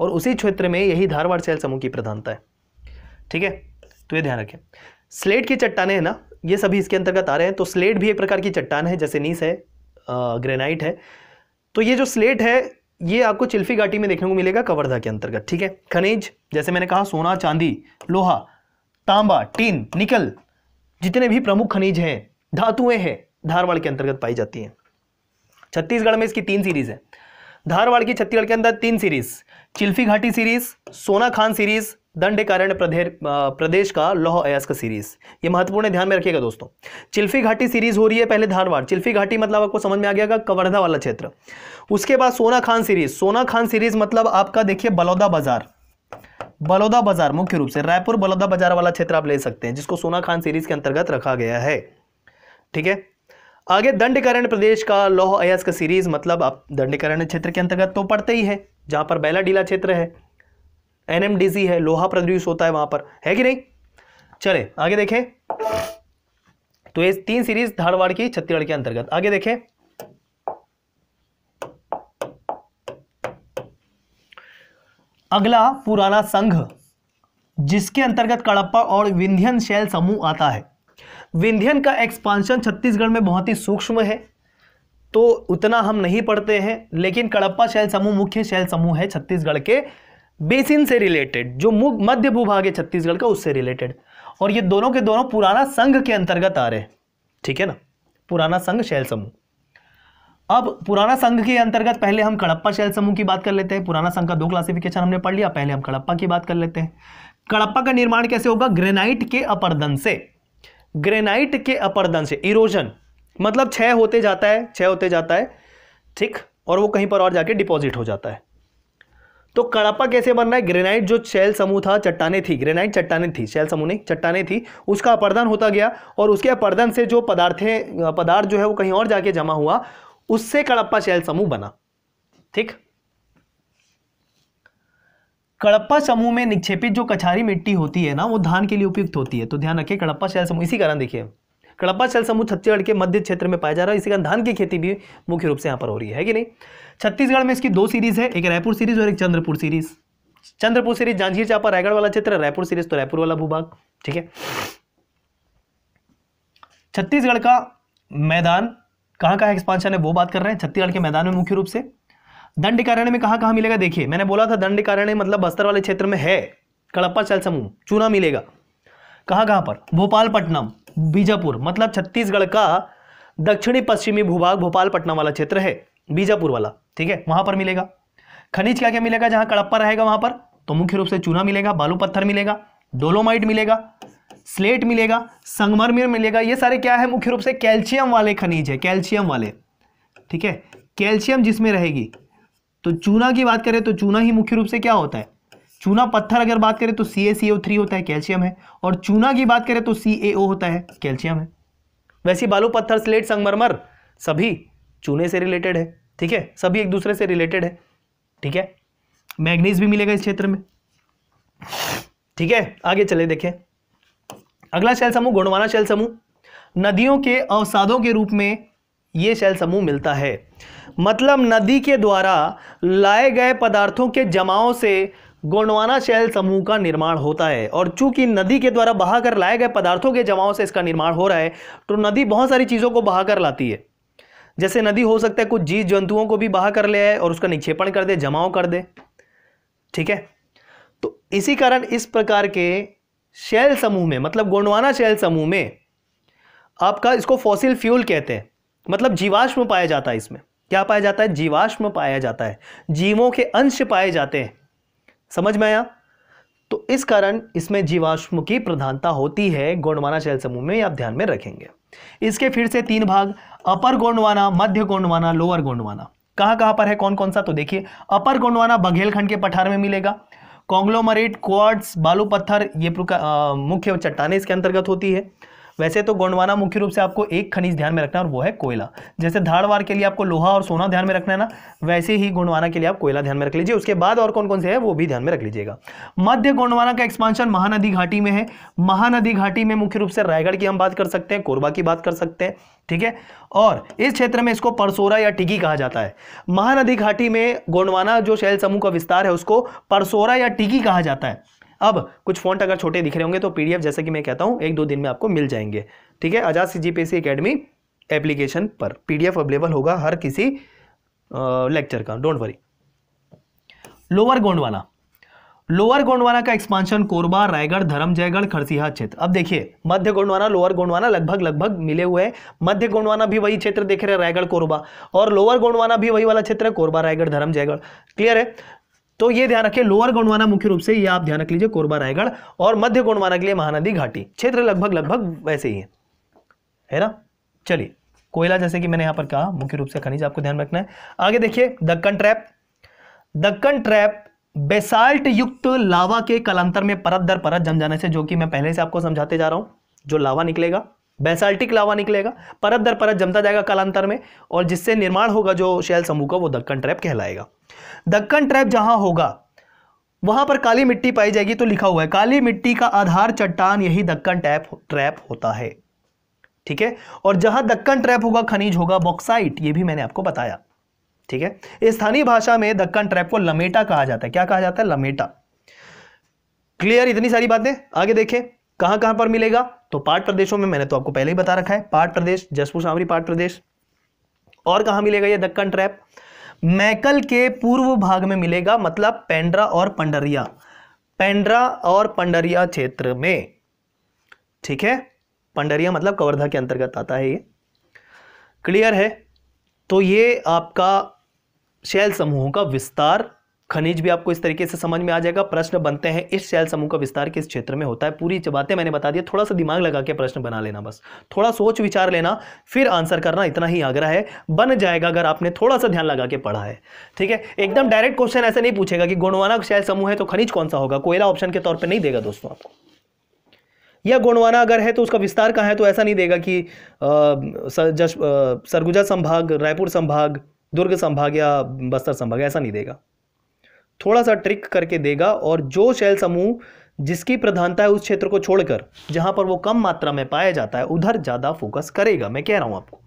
A: और उसी क्षेत्र में यही धारवाड़ शैल समूह की प्रधानता है ठीक है तो ये ध्यान रखें स्लेट की चट्टाने हैं ना ये सभी इसके अंतर्गत आ रहे हैं तो स्लेट भी एक प्रकार की चट्टान है जैसे नीस है ग्रेनाइट है तो ये जो स्लेट है ये आपको चिल्फी घाटी में देखने को मिलेगा कवर्धा के अंतर्गत ठीक है खनिज जैसे मैंने कहा सोना चांदी लोहा तांबा टीन निकल जितने भी प्रमुख खनिज हैं धातुएं हैं धारवाड़ के अंतर्गत पाई जाती हैं छत्तीसगढ़ में इसकी तीन सीरीज है धारवाड़ की छत्तीसगढ़ के अंदर तीन सीरीज चिल्फी घाटी सीरीज सोना खान सीरीज दंडकारण्य प्रदेश का लौह अयस्क सीरीज ये महत्वपूर्ण ध्यान में रखिएगा दोस्तों चिल्फी घाटी सीरीज हो रही है पहले धारवाड़ चिल्फी घाटी मतलब आपको समझ में आ गया कवर्धा वाला क्षेत्र उसके बाद सोना खान सीरीज सोना खान सीरीज मतलब आपका देखिए बलौदा बाजार बलौदा बाजार मुख्य रूप से रायपुर बलौदा बाजार वाला क्षेत्र आप ले सकते हैं जिसको सोना खान सीरीज के अंतर्गत रखा गया है ठीक है आगे दंडकारण्य प्रदेश का लौह अयस्क सीरीज मतलब आप दंडकारण्य क्षेत्र के अंतर्गत तो पड़ते ही है जहां पर बैला डीला क्षेत्र है एनएमडीसी है लोहा प्रोड्यूस होता है वहां पर है कि नहीं चले आगे देखें तो ये तीन सीरीज धारवाड़ की छत्तीसगढ़ के अंतर्गत आगे देखें अगला पुराना संघ जिसके अंतर्गत कड़प्पा और विंध्यन शैल समूह आता है विंध्यन का एक्सपांशन छत्तीसगढ़ में बहुत ही सूक्ष्म है तो उतना हम नहीं पढ़ते हैं लेकिन कड़प्पा शैल समूह मुख्य शैल समूह है छत्तीसगढ़ के बेसिन से रिलेटेड जो मध्य भूभाग है छत्तीसगढ़ का उससे रिलेटेड और ये दोनों के दोनों पुराना संघ के अंतर्गत आ रहे हैं ठीक है ना पुराना संघ शैल समूह अब पुराना संघ के अंतर्गत पहले हम कड़प्पा शैल समूह की बात कर लेते हैं पुराना संघ का दो क्लासिफिकेशन हमने पढ़ लिया पहले हम कड़प्पा की बात कर लेते हैं कड़प्पा का निर्माण कैसे होगा ग्रेनाइट के अपरदन से ग्रेनाइट के अपरदन से इरोजन मतलब छ होते जाता है छह होते जाता है ठीक और वो कहीं पर और जाके डिपॉजिट हो जाता है तो कड़प्पा कैसे बन रहा है ग्रेनाइट जो शैल समूह था चट्टाने थी ग्रेनाइट चट्टाने थी शैल समूह नहीं चट्टाने थी उसका अपर्दन होता गया और उसके अपर्दन से जो पदार्थें पदार्थ जो है वो कहीं और जाके जमा हुआ उससे कड़प्पा शैल समूह बना ठीक कड़प्पा समूह में निक्षेपित जो कछारी मिट्टी होती है ना वो धान के लिए उपयुक्त होती है तो ध्यान रखिए कड़प्पा शैल समूह इसी कारण देखिए कड़प्पा शैल समूह छत्तीसगढ़ के मध्य क्षेत्र में पाया जा रहा है इसी कारण धान की खेती भी मुख्य रूप से यहाँ पर हो रही है कि नहीं छत्तीसगढ़ में इसकी दो सीरीज है एक रायपुर सीरीज और एक चंद्रपुर सीरीज चंद्रपुर सीरीज जांजगीर चापा रायगढ़ वाला क्षेत्र रायपुर सीरीज तो रायपुर वाला भूभाग ठीक है छत्तीसगढ़ का मैदान कहां का एक्सपांशन है वो बात कर रहे हैं छत्तीसगढ़ के मैदान में मुख्य रूप से दंडकारण्य में कहाँ मिलेगा देखिए मैंने बोला था दंडकारण्य मतलब बस्तर वाले क्षेत्र में है कड़प्पा चल समूह चूना मिलेगा कहां कहां पर भोपालपट्टनम बीजापुर मतलब छत्तीसगढ़ का दक्षिणी पश्चिमी भूभाग भोपालपट्टनम वाला क्षेत्र है बीजापुर वाला ठीक है वहां पर मिलेगा खनिज क्या क्या मिलेगा जहां कड़प्पा रहेगा वहां पर तो मुख्य रूप से चूना मिलेगा बालू पत्थर मिलेगा डोलोमाइट मिलेगा स्लेट मिलेगा संगमरमर मिलेगा ये सारे क्या है मुख्य रूप से कैल्शियम वाले खनिज है कैल्शियम वाले ठीक है कैल्शियम जिसमें रहेगी तो चूना की बात करें तो चूना ही मुख्य रूप से क्या होता है चूना पत्थर अगर बात करें तो सी ए सी ओ थ्री होता है कैल्शियम है और चूना की बात करें तो सी ए ओ होता है कैल्शियम है वैसे बालू पत्थर स्लेट संगमरमर सभी चूने से रिलेटेड है ठीक है सभी एक दूसरे से रिलेटेड है ठीक है मैग्नीज भी मिलेगा इस क्षेत्र में ठीक है आगे चले देखें अगला शैल समूह गोंडवाना शैल समूह नदियों के अवसादों के रूप में यह शैल समूह मिलता है मतलब नदी के द्वारा लाए गए पदार्थों के जमाव से गोंडवाना शैल समूह का निर्माण होता है और चूंकि नदी के द्वारा बहाकर लाए गए पदार्थों के जमाव से इसका निर्माण हो रहा है तो नदी बहुत सारी चीज़ों को बहाकर लाती है जैसे नदी हो सकता है कुछ जीव जंतुओं को भी बाहर कर ले आए और उसका निक्षेपण कर दे जमाव कर दे ठीक है तो इसी कारण इस प्रकार के शैल समूह में मतलब गोंडवाना शैल समूह में आपका इसको फॉसिल फ्यूल कहते हैं मतलब जीवाश्म पाया जाता है इसमें क्या पाया जाता है जीवाश्म पाया जाता है जीवों के अंश पाए जाते हैं समझ में आया तो इस कारण इसमें जीवाश्म की प्रधानता होती है गोंडवाना शैल समूह में आप ध्यान में रखेंगे इसके फिर से तीन भाग अपर गोंडवाना मध्य गोंडवाना लोअर गोंडवाना कहाँ कहाँ पर है कौन कौन सा तो देखिए अपर गोंडवाना बघेलखंड के पठार में मिलेगा कॉन्ग्लोमरेट क्वार्ट्स बालू पत्थर ये मुख्य चट्टाने इसके अंतर्गत होती है वैसे तो गोंडवाना मुख्य रूप से आपको एक खनिज ध्यान में रखना है और वो है कोयला जैसे धाड़वार के लिए आपको लोहा और सोना ध्यान में रखना है ना वैसे ही गोंडवाना के लिए आप कोयला ध्यान में रख लीजिए उसके बाद और कौन कौन से है वो भी ध्यान में रख लीजिएगा मध्य गोंडवाना का एक्सपांशन महानदी घाटी में है महानदी घाटी में मुख्य रूप से रायगढ़ की हम बात कर सकते हैं कोरबा की बात कर सकते हैं ठीक है और इस क्षेत्र में इसको परसोरा या टिकी कहा जाता है महानदी घाटी में गोंडवाना जो शैल समूह का विस्तार है उसको परसोरा या टिकी कहा जाता है अब कुछ फॉन्ट अगर छोटे दिख रहे होंगे तो पीडीएफ जैसा कि मैं कहता हूं एक दो दिन में आपको मिल जाएंगे ठीक है Azad C GPSC academy application पर पीडीएफ अवेलेबल होगा हर किसी लेक्चर का don't worry lower Gondwana lower Gondwana का एक्सपांशन कोरबा रायगढ़ धर्मजयगढ़ खरसिया क्षेत्र अब देखिए मध्य गोंडवाना लोअर गोंडवाना लगभग लगभग मिले हुए हैं मध्य गोंडवाना भी वही क्षेत्र देख रहे हैं रायगढ़ कोरबा और लोअर गोंडवाना भी वही वाला क्षेत्र है कोरबा रायगढ़ धर्मजयगढ़ क्लियर है तो ये ध्यान रखिए लोअर गोंडवाना मुख्य रूप से ये आप ध्यान रख लीजिए कोरबा रायगढ़ और मध्य गोंडवाना के लिए महानदी घाटी क्षेत्र लगभग लगभग वैसे ही है है ना चलिए कोयला जैसे कि मैंने यहां पर कहा मुख्य रूप से खनिज आपको ध्यान रखना है आगे देखिए Deccan trap Deccan trap basalt युक्त लावा के कलांतर में परत दर परत जम जाने से जो कि मैं पहले से आपको समझाते जा रहा हूं जो लावा निकलेगा बेसाल्टिक लावा निकलेगा परत दर परत जमता जाएगा कलांतर में और जिससे निर्माण होगा जो शैल समूह का वो दक्कन ट्रैप कहलाएगा दक्कन ट्रैप जहां होगा वहां पर काली मिट्टी पाई जाएगी तो लिखा हुआ है काली मिट्टी का आधार चट्टान यही दक्कन टैप ट्रैप होता है ठीक है और जहां दक्कन ट्रैप होगा खनिज होगा बॉक्साइट ये भी मैंने आपको बताया ठीक है स्थानीय भाषा में दक्कन ट्रैप को लमेटा कहा जाता है क्या कहा जाता है लमेटा क्लियर इतनी सारी बातें आगे देखें कहां कहां पर मिलेगा तो पाट प्रदेशों में मैंने तो आपको पहले ही बता रखा है पाट प्रदेश जसपुर सावरी पाट प्रदेश और कहां मिलेगा यह दक्कन ट्रैप मैकल के पूर्व भाग में मिलेगा मतलब पेंड्रा और पंडरिया पेंड्रा और पंडरिया क्षेत्र में ठीक है पंडरिया मतलब कवर्धा के अंतर्गत आता है ये क्लियर है तो ये आपका शैल समूहों का विस्तार खनिज भी आपको इस तरीके से समझ में आ जाएगा प्रश्न बनते हैं इस शैल समूह का विस्तार किस क्षेत्र में होता है पूरी बातें मैंने बता दिया थोड़ा सा दिमाग लगा के प्रश्न बना लेना बस थोड़ा सोच विचार लेना फिर आंसर करना इतना ही आग्रह है बन जाएगा अगर आपने थोड़ा सा ध्यान लगा के पढ़ा है ठीक है एकदम डायरेक्ट क्वेश्चन ऐसे नहीं पूछेगा कि गुणवाना शैल समूह है तो खनिज कौन सा होगा कोयला ऑप्शन के तौर पर नहीं देगा दोस्तों आपको या गोंडवाना अगर है तो उसका विस्तार कहाँ है तो ऐसा नहीं देगा कि सरगुजा संभाग रायपुर संभाग दुर्ग संभाग या बस्तर संभाग ऐसा नहीं देगा थोड़ा सा ट्रिक करके देगा और जो शैल समूह जिसकी प्रधानता है उस क्षेत्र को छोड़कर जहां पर वो कम मात्रा में पाया जाता है उधर ज़्यादा फोकस करेगा मैं कह रहा हूं आपको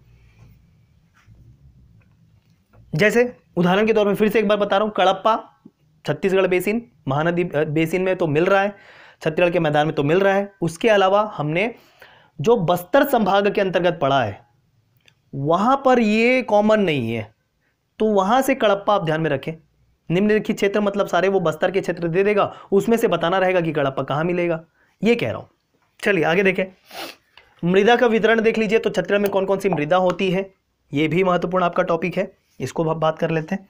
A: जैसे उदाहरण के तौर पर फिर से एक बार बता रहा हूं कड़प्पा छत्तीसगढ़ बेसिन महानदी बेसिन में तो मिल रहा है छत्तीसगढ़ के मैदान में तो मिल रहा है उसके अलावा हमने जो बस्तर संभाग के अंतर्गत पढ़ा है वहां पर ये कॉमन नहीं है तो वहां से कड़प्पा आप ध्यान में रखें निम्नलिखित क्षेत्र मतलब सारे वो बस्तर के क्षेत्र दे देगा उसमें से बताना रहेगा कि कड़प्पा कहाँ मिलेगा ये कह रहा हूँ चलिए आगे देखें मृदा का वितरण देख लीजिए तो छत्तीसगढ़ में कौन कौन सी मृदा होती है ये भी महत्वपूर्ण आपका टॉपिक है इसको हम बात कर लेते हैं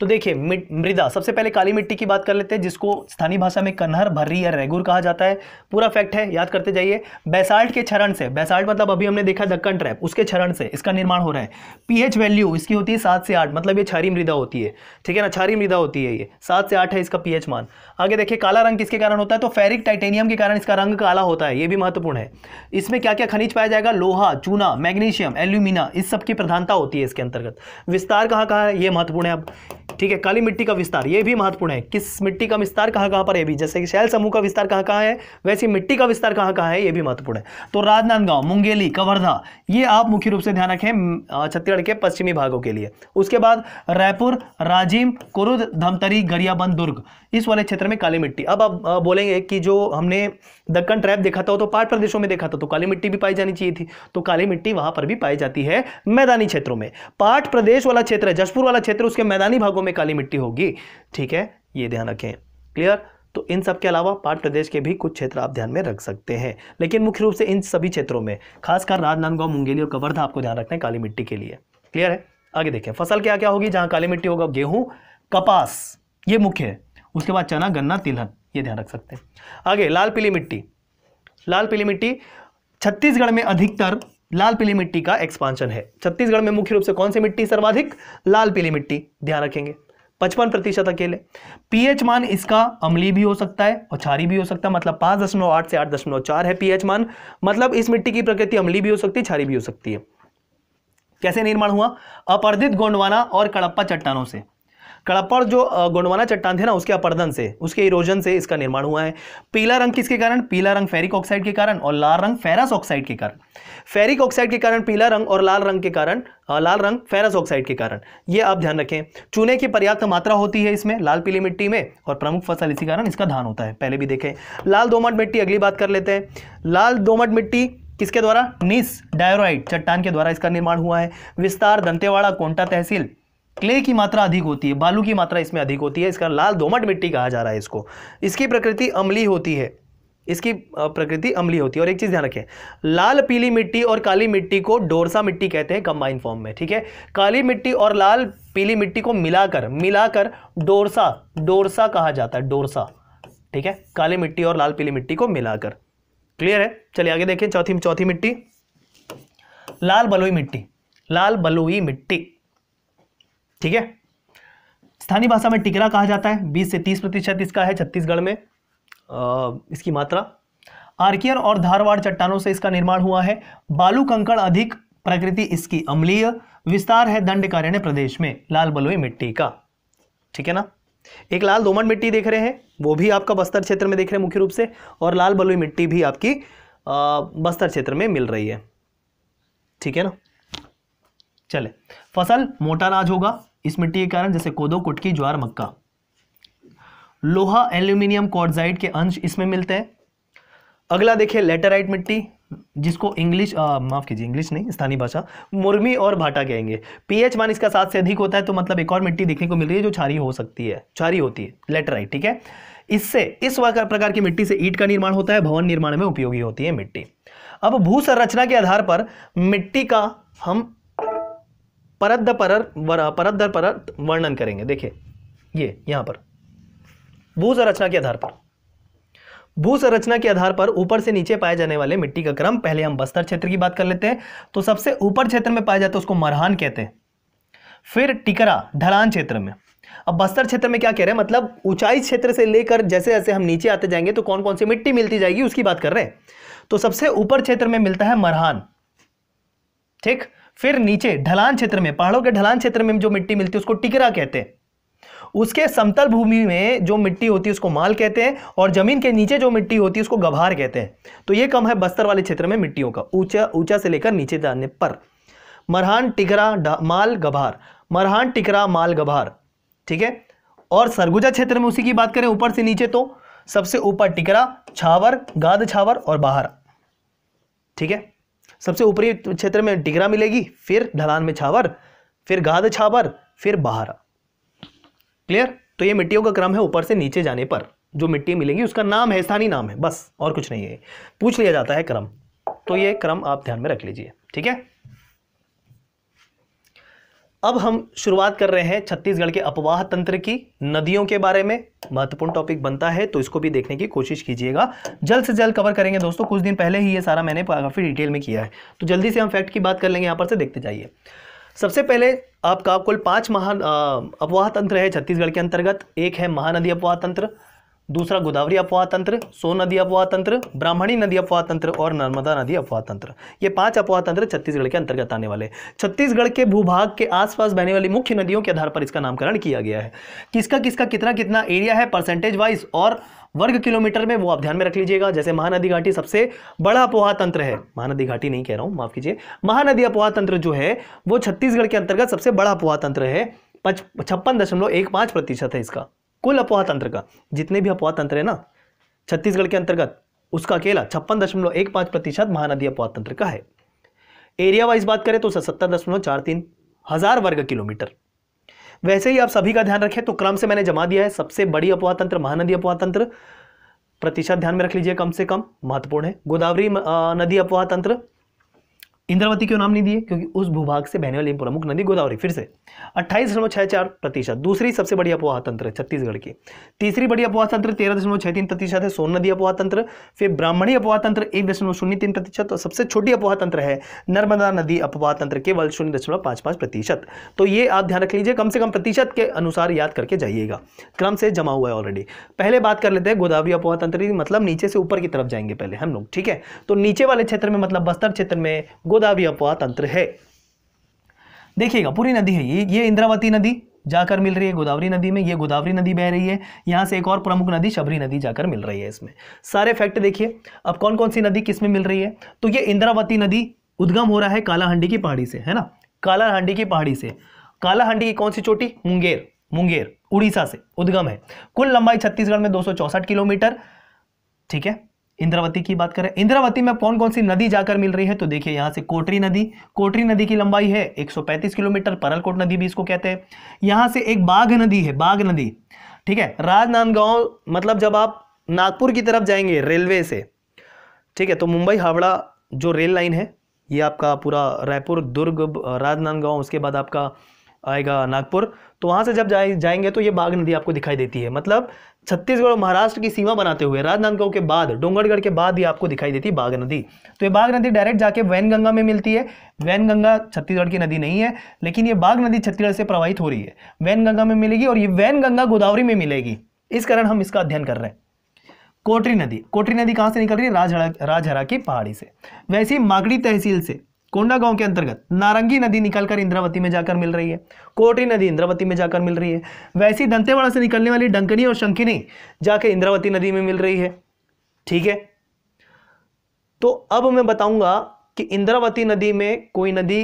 A: तो देखिए मृदा सबसे पहले काली मिट्टी की बात कर लेते हैं जिसको स्थानीय भाषा में कन्हर भर्री या रेगुर कहा जाता है पूरा फैक्ट है याद करते जाइए बेसाल्ट के क्षरण से बेसाल्ट मतलब अभी हमने देखा दक्कन ट्रैप उसके क्षरण से इसका निर्माण हो रहा है पीएच वैल्यू इसकी होती है सात से आठ मतलब ये क्षारी मृदा होती है ठीक है ना क्षारी मृदा होती है ये सात से आठ है इसका पीएच मान आगे देखिए काला रंग किसके कारण होता है तो फेरिक टाइटेनियम के कारण इसका रंग काला होता है ये भी महत्वपूर्ण है इसमें क्या क्या खनिज पाया जाएगा लोहा चूना मैग्नीशियम एल्यूमिना इस सब की प्रधानता होती है इसके अंतर्गत विस्तार कहाँ कहाँ है ये महत्वपूर्ण है अब ठीक है काली मिट्टी का विस्तार ये भी महत्वपूर्ण है किस मिट्टी का विस्तार कहाँ कहाँ पर है भी जैसे कि शैल समूह का विस्तार कहाँ कहाँ है वैसे मिट्टी का विस्तार कहाँ कहाँ है ये भी महत्वपूर्ण है तो राजनांदगांव मुंगेली कवर्धा ये आप मुख्य रूप से ध्यान रखें छत्तीसगढ़ के पश्चिमी भागों के लिए उसके बाद रायपुर राजीम कुरुद धमतरी गरियाबंद दुर्ग इस वाले क्षेत्र में काली मिट्टी अब आप बोलेंगे कि जो हमने दक्कन ट्रैप देखा था तो पाट प्रदेशों में देखा था तो काली मिट्टी भी पाई जानी चाहिए थी तो काली मिट्टी वहां पर भी पाई जाती है मैदानी क्षेत्रों में पाट प्रदेश वाला क्षेत्र है जशपुर वाला क्षेत्र उसके मैदानी भागों में काली मिट्टी होगी ठीक है ये ध्यान रखें क्लियर तो इन सब के अलावा पाठ प्रदेश के भी कुछ क्षेत्र आप ध्यान में रख सकते हैं लेकिन मुख्य रूप से इन सभी क्षेत्रों में खासकर राजनांदगांव मुंगेली और कवर्धा आपको ध्यान रखना है काली मिट्टी के लिए क्लियर है आगे देखें फसल क्या क्या होगी जहां काली मिट्टी होगा गेहूं कपास ये मुख्य है उसके बाद चना गन्ना तिलहन ये ध्यान रख सकते हैं आगे लाल पीली मिट्टी लाल पीली मिट्टी छत्तीसगढ़ में अधिकतर लाल पीली मिट्टी का एक्सपांशन है छत्तीसगढ़ में मुख्य रूप से कौन सी मिट्टी सर्वाधिक लाल पीली मिट्टी ध्यान रखेंगे पचपन प्रतिशत अकेले पीएच मान इसका अम्ली भी हो सकता है और छारी भी हो सकता है मतलब पांच दशमलव आठ से आठ दशमलव चार है पीएच मान मतलब इस मिट्टी की प्रकृति अम्ली भी हो सकती है छारी भी हो सकती है कैसे निर्माण हुआ अपर्धित गोंडवाना और कड़प्पा चट्टानों से कड़प्पा जो गोंडवाना चट्टान थे ना उसके अपर्दन से उसके इरोजन से इसका निर्माण हुआ है पीला रंग किसके कारण पीला रंग फेरिक ऑक्साइड के कारण और लाल रंग फेरस ऑक्साइड के कारण फेरिक ऑक्साइड के कारण पीला रंग और लाल रंग के कारण लाल रंग फेरस ऑक्साइड के कारण ये आप ध्यान रखें चूने की पर्याप्त मात्रा होती है इसमें लाल पीली मिट्टी में और प्रमुख फसल इसी कारण इसका धान होता है पहले भी देखें लाल दोमट मिट्टी अगली बात कर लेते हैं लाल दोमट मिट्टी किसके द्वारा निस डायरोइड चट्टान के द्वारा इसका निर्माण हुआ है विस्तार दंतेवाड़ा कोंटा तहसील क्ले की मात्रा अधिक होती है बालू की मात्रा इसमें अधिक होती है इसका लाल दोमट मिट्टी कहा जा रहा है इसको इसकी प्रकृति अम्ली होती है इसकी प्रकृति अम्ली होती है और एक चीज़ ध्यान रखें लाल पीली मिट्टी और काली मिट्टी को डोरसा मिट्टी कहते हैं कंबाइन फॉर्म में ठीक है काली मिट्टी और लाल पीली मिट्टी को मिलाकर मिलाकर डोरसा डोरसा कहा जाता है डोरसा ठीक है काली मिट्टी और लाल पीली मिट्टी को मिलाकर क्लियर है चलिए आगे देखें चौथी चौथी मिट्टी लाल बलुई मिट्टी लाल बलुई मिट्टी ठीक है स्थानीय भाषा में टिकरा कहा जाता है 20 से 30 प्रतिशत इसका है छत्तीसगढ़ में आ, इसकी मात्रा आर्कियर और धारवाड़ चट्टानों से इसका निर्माण हुआ है बालू कंकड़ अधिक प्रकृति इसकी अम्लीय विस्तार है दंड कार्य प्रदेश में लाल बलुई मिट्टी का ठीक है ना एक लाल दोमन मिट्टी देख रहे हैं वो भी आपका बस्तर क्षेत्र में देख रहे हैं मुख्य रूप से और लाल बलुई मिट्टी भी आपकी बस्तर क्षेत्र में मिल रही है ठीक है ना चले फसल मोटा अनाज होगा इस मिट्टी के कारण जैसे कोदो कुटकी ज्वार मक्का लोहा एल्यूमिनियम कॉर्जाइट के अंश इसमें मिलते हैं अगला देखिए लेटराइट मिट्टी जिसको इंग्लिश माफ़ कीजिए इंग्लिश नहीं स्थानीय भाषा मुर्मी और भाटा कहेंगे पीएच मान इसका सात से अधिक होता है तो मतलब एक और मिट्टी देखने को मिल रही है जो छारी हो सकती है छारी होती है लेटराइट ठीक है इससे इस प्रकार की मिट्टी से ईट का निर्माण होता है भवन निर्माण में उपयोगी होती है मिट्टी अब भू संरचना के आधार पर मिट्टी का हम परत द परर परत दर परत वर्णन करेंगे देखिए ये यहां पर भू संरचना के आधार पर भू संरचना के आधार पर ऊपर से नीचे पाए जाने वाले मिट्टी का क्रम पहले हम बस्तर क्षेत्र की बात कर लेते हैं तो सबसे ऊपर क्षेत्र में पाया जाता है उसको मरहान कहते हैं फिर टिकरा ढलान क्षेत्र में अब बस्तर क्षेत्र में क्या कह रहे हैं मतलब ऊंचाई क्षेत्र से लेकर जैसे जैसे हम नीचे आते जाएंगे तो कौन कौन सी मिट्टी मिलती जाएगी उसकी बात कर रहे हैं तो सबसे ऊपर क्षेत्र में मिलता है मरहान ठीक फिर नीचे ढलान क्षेत्र में पहाड़ों के ढलान क्षेत्र में जो मिट्टी मिलती है उसको टिकरा कहते हैं उसके समतल भूमि में जो मिट्टी होती है उसको माल कहते हैं और जमीन के नीचे जो मिट्टी होती है उसको गभार कहते हैं तो ये कम है बस्तर वाले क्षेत्र में मिट्टियों का ऊंचा ऊंचा से लेकर नीचे जाने पर मरहान टिकरा माल गभार मरहान टिकरा माल गभार ठीक है और सरगुजा क्षेत्र में उसी की बात करें ऊपर से नीचे तो सबसे ऊपर टिकरा छावर गाद छावर और बाहर ठीक है सबसे ऊपरी क्षेत्र में टिगरा मिलेगी फिर ढलान में छावर फिर गाद छावर फिर बहारा क्लियर तो ये मिट्टियों का क्रम है ऊपर से नीचे जाने पर जो मिट्टी मिलेंगी उसका नाम है स्थानीय नाम है बस और कुछ नहीं है पूछ लिया जाता है क्रम तो ये क्रम आप ध्यान में रख लीजिए ठीक है अब हम शुरुआत कर रहे हैं छत्तीसगढ़ के अपवाह तंत्र की नदियों के बारे में महत्वपूर्ण टॉपिक बनता है तो इसको भी देखने की कोशिश कीजिएगा जल्द से जल्द कवर करेंगे दोस्तों कुछ दिन पहले ही ये सारा मैंने काफ़ी डिटेल में किया है तो जल्दी से हम फैक्ट की बात कर लेंगे यहाँ पर से देखते जाइए सबसे पहले आपका कुल पांच महान अपवाह तंत्र है छत्तीसगढ़ के अंतर्गत एक है महानदी अपवाह तंत्र दूसरा गोदावरी अपवाह तंत्र सोन नदी अपवाह तंत्र ब्राह्मणी नदी अपवाह तंत्र और नर्मदा नदी अपवाह तंत्र ये पांच अपवाह तंत्र छत्तीसगढ़ के अंतर्गत आने वाले छत्तीसगढ़ के भूभाग के आसपास बहने वाली मुख्य नदियों के आधार पर इसका नामकरण किया गया है किसका किसका कितना कितना एरिया है परसेंटेज वाइज और वर्ग किलोमीटर में वो आप ध्यान में रख लीजिएगा जैसे महानदी घाटी सबसे बड़ा अपवाह तंत्र है महानदी घाटी नहीं कह रहा हूँ माफ कीजिए महानदी अपवाह तंत्र जो है वो छत्तीसगढ़ के अंतर्गत सबसे बड़ा अपवाह तंत्र है छप्पन दशमलव एक पांच प्रतिशत है इसका कुल अपवाह तंत्र का जितने भी अपवाह तंत्र है ना छत्तीसगढ़ के अंतर्गत उसका अकेला छप्पन दशमलव एक पाँच प्रतिशत महानदी अपवाह तंत्र का है एरिया वाइज बात करें तो सत्तर दशमलव चार तीन हजार वर्ग किलोमीटर वैसे ही आप सभी का ध्यान रखें तो क्रम से मैंने जमा दिया है सबसे बड़ी अपवाह तंत्र महानदी अपवाह तंत्र प्रतिशत ध्यान में रख लीजिए कम से कम महत्वपूर्ण है गोदावरी नदी अपवाह तंत्र इंद्रावती क्यों नाम नहीं दिए क्योंकि उस भूभाग से बहने वाली प्रमुख नदी गोदावरी फिर से अट्ठाईस दशमलव छः चार प्रतिशत दूसरी सबसे बड़ी अपवाह तंत्र है छत्तीसगढ़ की तीसरी बड़ी अपवाह तंत्र तेरह दशमलव छः तीन प्रतिशत है सोन नदी अपवाह तंत्र फिर ब्राह्मणी अपवाह तंत्र एक दशमलव शून्य तीन प्रतिशत और सबसे छोटी अपवाह तंत्र है नर्मदा नदी अपवाह तंत्र केवल शून्य दशमलव पाँच पाँच प्रतिशत तो ये आप ध्यान रख लीजिए कम से कम प्रतिशत के अनुसार याद करके जाइएगा क्रम से जमा हुआ है ऑलरेडी पहले बात कर लेते हैं गोदावरी अपवाह तंत्र मतलब नीचे से ऊपर की तरफ जाएंगे पहले हम लोग ठीक है तो नीचे वाले क्षेत्र में मतलब बस्तर क्षेत्र में गोदावरी अपवाह तंत्र है देखिएगा पूरी नदी है ये ये इंद्रावती नदी जाकर मिल रही है गोदावरी नदी में ये गोदावरी नदी बह रही है यहाँ से एक और प्रमुख नदी शबरी नदी जाकर मिल रही है इसमें सारे फैक्ट देखिए अब कौन कौन सी नदी किस में मिल रही है तो ये इंद्रावती नदी उद्गम हो रहा है कालाहंडी की पहाड़ी से है ना कालाहंडी की पहाड़ी से कालाहंडी की कौन सी चोटी मुंगेर मुंगेर उड़ीसा से उद्गम है कुल लंबाई छत्तीसगढ़ में दो किलोमीटर ठीक है इंद्रावती की बात करें इंद्रावती में कौन कौन सी नदी जाकर मिल रही है तो देखिए यहाँ से कोटरी नदी कोटरी नदी की लंबाई है 135 किलोमीटर परलकोट नदी भी इसको कहते हैं यहाँ से एक बाघ नदी है बाघ नदी ठीक है राजनांदगांव मतलब जब आप नागपुर की तरफ जाएंगे रेलवे से ठीक है तो मुंबई हावड़ा जो रेल लाइन है ये आपका पूरा रायपुर दुर्ग राजनांदगांव उसके बाद आपका आएगा नागपुर तो वहाँ से जब जाए जाएंगे तो ये बाघ नदी आपको दिखाई देती है मतलब छत्तीसगढ़ और महाराष्ट्र की सीमा बनाते हुए राजनांदगांव के बाद डोंगरगढ़ के बाद ही आपको दिखाई देती बाघ नदी तो ये बाघ नदी डायरेक्ट जाके वैनगंगा में मिलती है वैनगंगा छत्तीसगढ़ की नदी नहीं है लेकिन ये बाघ नदी छत्तीसगढ़ से प्रवाहित हो रही है वैनगंगा में मिलेगी और ये वैनगंगा गोदावरी में मिलेगी इस कारण हम इसका अध्ययन कर रहे हैं कोटरी नदी कोटरी नदी कहाँ से निकल रही है राजहरा राजहरा की पहाड़ी से वैसे ही मागड़ी तहसील से कोंडा गांव के अंतर्गत नारंगी नदी निकलकर इंद्रावती में जाकर मिल रही है कोटरी नदी इंद्रावती में जाकर मिल रही है वैसी दंतेवाड़ा से निकलने वाली डंकनी और शंकिनी जाके इंद्रावती नदी में मिल रही है ठीक है तो अब मैं बताऊंगा कि इंद्रावती नदी में कोई नदी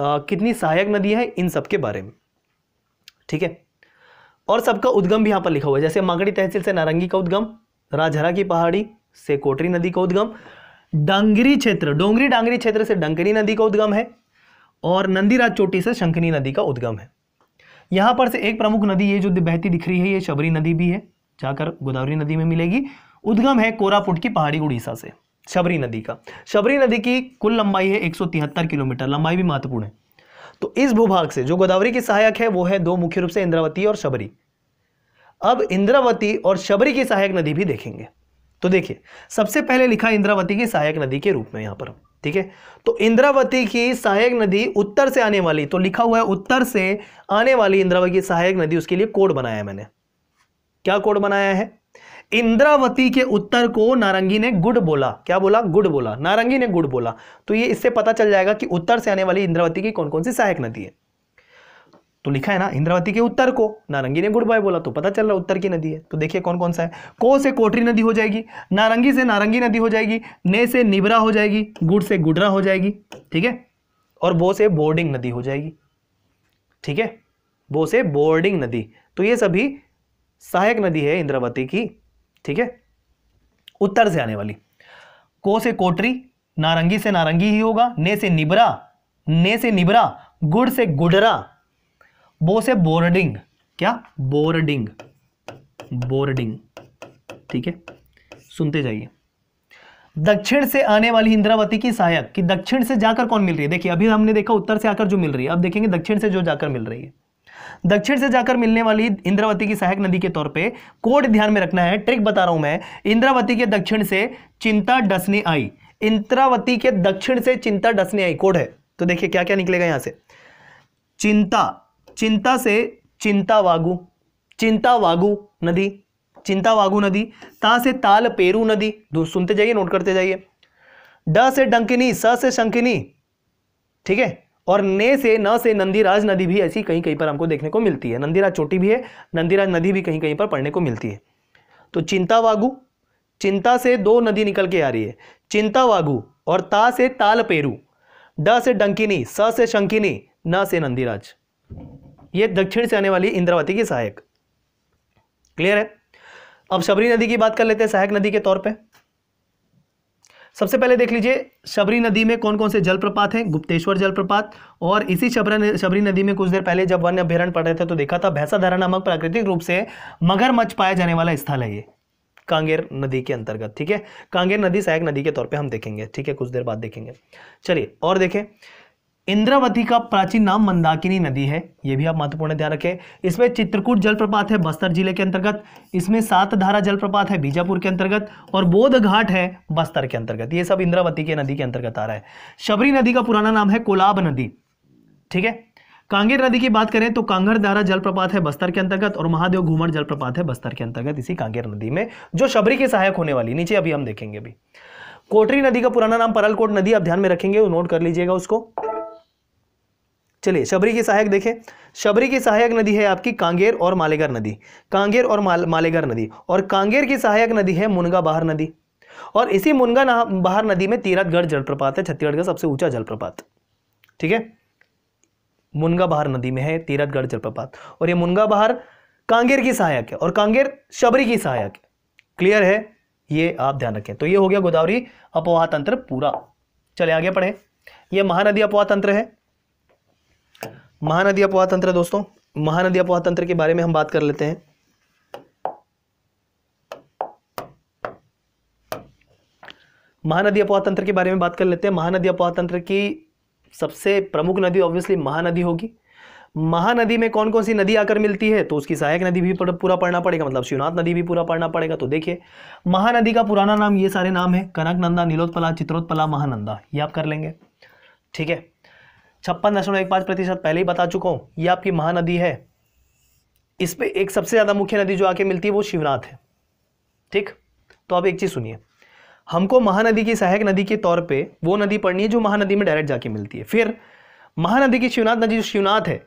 A: आ, कितनी सहायक नदी है इन सब के बारे में ठीक है और सबका उद्गम भी यहाँ पर लिखा हुआ है जैसे मागड़ी तहसील से नारंगी का उद्गम राजहरा की पहाड़ी से कोटरी नदी का उद्गम डांगरी क्षेत्र डोंगरी डांगरी क्षेत्र से डंकनी नदी का उद्गम है और नंदीराज चोटी से शंखनी नदी का उद्गम है यहां पर से एक प्रमुख नदी ये जो बहती दिख रही है ये शबरी नदी भी है जाकर गोदावरी नदी में मिलेगी उद्गम है कोरापुट की पहाड़ी उड़ीसा से शबरी नदी का शबरी नदी की कुल लंबाई है एक किलोमीटर लंबाई भी महत्वपूर्ण है तो इस भूभाग से जो गोदावरी की सहायक है वो है दो मुख्य रूप से इंद्रावती और शबरी अब इंद्रावती और शबरी की सहायक नदी भी देखेंगे तो देखिए सबसे पहले लिखा इंद्रावती की सहायक नदी के रूप में यहां पर ठीक है तो इंद्रावती की सहायक नदी उत्तर से आने वाली तो लिखा हुआ है उत्तर से आने वाली इंद्रावती की सहायक नदी उसके लिए कोड बनाया है मैंने क्या कोड बनाया है इंद्रावती के उत्तर को नारंगी ने गुड बोला क्या बोला गुड बोला नारंगी ने गुड बोला तो ये इससे पता चल जाएगा कि उत्तर से आने वाली इंद्रावती की कौन कौन सी सहायक नदी है तो लिखा है ना इंद्रावती के उत्तर को नारंगी ने गुड बाय बोला तो पता चल रहा है उत्तर की नदी है तो देखिए कौन कौन सा है को से कोटरी नदी हो जाएगी नारंगी से नारंगी नदी हो जाएगी ने से निबरा हो जाएगी गुड़ से गुडरा हो जाएगी ठीक है और बो से बोर्डिंग नदी हो जाएगी ठीक है बो से बोर्डिंग नदी तो ये सभी सहायक नदी है इंद्रावती की ठीक है उत्तर से आने वाली को से कोटरी नारंगी से नारंगी ही होगा ने से निबरा ने से निबरा गुड़ से गुडरा बो से बोर्डिंग क्या बोर्डिंग बोर्डिंग ठीक है सुनते जाइए दक्षिण से आने वाली इंद्रावती की सहायक कि दक्षिण से जाकर कौन मिल रही है देखिए अभी हमने देखा उत्तर से आकर जो मिल रही है अब देखेंगे दक्षिण से जो जाकर मिल रही है दक्षिण से जाकर मिलने वाली इंद्रावती की सहायक नदी के तौर पे कोड ध्यान में रखना है ट्रिक बता रहा हूं मैं इंद्रावती के दक्षिण से चिंता डसने आई इंद्रावती के दक्षिण से चिंता डसने आई कोड है तो देखिए क्या क्या निकलेगा यहां से चिंता चिंता से चिंता वागु नदी वागु नदी ता से ताल पेरू नदी सुनते जाइए नोट करते जाइए ड से डंकिनी स से शंकिनी ठीक है और ने से न से नंदीराज नदी भी ऐसी कहीं कहीं पर हमको देखने को मिलती है नंदीराज चोटी भी है नंदीराज नदी भी कहीं कहीं पर पढ़ने को मिलती है तो वागु चिंता से दो नदी निकल के आ रही है वागु और ता से तालपेरू ड से डंकिनी स से शंकिनी न से नंदीराज ये दक्षिण से आने वाली इंद्रावती की सहायक क्लियर है अब शबरी नदी की बात कर लेते हैं सहायक नदी के तौर पे सबसे पहले देख लीजिए शबरी नदी में कौन कौन से जलप्रपात हैं गुप्तेश्वर जलप्रपात और इसी शबरा शबरी नदी में कुछ देर पहले जब वन्य अभ्यारण पड़ रहे थे तो देखा था भैंसाधारा नामक प्राकृतिक रूप से मगरमच्छ पाया जाने वाला स्थल है ये कांगेर नदी के अंतर्गत ठीक है कांगेर नदी सहायक नदी के तौर पर हम देखेंगे ठीक है कुछ देर बाद देखेंगे चलिए और देखें इंद्रावती का प्राचीन नाम मंदाकिनी नदी है ये भी आप महत्वपूर्ण ध्यान रखें इसमें चित्रकूट जलप्रपात है बस्तर जिले के अंतर्गत इसमें सात धारा जलप्रपात है बीजापुर के अंतर्गत और बोध घाट है बस्तर के अंतर्गत ये सब इंद्रावती के नदी के अंतर्गत आ रहा है शबरी नदी का पुराना नाम है कोलाब नदी ठीक है कांगेर नदी की बात करें तो कांगड़ धारा जलप्रपात है बस्तर के अंतर्गत और महादेव घूमर जलप्रपात है बस्तर के अंतर्गत इसी कांगेर नदी में जो शबरी के सहायक होने वाली नीचे अभी हम देखेंगे अभी कोटरी नदी का पुराना नाम परलकोट नदी आप ध्यान में रखेंगे नोट कर लीजिएगा उसको चलिए शबरी की सहायक देखें शबरी की सहायक नदी है आपकी कांगेर और मालेगर नदी कांगेर और माल मालेगर नदी और कांगेर की सहायक नदी है मुनगा बाहर नदी और इसी मुनगा बाहर नदी में तीरथगढ़ जलप्रपात है छत्तीसगढ़ का सबसे ऊंचा जलप्रपात ठीक है मुनगा बाहर नदी में है तीरथगढ़ जलप्रपात और ये मुनगा बाहर कांगेर की सहायक है और कांगेर शबरी की सहायक है क्लियर है ये आप ध्यान रखें तो ये हो गया गोदावरी अपवाह तंत्र पूरा चले आगे पढ़े ये महानदी अपवाह तंत्र है महानदी अपवाह तंत्र दोस्तों महानदी अपवाह तंत्र के बारे में हम बात कर लेते हैं महानदी अपवाह तंत्र के बारे में बात कर लेते हैं महानदी अपवाह तंत्र की सबसे प्रमुख नदी ऑब्वियसली महानदी होगी महानदी में कौन कौन सी नदी आकर मिलती है तो उसकी सहायक नदी भी पूरा पढ़ना पड़ेगा मतलब शिवनाथ नदी भी पूरा पढ़ना पड़ेगा तो देखिए महानदी का पुराना नाम ये सारे नाम है कनकनंदा नीलोत्पला चित्रोत्पला महानंदा ये आप कर लेंगे ठीक है छप्पन दशमलव एक पाँच प्रतिशत पहले ही बता चुका हूँ ये आपकी महानदी है इस पर एक सबसे ज़्यादा मुख्य नदी जो आके मिलती है वो शिवनाथ है ठीक तो आप एक चीज़ सुनिए हमको महानदी की सहायक नदी के तौर पे वो नदी पढ़नी है जो महानदी में डायरेक्ट जाके मिलती है फिर महानदी की शिवनाथ नदी जो शिवनाथ है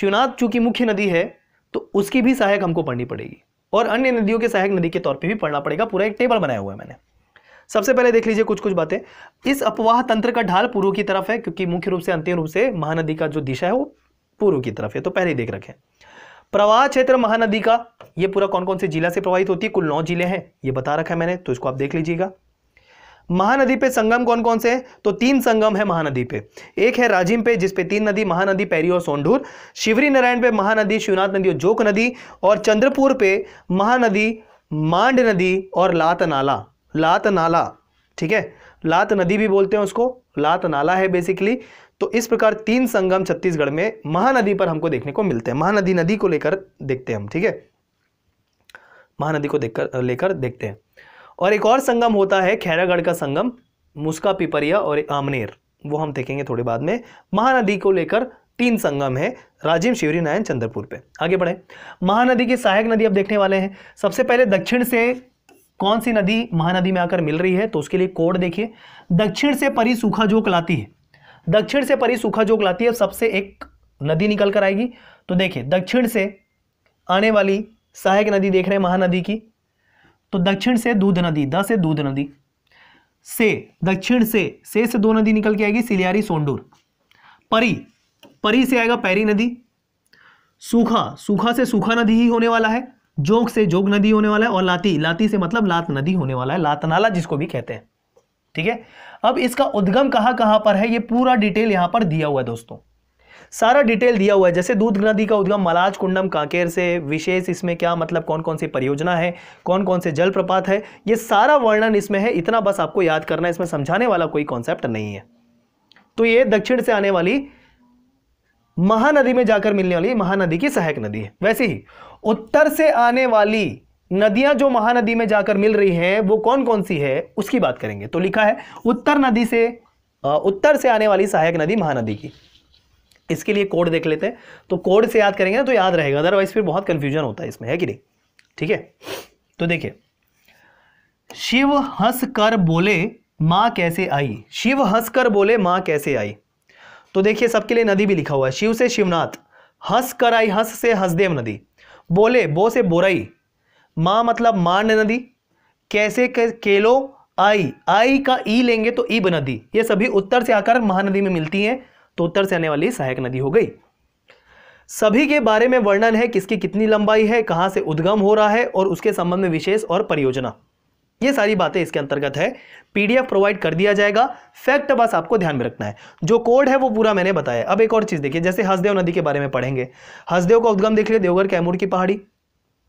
A: शिवनाथ चूंकि मुख्य नदी है तो उसकी भी सहायक हमको पढ़नी पड़ेगी और अन्य नदियों के सहायक नदी के तौर पे भी पढ़ना पड़ेगा पूरा एक टेबल बनाया हुआ है मैंने सबसे पहले देख लीजिए कुछ कुछ बातें इस अपवाह तंत्र का ढाल पूर्व की तरफ है क्योंकि मुख्य रूप से अंतिम रूप से महानदी का जो दिशा है वो पूर्व की तरफ है तो पहले ही देख रखें प्रवाह क्षेत्र महानदी का ये पूरा कौन कौन से जिला से प्रवाहित होती है कुल नौ जिले हैं ये बता रखा है मैंने तो इसको आप देख लीजिएगा महानदी पे संगम कौन कौन से हैं तो तीन संगम है महानदी पे एक है राजिम पे जिसपे तीन नदी महानदी पैरी और सोंढूर शिवरी नारायण पे महानदी शिवनाथ नदी और जोक नदी और चंद्रपुर पे महानदी मांड नदी और लात नाला लात नाला ठीक है लात नदी भी बोलते हैं उसको लात नाला है बेसिकली तो इस प्रकार तीन संगम छत्तीसगढ़ में महानदी पर हमको देखने को मिलते हैं महानदी नदी को लेकर देखते हैं हम ठीक है महानदी को देखकर लेकर देखते हैं और एक और संगम होता है खैरागढ़ का संगम मुस्का पिपरिया और आमनेर वो हम देखेंगे थोड़े बाद में महानदी को लेकर तीन संगम है राजीव शिवरी नारायण चंद्रपुर पे आगे बढ़े महानदी की सहायक नदी अब देखने वाले हैं सबसे पहले दक्षिण से कौन सी नदी महानदी में आकर मिल रही है तो उसके लिए कोड देखिए दक्षिण से परी सूखा जोक लाती है दक्षिण से परी सूखा जोक लाती है सबसे एक नदी निकल कर आएगी तो देखिए दक्षिण से आने वाली सहायक नदी देख रहे हैं महानदी की तो दक्षिण से दूध नदी द से दूध नदी से दक्षिण से से से दो नदी निकल के आएगी सिलियारी सोंडूर परी परी से आएगा पैरी नदी सूखा सूखा से सूखा नदी ही होने वाला है जोंक से जोग नदी होने वाला है और लाती लाती से मतलब लात नदी होने वाला है लातनाला जिसको भी कहते हैं ठीक है अब इसका उद्गम कहां कहां पर है ये पूरा डिटेल यहां पर दिया हुआ है दोस्तों सारा डिटेल दिया हुआ है जैसे दूध नदी का उद्गम मलाज कुंडम कांकेर से विशेष इसमें क्या मतलब कौन कौन सी परियोजना है कौन कौन से जलप्रपात है ये सारा वर्णन इसमें है इतना बस आपको याद करना इसमें समझाने वाला कोई कॉन्सेप्ट नहीं है तो ये दक्षिण से आने वाली महानदी में जाकर मिलने वाली महानदी की सहायक नदी है वैसे ही उत्तर से आने वाली नदियां जो महानदी में जाकर मिल रही हैं वो कौन कौन सी है उसकी बात करेंगे तो लिखा है उत्तर नदी से उत्तर से आने वाली सहायक नदी महानदी की इसके लिए कोड देख लेते हैं तो कोड से याद करेंगे ना तो याद रहेगा अदरवाइज फिर बहुत कंफ्यूजन होता है इसमें है कि नहीं ठीक है तो देखिए शिव हंस कर बोले माँ कैसे आई शिव हंस कर बोले माँ कैसे आई तो देखिए सबके लिए नदी भी लिखा हुआ है शिव से शिवनाथ हंस कर आई हंस से हंसदेव नदी बोले बो से बोराई माँ मतलब ने नदी कैसे के, केलो आई आई का ई लेंगे तो ई दी ये सभी उत्तर से आकर महानदी में मिलती हैं तो उत्तर से आने वाली सहायक नदी हो गई सभी के बारे में वर्णन है किसकी कितनी लंबाई है कहाँ से उद्गम हो रहा है और उसके संबंध में विशेष और परियोजना ये सारी बातें इसके अंतर्गत है पीडीएफ प्रोवाइड कर दिया जाएगा फैक्ट बस आपको ध्यान में रखना है जो कोड है वो पूरा मैंने बताया अब एक और चीज़ देखिए जैसे हसदेव नदी के बारे में पढ़ेंगे हसदेव का उद्गम देख लिया देवघर कैमूर की पहाड़ी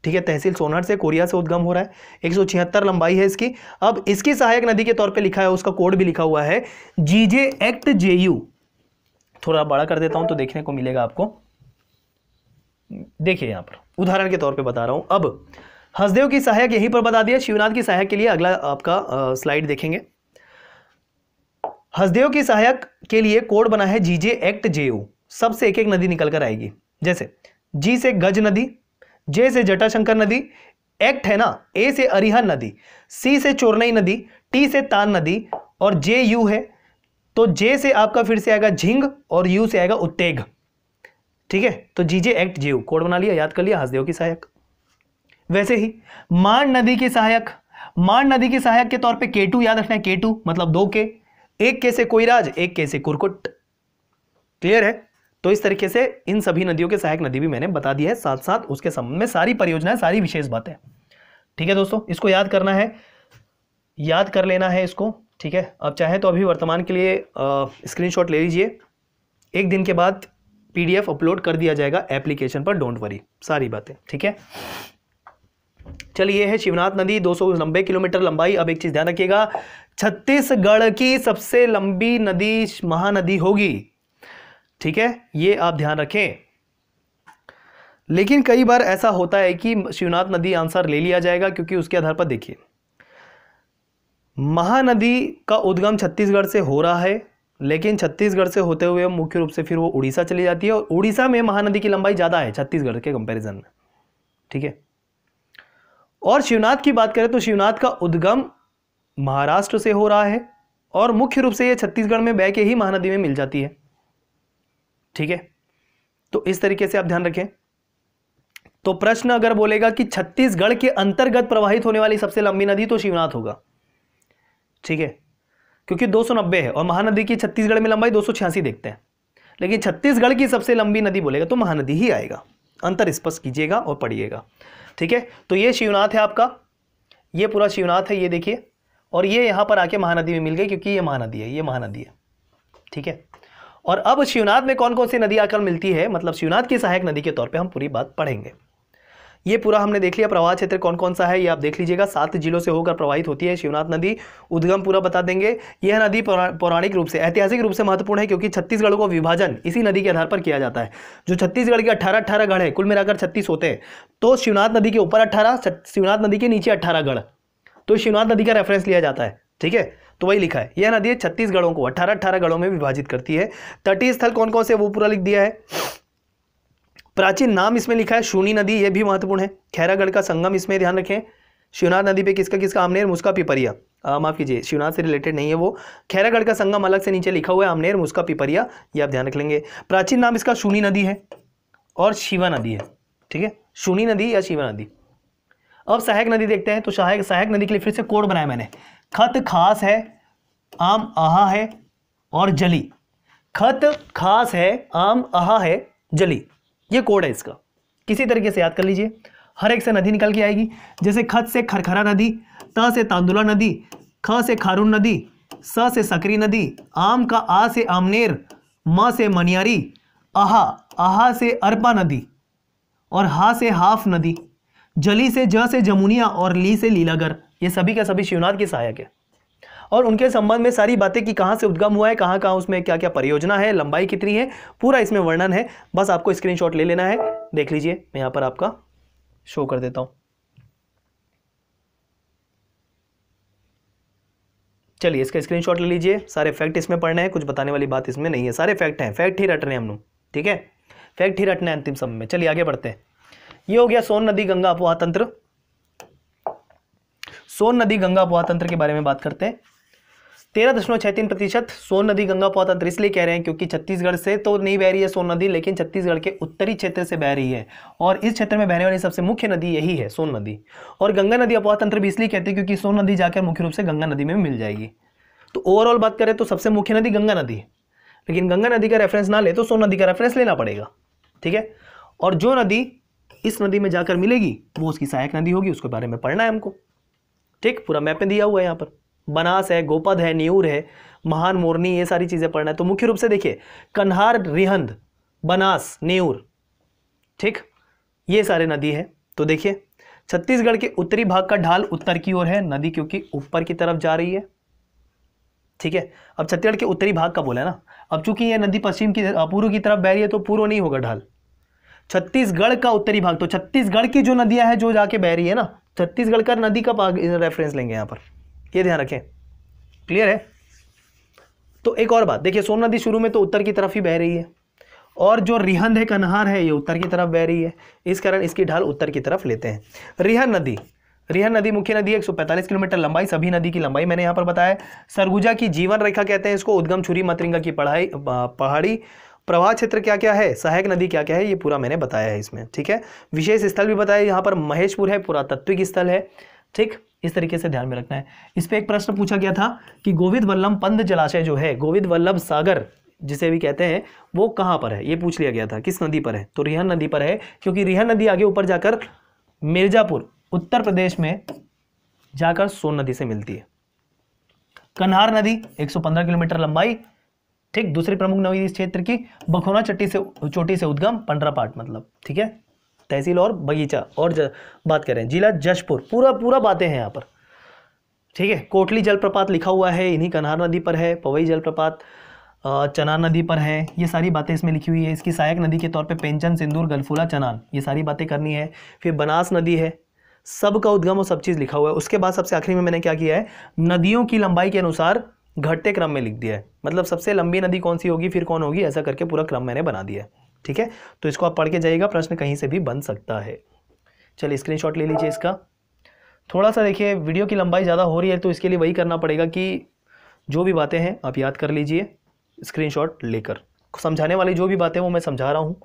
A: ठीक है तहसील सोनहट से कोरिया से उद्गम हो रहा है एक लंबाई है इसकी अब इसकी सहायक नदी के तौर पर लिखा है उसका कोड भी लिखा हुआ है जीजे एक्ट जेयू थोड़ा बड़ा कर देता हूं तो देखने को मिलेगा आपको देखिए यहां पर उदाहरण के तौर पे बता रहा हूं अब हसदेव की सहायक यहीं पर बता दिया शिवनाथ की सहायक के लिए अगला आपका आ, स्लाइड देखेंगे हसदेव की सहायक के लिए कोड बना है जीजे एक्ट जे ओ सबसे एक एक नदी निकल कर आएगी जैसे जी से गज नदी जे से जटाशंकर नदी एक्ट है ना ए से अरिहन नदी सी से चोरनई नदी टी से तान नदी और जे यू है तो जे से आपका फिर से आएगा झिंग और यू से आएगा उत्तेग ठीक है तो जीजे एक्ट जेयू कोड बना लिया याद कर लिया हसदेव की सहायक वैसे ही मान नदी के सहायक मान नदी के सहायक के तौर पे केटू याद रखना है केटू मतलब दो के एक के से कोईराज एक के से कुरकुट क्लियर है तो इस तरीके से इन सभी नदियों के सहायक नदी भी मैंने बता दी है साथ साथ उसके संबंध में सारी परियोजनाएं सारी विशेष बातें ठीक है दोस्तों इसको याद करना है याद कर लेना है इसको ठीक है अब चाहे तो अभी वर्तमान के लिए स्क्रीनशॉट ले लीजिए एक दिन के बाद पीडीएफ अपलोड कर दिया जाएगा एप्लीकेशन पर डोंट वरी सारी बातें ठीक है चलिए है शिवनाथ नदी दो किलोमीटर लंबाई अब एक चीज़ ध्यान रखिएगा छत्तीसगढ़ की सबसे लंबी नदी महानदी होगी ठीक है ये आप ध्यान रखें लेकिन कई बार ऐसा होता है कि शिवनाथ नदी आंसर ले लिया जाएगा क्योंकि उसके आधार पर देखिए महानदी का उद्गम छत्तीसगढ़ से हो रहा है लेकिन छत्तीसगढ़ से होते हुए मुख्य रूप से फिर वो उड़ीसा चली जाती है और उड़ीसा में महानदी की लंबाई ज़्यादा है छत्तीसगढ़ के कंपेरिजन में ठीक है और शिवनाथ की बात करें तो शिवनाथ का उद्गम महाराष्ट्र से हो रहा है और मुख्य रूप से ये छत्तीसगढ़ में बह के ही महानदी में मिल जाती है ठीक है तो इस तरीके से आप ध्यान रखें तो प्रश्न अगर बोलेगा कि छत्तीसगढ़ के अंतर्गत प्रवाहित होने वाली सबसे लंबी नदी तो शिवनाथ होगा ठीक है क्योंकि 290 है और महानदी की छत्तीसगढ़ में लंबाई दो देखते हैं लेकिन छत्तीसगढ़ की सबसे लंबी नदी बोलेगा तो महानदी ही आएगा अंतर स्पष्ट कीजिएगा और पढ़िएगा ठीक है तो ये शिवनाथ है आपका ये पूरा शिवनाथ है ये देखिए और ये यहाँ पर आके महानदी में मिल गई क्योंकि ये महानदी है ये महानदी है ठीक है और अब शिवनाथ में कौन कौन सी नदी आकर मिलती है मतलब शिवनाथ की सहायक नदी के तौर पे हम पूरी बात पढ़ेंगे ये पूरा हमने देख लिया प्रवाह क्षेत्र कौन कौन सा है ये आप देख लीजिएगा सात जिलों से होकर प्रवाहित होती है शिवनाथ नदी उद्गम पूरा बता देंगे यह नदी पौराणिक रूप से ऐतिहासिक रूप से महत्वपूर्ण है क्योंकि छत्तीसगढ़ को विभाजन इसी नदी के आधार पर किया जाता है जो छत्तीसगढ़ के अठारह अट्ठारह गढ़ है कुल मिलाकर छत्तीस होते हैं तो शिवनाथ नदी के ऊपर अट्ठारह शिवनाथ नदी के नीचे अट्ठारह गढ़ तो शिवनाथ नदी का रेफरेंस लिया जाता है ठीक है तो वही लिखा है यह नदी छत्तीसगढ़ों को अट्ठारह अट्ठारह गढ़ों में विभाजित करती है तटीय स्थल कौन कौन से वो पूरा लिख दिया है प्राचीन नाम इसमें लिखा है शूनी नदी यह भी महत्वपूर्ण है खैरागढ़ का संगम इसमें ध्यान रखें शिवनाथ नदी पे किसका किसका आमनेर मुस्का पिपरिया माफ़ कीजिए शिवनाथ से रिलेटेड नहीं है वो खैरागढ़ का संगम अलग से नीचे लिखा हुआ है आमनेर मुस्का पिपरिया ये आप ध्यान रख लेंगे प्राचीन नाम इसका शूनी नदी है और शिवा नदी है ठीक है शूनी नदी या शिवा नदी अब सहायक नदी देखते हैं तो सहायक सहायक नदी के लिए फिर से कोड बनाया मैंने खत खास है आम आहा है और जली खत खास है आम आहा है जली ये कोड है इसका किसी तरीके से याद कर लीजिए हर एक से नदी निकल के आएगी जैसे खत से खरखरा नदी त से तांदुला नदी ख से खारून नदी स से सकरी नदी आम का आ से आमनेर म से मनियारी आहा आहा से अरपा नदी और हा से हाफ नदी जली से ज से जमुनिया और ली से लीलागर ये सभी का सभी शिवनाथ के सहायक है और उनके संबंध में सारी बातें कि कहाँ से उद्गम हुआ है कहाँ कहाँ उसमें क्या क्या परियोजना है लंबाई कितनी है पूरा इसमें वर्णन है बस आपको स्क्रीन ले लेना है देख लीजिए मैं यहाँ पर आपका शो कर देता हूँ चलिए इसका स्क्रीनशॉट ले लीजिए सारे फैक्ट इसमें पढ़ने हैं कुछ बताने वाली बात इसमें नहीं है सारे फैक्ट हैं फैक्ट ही रटने हम लोग ठीक है फैक्ट ही रटने अंतिम समय में चलिए आगे बढ़ते हैं ये हो गया सोन नदी गंगा अपवाह तंत्र सोन नदी गंगा अपवाह तंत्र के बारे में बात करते हैं तेरह दशमलव छह तीन प्रतिशत सोन नदी गंगा पौत अंतर इसलिए कह रहे हैं क्योंकि छत्तीसगढ़ से तो नहीं बह रही है सोन नदी लेकिन छत्तीसगढ़ के उत्तरी क्षेत्र से बह रही है और इस क्षेत्र में बहने वाली सबसे मुख्य नदी यही है सोन नदी और गंगा नदी अपौतंत्र तंत्र भी इसलिए कहते हैं क्योंकि सोन नदी जाकर मुख्य रूप से गंगा नदी में मिल जाएगी तो ओवरऑल बात करें तो सबसे मुख्य नदी गंगा नदी लेकिन गंगा नदी का रेफरेंस ना ले तो सोन नदी का रेफरेंस लेना पड़ेगा ठीक है और जो नदी इस नदी में जाकर मिलेगी वो उसकी सहायक नदी होगी उसके बारे में पढ़ना है हमको ठीक पूरा मैप में दिया हुआ है यहाँ पर बनास है गोपद है न्यूर है महान मोरनी ये सारी चीज़ें पढ़ना है तो मुख्य रूप से देखिए कन्हार रिहंद बनास न्यूर ठीक ये सारे नदी है तो देखिए छत्तीसगढ़ के उत्तरी भाग का ढाल उत्तर की ओर है नदी क्योंकि ऊपर की तरफ जा रही है ठीक है अब छत्तीसगढ़ के उत्तरी भाग का बोला ना अब चूंकि ये नदी पश्चिम की पूर्व की तरफ बह रही है तो पूर्व नहीं होगा ढाल छत्तीसगढ़ का उत्तरी भाग तो छत्तीसगढ़ की जो नदियां हैं जो जाके बह रही है ना छत्तीसगढ़ का नदी का रेफरेंस लेंगे यहाँ पर ये ध्यान रखें क्लियर है तो एक और बात देखिए सोन नदी शुरू में तो उत्तर की तरफ ही बह रही है और जो रिहंद है कन्हार है ये उत्तर की तरफ बह रही है इस कारण इसकी ढाल उत्तर की तरफ लेते हैं रिहन नदी रिहन नदी मुख्य नदी है 145 किलोमीटर लंबाई सभी नदी की लंबाई मैंने यहाँ पर बताया सरगुजा की जीवन रेखा कहते हैं इसको उद्गम छुरी मतरिंगा की पढ़ाई पहाड़ी प्रवाह क्षेत्र क्या क्या है सहायक नदी क्या क्या है ये पूरा मैंने बताया है इसमें ठीक है विशेष स्थल भी बताया यहाँ पर महेशपुर है तत्विक स्थल है ठीक इस तरीके से ध्यान में रखना है इस पर एक प्रश्न पूछा गया था कि गोविंद वल्लभ पंध जलाशय जो है गोविंद वल्लभ सागर जिसे भी कहते हैं वो कहाँ पर है ये पूछ लिया गया था किस नदी पर है तो रिहन नदी पर है क्योंकि रिहन नदी आगे ऊपर जाकर मिर्जापुर उत्तर प्रदेश में जाकर सोन नदी से मिलती है कन्हार नदी 115 किलोमीटर लंबाई ठीक दूसरी प्रमुख नदी इस क्षेत्र की बखोना चट्टी से चोटी से उद्गम पंडरा पाट मतलब ठीक है तहसील और बगीचा और ज, बात करें जिला जशपुर पूरा पूरा बातें हैं यहाँ पर ठीक है कोटली जलप्रपात लिखा हुआ है इन्हीं कन्हार नदी पर है पवई जलप्रपात चनान नदी पर है ये सारी बातें इसमें लिखी हुई है इसकी सहायक नदी के तौर पे पेंचन सिंदूर गलफूला चनान ये सारी बातें करनी है फिर बनास नदी है सब का उद्गम और सब चीज़ लिखा हुआ है उसके बाद सबसे आखिरी में मैंने क्या किया है नदियों की लंबाई के अनुसार घटते क्रम में लिख दिया है मतलब सबसे लंबी नदी कौन सी होगी फिर कौन होगी ऐसा करके पूरा क्रम मैंने बना दिया है ठीक है तो इसको आप पढ़ के जाइएगा प्रश्न कहीं से भी बन सकता है चलिए स्क्रीनशॉट ले लीजिए इसका थोड़ा सा देखिए वीडियो की लंबाई ज़्यादा हो रही है तो इसके लिए वही करना पड़ेगा कि जो भी बातें हैं आप याद कर लीजिए स्क्रीनशॉट लेकर समझाने वाली जो भी बातें वो मैं समझा रहा हूँ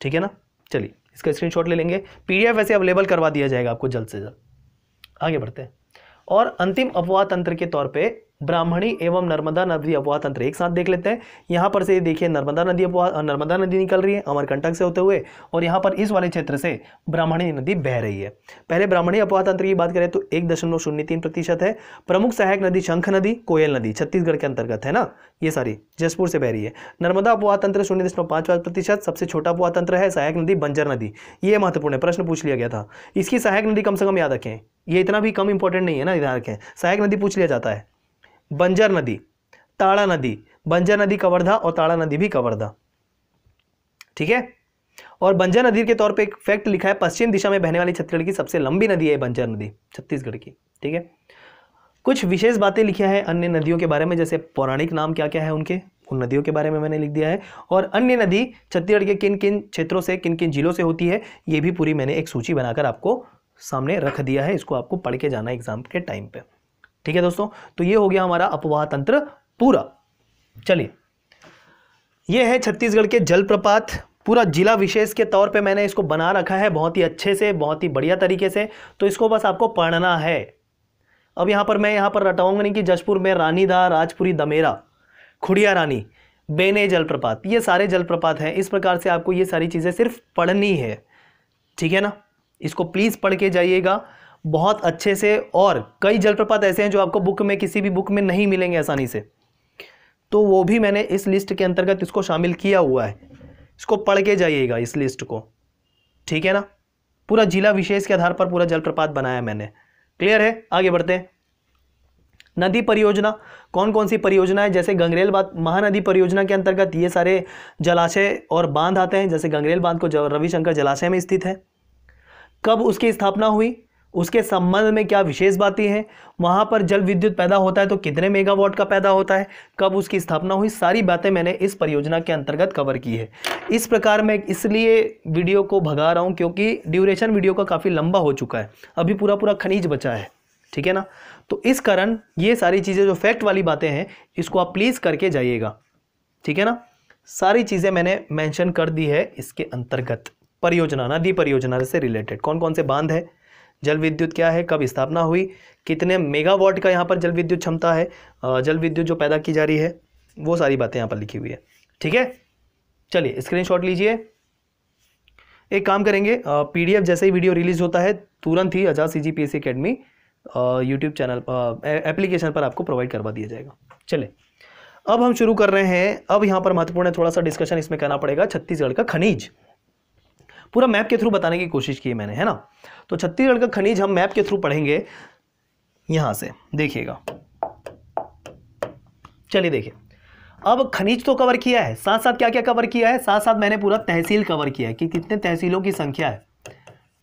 A: ठीक है ना चलिए इसका स्क्रीनशॉट ले लेंगे पीडीएफ वैसे अवेलेबल करवा दिया जाएगा आपको जल्द से जल्द आगे बढ़ते हैं और अंतिम अपवाह तंत्र के तौर पे ब्राह्मणी एवं नर्मदा नदी अपवाह तंत्र एक साथ देख लेते हैं यहाँ पर से देखिए नर्मदा नदी अपवाह नर्मदा नदी निकल रही है अमरकंटक से होते हुए और यहाँ पर इस वाले क्षेत्र से ब्राह्मणी नदी बह रही है पहले ब्राह्मणी अपवाह तंत्र की बात करें तो एक दशमलव शून्य तीन प्रतिशत है प्रमुख सहायक नदी शंख नदी कोयल नदी छत्तीसगढ़ के अंतर्गत है ना ये सारी जसपुर से बह रही है नर्मदा अपवाह तंत्र शून्य दशमलव पाँच पाँच प्रतिशत सबसे छोटा अपवाह तंत्र है सहायक नदी बंजर नदी ये महत्वपूर्ण है प्रश्न पूछ लिया गया था इसकी सहायक नदी कम से कम याद रखें ये इतना भी कम इंपॉर्टेंट नहीं है ना इधर रखें सहायक नदी पूछ लिया जाता है बंजर नदी ताड़ा नदी बंजर नदी कवर्धा और ताड़ा नदी भी कवर्धा ठीक है और बंजर नदी के तौर पे एक फैक्ट लिखा है पश्चिम दिशा में बहने वाली छत्तीसगढ़ की सबसे लंबी नदी है बंजर नदी छत्तीसगढ़ की ठीक है कुछ विशेष बातें लिखी है अन्य नदियों के बारे में जैसे पौराणिक नाम क्या क्या है उनके उन नदियों के बारे में मैंने लिख दिया है और अन्य नदी छत्तीसगढ़ के किन किन क्षेत्रों से किन किन जिलों से होती है ये भी पूरी मैंने एक सूची बनाकर आपको सामने रख दिया है इसको आपको पढ़ के जाना एग्जाम के टाइम पर ठीक है दोस्तों तो ये हो गया हमारा अपवाह तंत्र पूरा चलिए ये है छत्तीसगढ़ के जलप्रपात पूरा जिला विशेष के तौर पे मैंने इसको बना रखा है बहुत ही अच्छे से बहुत ही बढ़िया तरीके से तो इसको बस आपको पढ़ना है अब यहाँ पर मैं यहाँ पर रटाऊंगा नहीं कि जशपुर में रानीधार राजपुरी दमेरा खुड़िया रानी बेने जलप्रपात ये सारे जलप्रपात हैं इस प्रकार से आपको ये सारी चीज़ें सिर्फ पढ़नी है ठीक है ना इसको प्लीज़ पढ़ के जाइएगा बहुत अच्छे से और कई जलप्रपात ऐसे हैं जो आपको बुक में किसी भी बुक में नहीं मिलेंगे आसानी से तो वो भी मैंने इस लिस्ट के अंतर्गत इसको शामिल किया हुआ है इसको पढ़ के जाइएगा इस लिस्ट को ठीक है ना पूरा जिला विशेष के आधार पर पूरा जलप्रपात बनाया मैंने क्लियर है आगे बढ़ते हैं नदी परियोजना कौन कौन सी परियोजना है जैसे गंगरेल बांध महानदी परियोजना के अंतर्गत ये सारे जलाशय और बांध आते हैं जैसे गंगरेल बांध को रविशंकर जलाशय में स्थित है कब उसकी स्थापना हुई उसके संबंध में क्या विशेष बातें हैं वहाँ पर जल विद्युत पैदा होता है तो कितने मेगावाट का पैदा होता है कब उसकी स्थापना हुई सारी बातें मैंने इस परियोजना के अंतर्गत कवर की है इस प्रकार मैं इसलिए वीडियो को भगा रहा हूँ क्योंकि ड्यूरेशन वीडियो का काफ़ी लंबा हो चुका है अभी पूरा पूरा खनिज बचा है ठीक है ना तो इस कारण ये सारी चीज़ें जो फैक्ट वाली बातें हैं इसको आप प्लीज़ करके जाइएगा ठीक है ना सारी चीज़ें मैंने मैंशन कर दी है इसके अंतर्गत परियोजना नदी परियोजना से रिलेटेड कौन कौन से बांध है जल विद्युत क्या है कब स्थापना हुई कितने मेगावाट का यहाँ पर जल विद्युत क्षमता है जल विद्युत जो पैदा की जा रही है वो सारी बातें यहाँ पर लिखी हुई है ठीक है चलिए स्क्रीनशॉट लीजिए एक काम करेंगे पीडीएफ जैसे ही वीडियो रिलीज होता है तुरंत ही Azad C G P S academy YouTube channel application पर आपको प्रोवाइड करवा दिया जाएगा चले अब हम शुरू कर रहे हैं अब यहाँ पर महत्वपूर्ण है थोड़ा सा डिस्कशन इसमें करना पड़ेगा छत्तीसगढ़ का खनिज पूरा मैप के थ्रू बताने की कोशिश की मैंने है ना तो छत्तीसगढ़ का खनिज हम मैप के थ्रू पढ़ेंगे यहां से देखिएगा चलिए देखिए अब खनिज तो कवर किया है साथ साथ क्या क्या कवर किया है साथ साथ मैंने पूरा तहसील कवर किया है कि कितने तहसीलों की संख्या है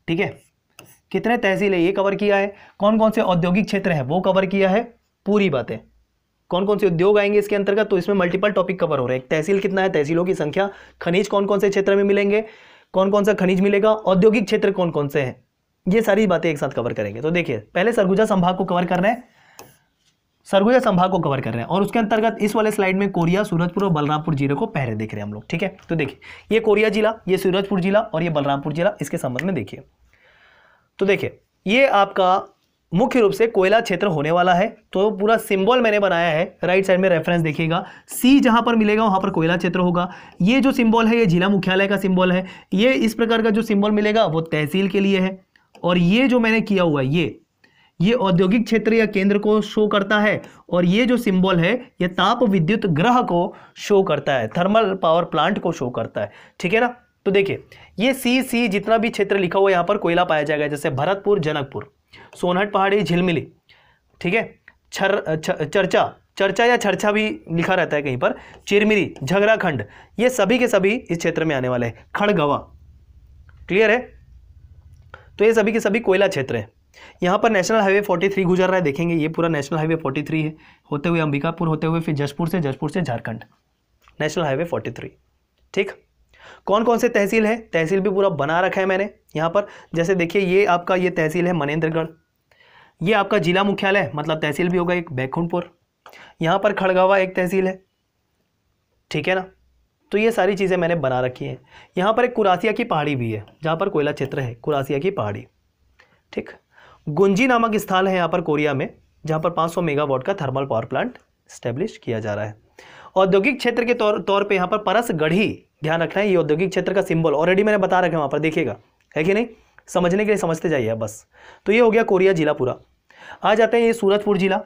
A: ठीक है कितने तहसील है ये कवर किया है कौन कौन से औद्योगिक क्षेत्र है वो कवर किया है पूरी बातें कौन कौन से उद्योग आएंगे इसके अंतर्गत तो इसमें मल्टीपल टॉपिक कवर हो रहे हैं तहसील कितना है तहसीलों की संख्या खनिज कौन कौन से क्षेत्र में मिलेंगे कौन कौन सा खनिज मिलेगा औद्योगिक क्षेत्र कौन कौन से हैं ये सारी बातें एक साथ कवर करेंगे तो देखिए पहले सरगुजा संभाग को कवर कर रहे हैं सरगुजा संभाग को कवर कर रहे हैं और उसके अंतर्गत इस वाले स्लाइड में कोरिया सूरजपुर और बलरामपुर जिले को पहले देख रहे हैं हम लोग ठीक है तो देखिए ये कोरिया जिला ये सूरजपुर जिला और ये बलरामपुर जिला इसके संबंध में देखिए तो देखिए ये आपका मुख्य रूप से कोयला क्षेत्र होने वाला है तो पूरा सिंबल मैंने बनाया है राइट साइड में रेफरेंस देखिएगा सी जहां पर मिलेगा वहां पर कोयला क्षेत्र होगा ये जो सिंबल है ये जिला मुख्यालय का सिंबल है ये इस प्रकार का जो सिंबल मिलेगा वो तहसील के लिए है और ये जो मैंने किया हुआ ये ये औद्योगिक क्षेत्र या केंद्र को शो करता है और ये जो सिंबल है ये ताप विद्युत ग्रह को शो करता है थर्मल पावर प्लांट को शो करता है ठीक है ना तो देखिए ये सी सी जितना भी क्षेत्र लिखा हुआ है यहाँ पर कोयला पाया जाएगा जैसे भरतपुर जनकपुर सोनहट पहाड़ी झिलमिली ठीक है छर चर्चा चर्चा या चर्चा भी लिखा रहता है कहीं पर चिरमिरी झगड़ाखंड ये सभी के सभी इस क्षेत्र में आने वाले हैं खड़गवा क्लियर है तो ये सभी के सभी कोयला क्षेत्र है यहाँ पर नेशनल हाईवे 43 गुजर रहा है देखेंगे ये पूरा नेशनल हाईवे 43 है होते हुए अंबिकापुर होते हुए फिर जसपुर से जसपुर से झारखंड नेशनल हाईवे 43 ठीक कौन कौन से तहसील है तहसील भी पूरा बना रखा है मैंने यहाँ पर जैसे देखिए ये आपका ये तहसील है मनेन्द्रगढ़ ये आपका जिला मुख्यालय मतलब तहसील भी होगा एक बैकुंठपुर यहाँ पर खड़गावा एक तहसील है ठीक है ना तो ये सारी चीज़ें मैंने बना रखी हैं यहाँ पर एक कुरासिया की पहाड़ी भी है जहाँ पर कोयला क्षेत्र है कुरासिया की पहाड़ी ठीक गुंजी नामक स्थान है यहाँ पर कोरिया में जहाँ पर 500 मेगावाट का थर्मल पावर प्लांट स्टेब्लिश किया जा रहा है औद्योगिक क्षेत्र के तौर तौर पे यहाँ पर परस गढ़ी ध्यान रखना है ये औद्योगिक क्षेत्र का सिंबल ऑलरेडी मैंने बता रखा है वहाँ पर देखिएगा है कि नहीं समझने के लिए समझते जाइए बस तो ये हो गया कोरिया जिला पूरा आ जाते हैं ये सूरजपुर जिला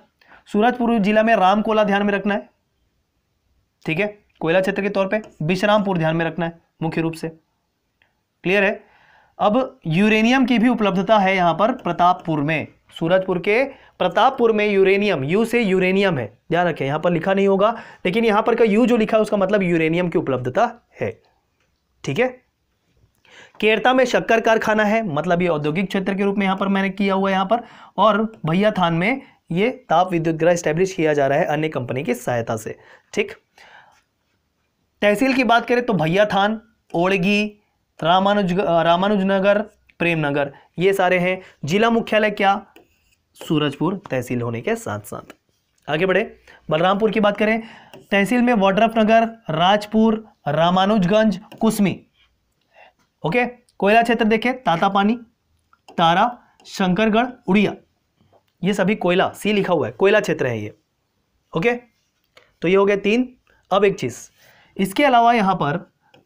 A: सूरजपुर जिला में रामकोला ध्यान में रखना है ठीक है कोयला क्षेत्र के तौर पर विश्रामपुर ध्यान में रखना है मुख्य रूप से क्लियर है अब यूरेनियम की भी उपलब्धता है यहाँ पर प्रतापपुर में सूरजपुर के प्रतापपुर में यूरेनियम यू से यूरेनियम है ध्यान रखें यहां पर लिखा नहीं होगा लेकिन यहां पर का यू जो लिखा है उसका मतलब यूरेनियम की उपलब्धता है ठीक है केरता में शक्कर कारखाना है मतलब ये औद्योगिक क्षेत्र के रूप में यहां पर मैंने किया हुआ है पर और भैया थान में ये ताप विद्युत ग्रह स्टैब्लिश किया जा रहा है अन्य कंपनी की सहायता से ठीक तहसील की बात करें तो भैया थान ओड़गी रामानुज रामानुजनगर प्रेमनगर ये सारे हैं जिला मुख्यालय क्या सूरजपुर तहसील होने के साथ साथ आगे बढ़े बलरामपुर की बात करें तहसील में वाड्रफ नगर राजपुर रामानुजगंज कुसमी ओके कोयला क्षेत्र देखें तातापानी तारा शंकरगढ़ उड़िया ये सभी कोयला सी लिखा हुआ है कोयला क्षेत्र है ये ओके तो ये हो गया तीन अब एक चीज इसके अलावा यहां पर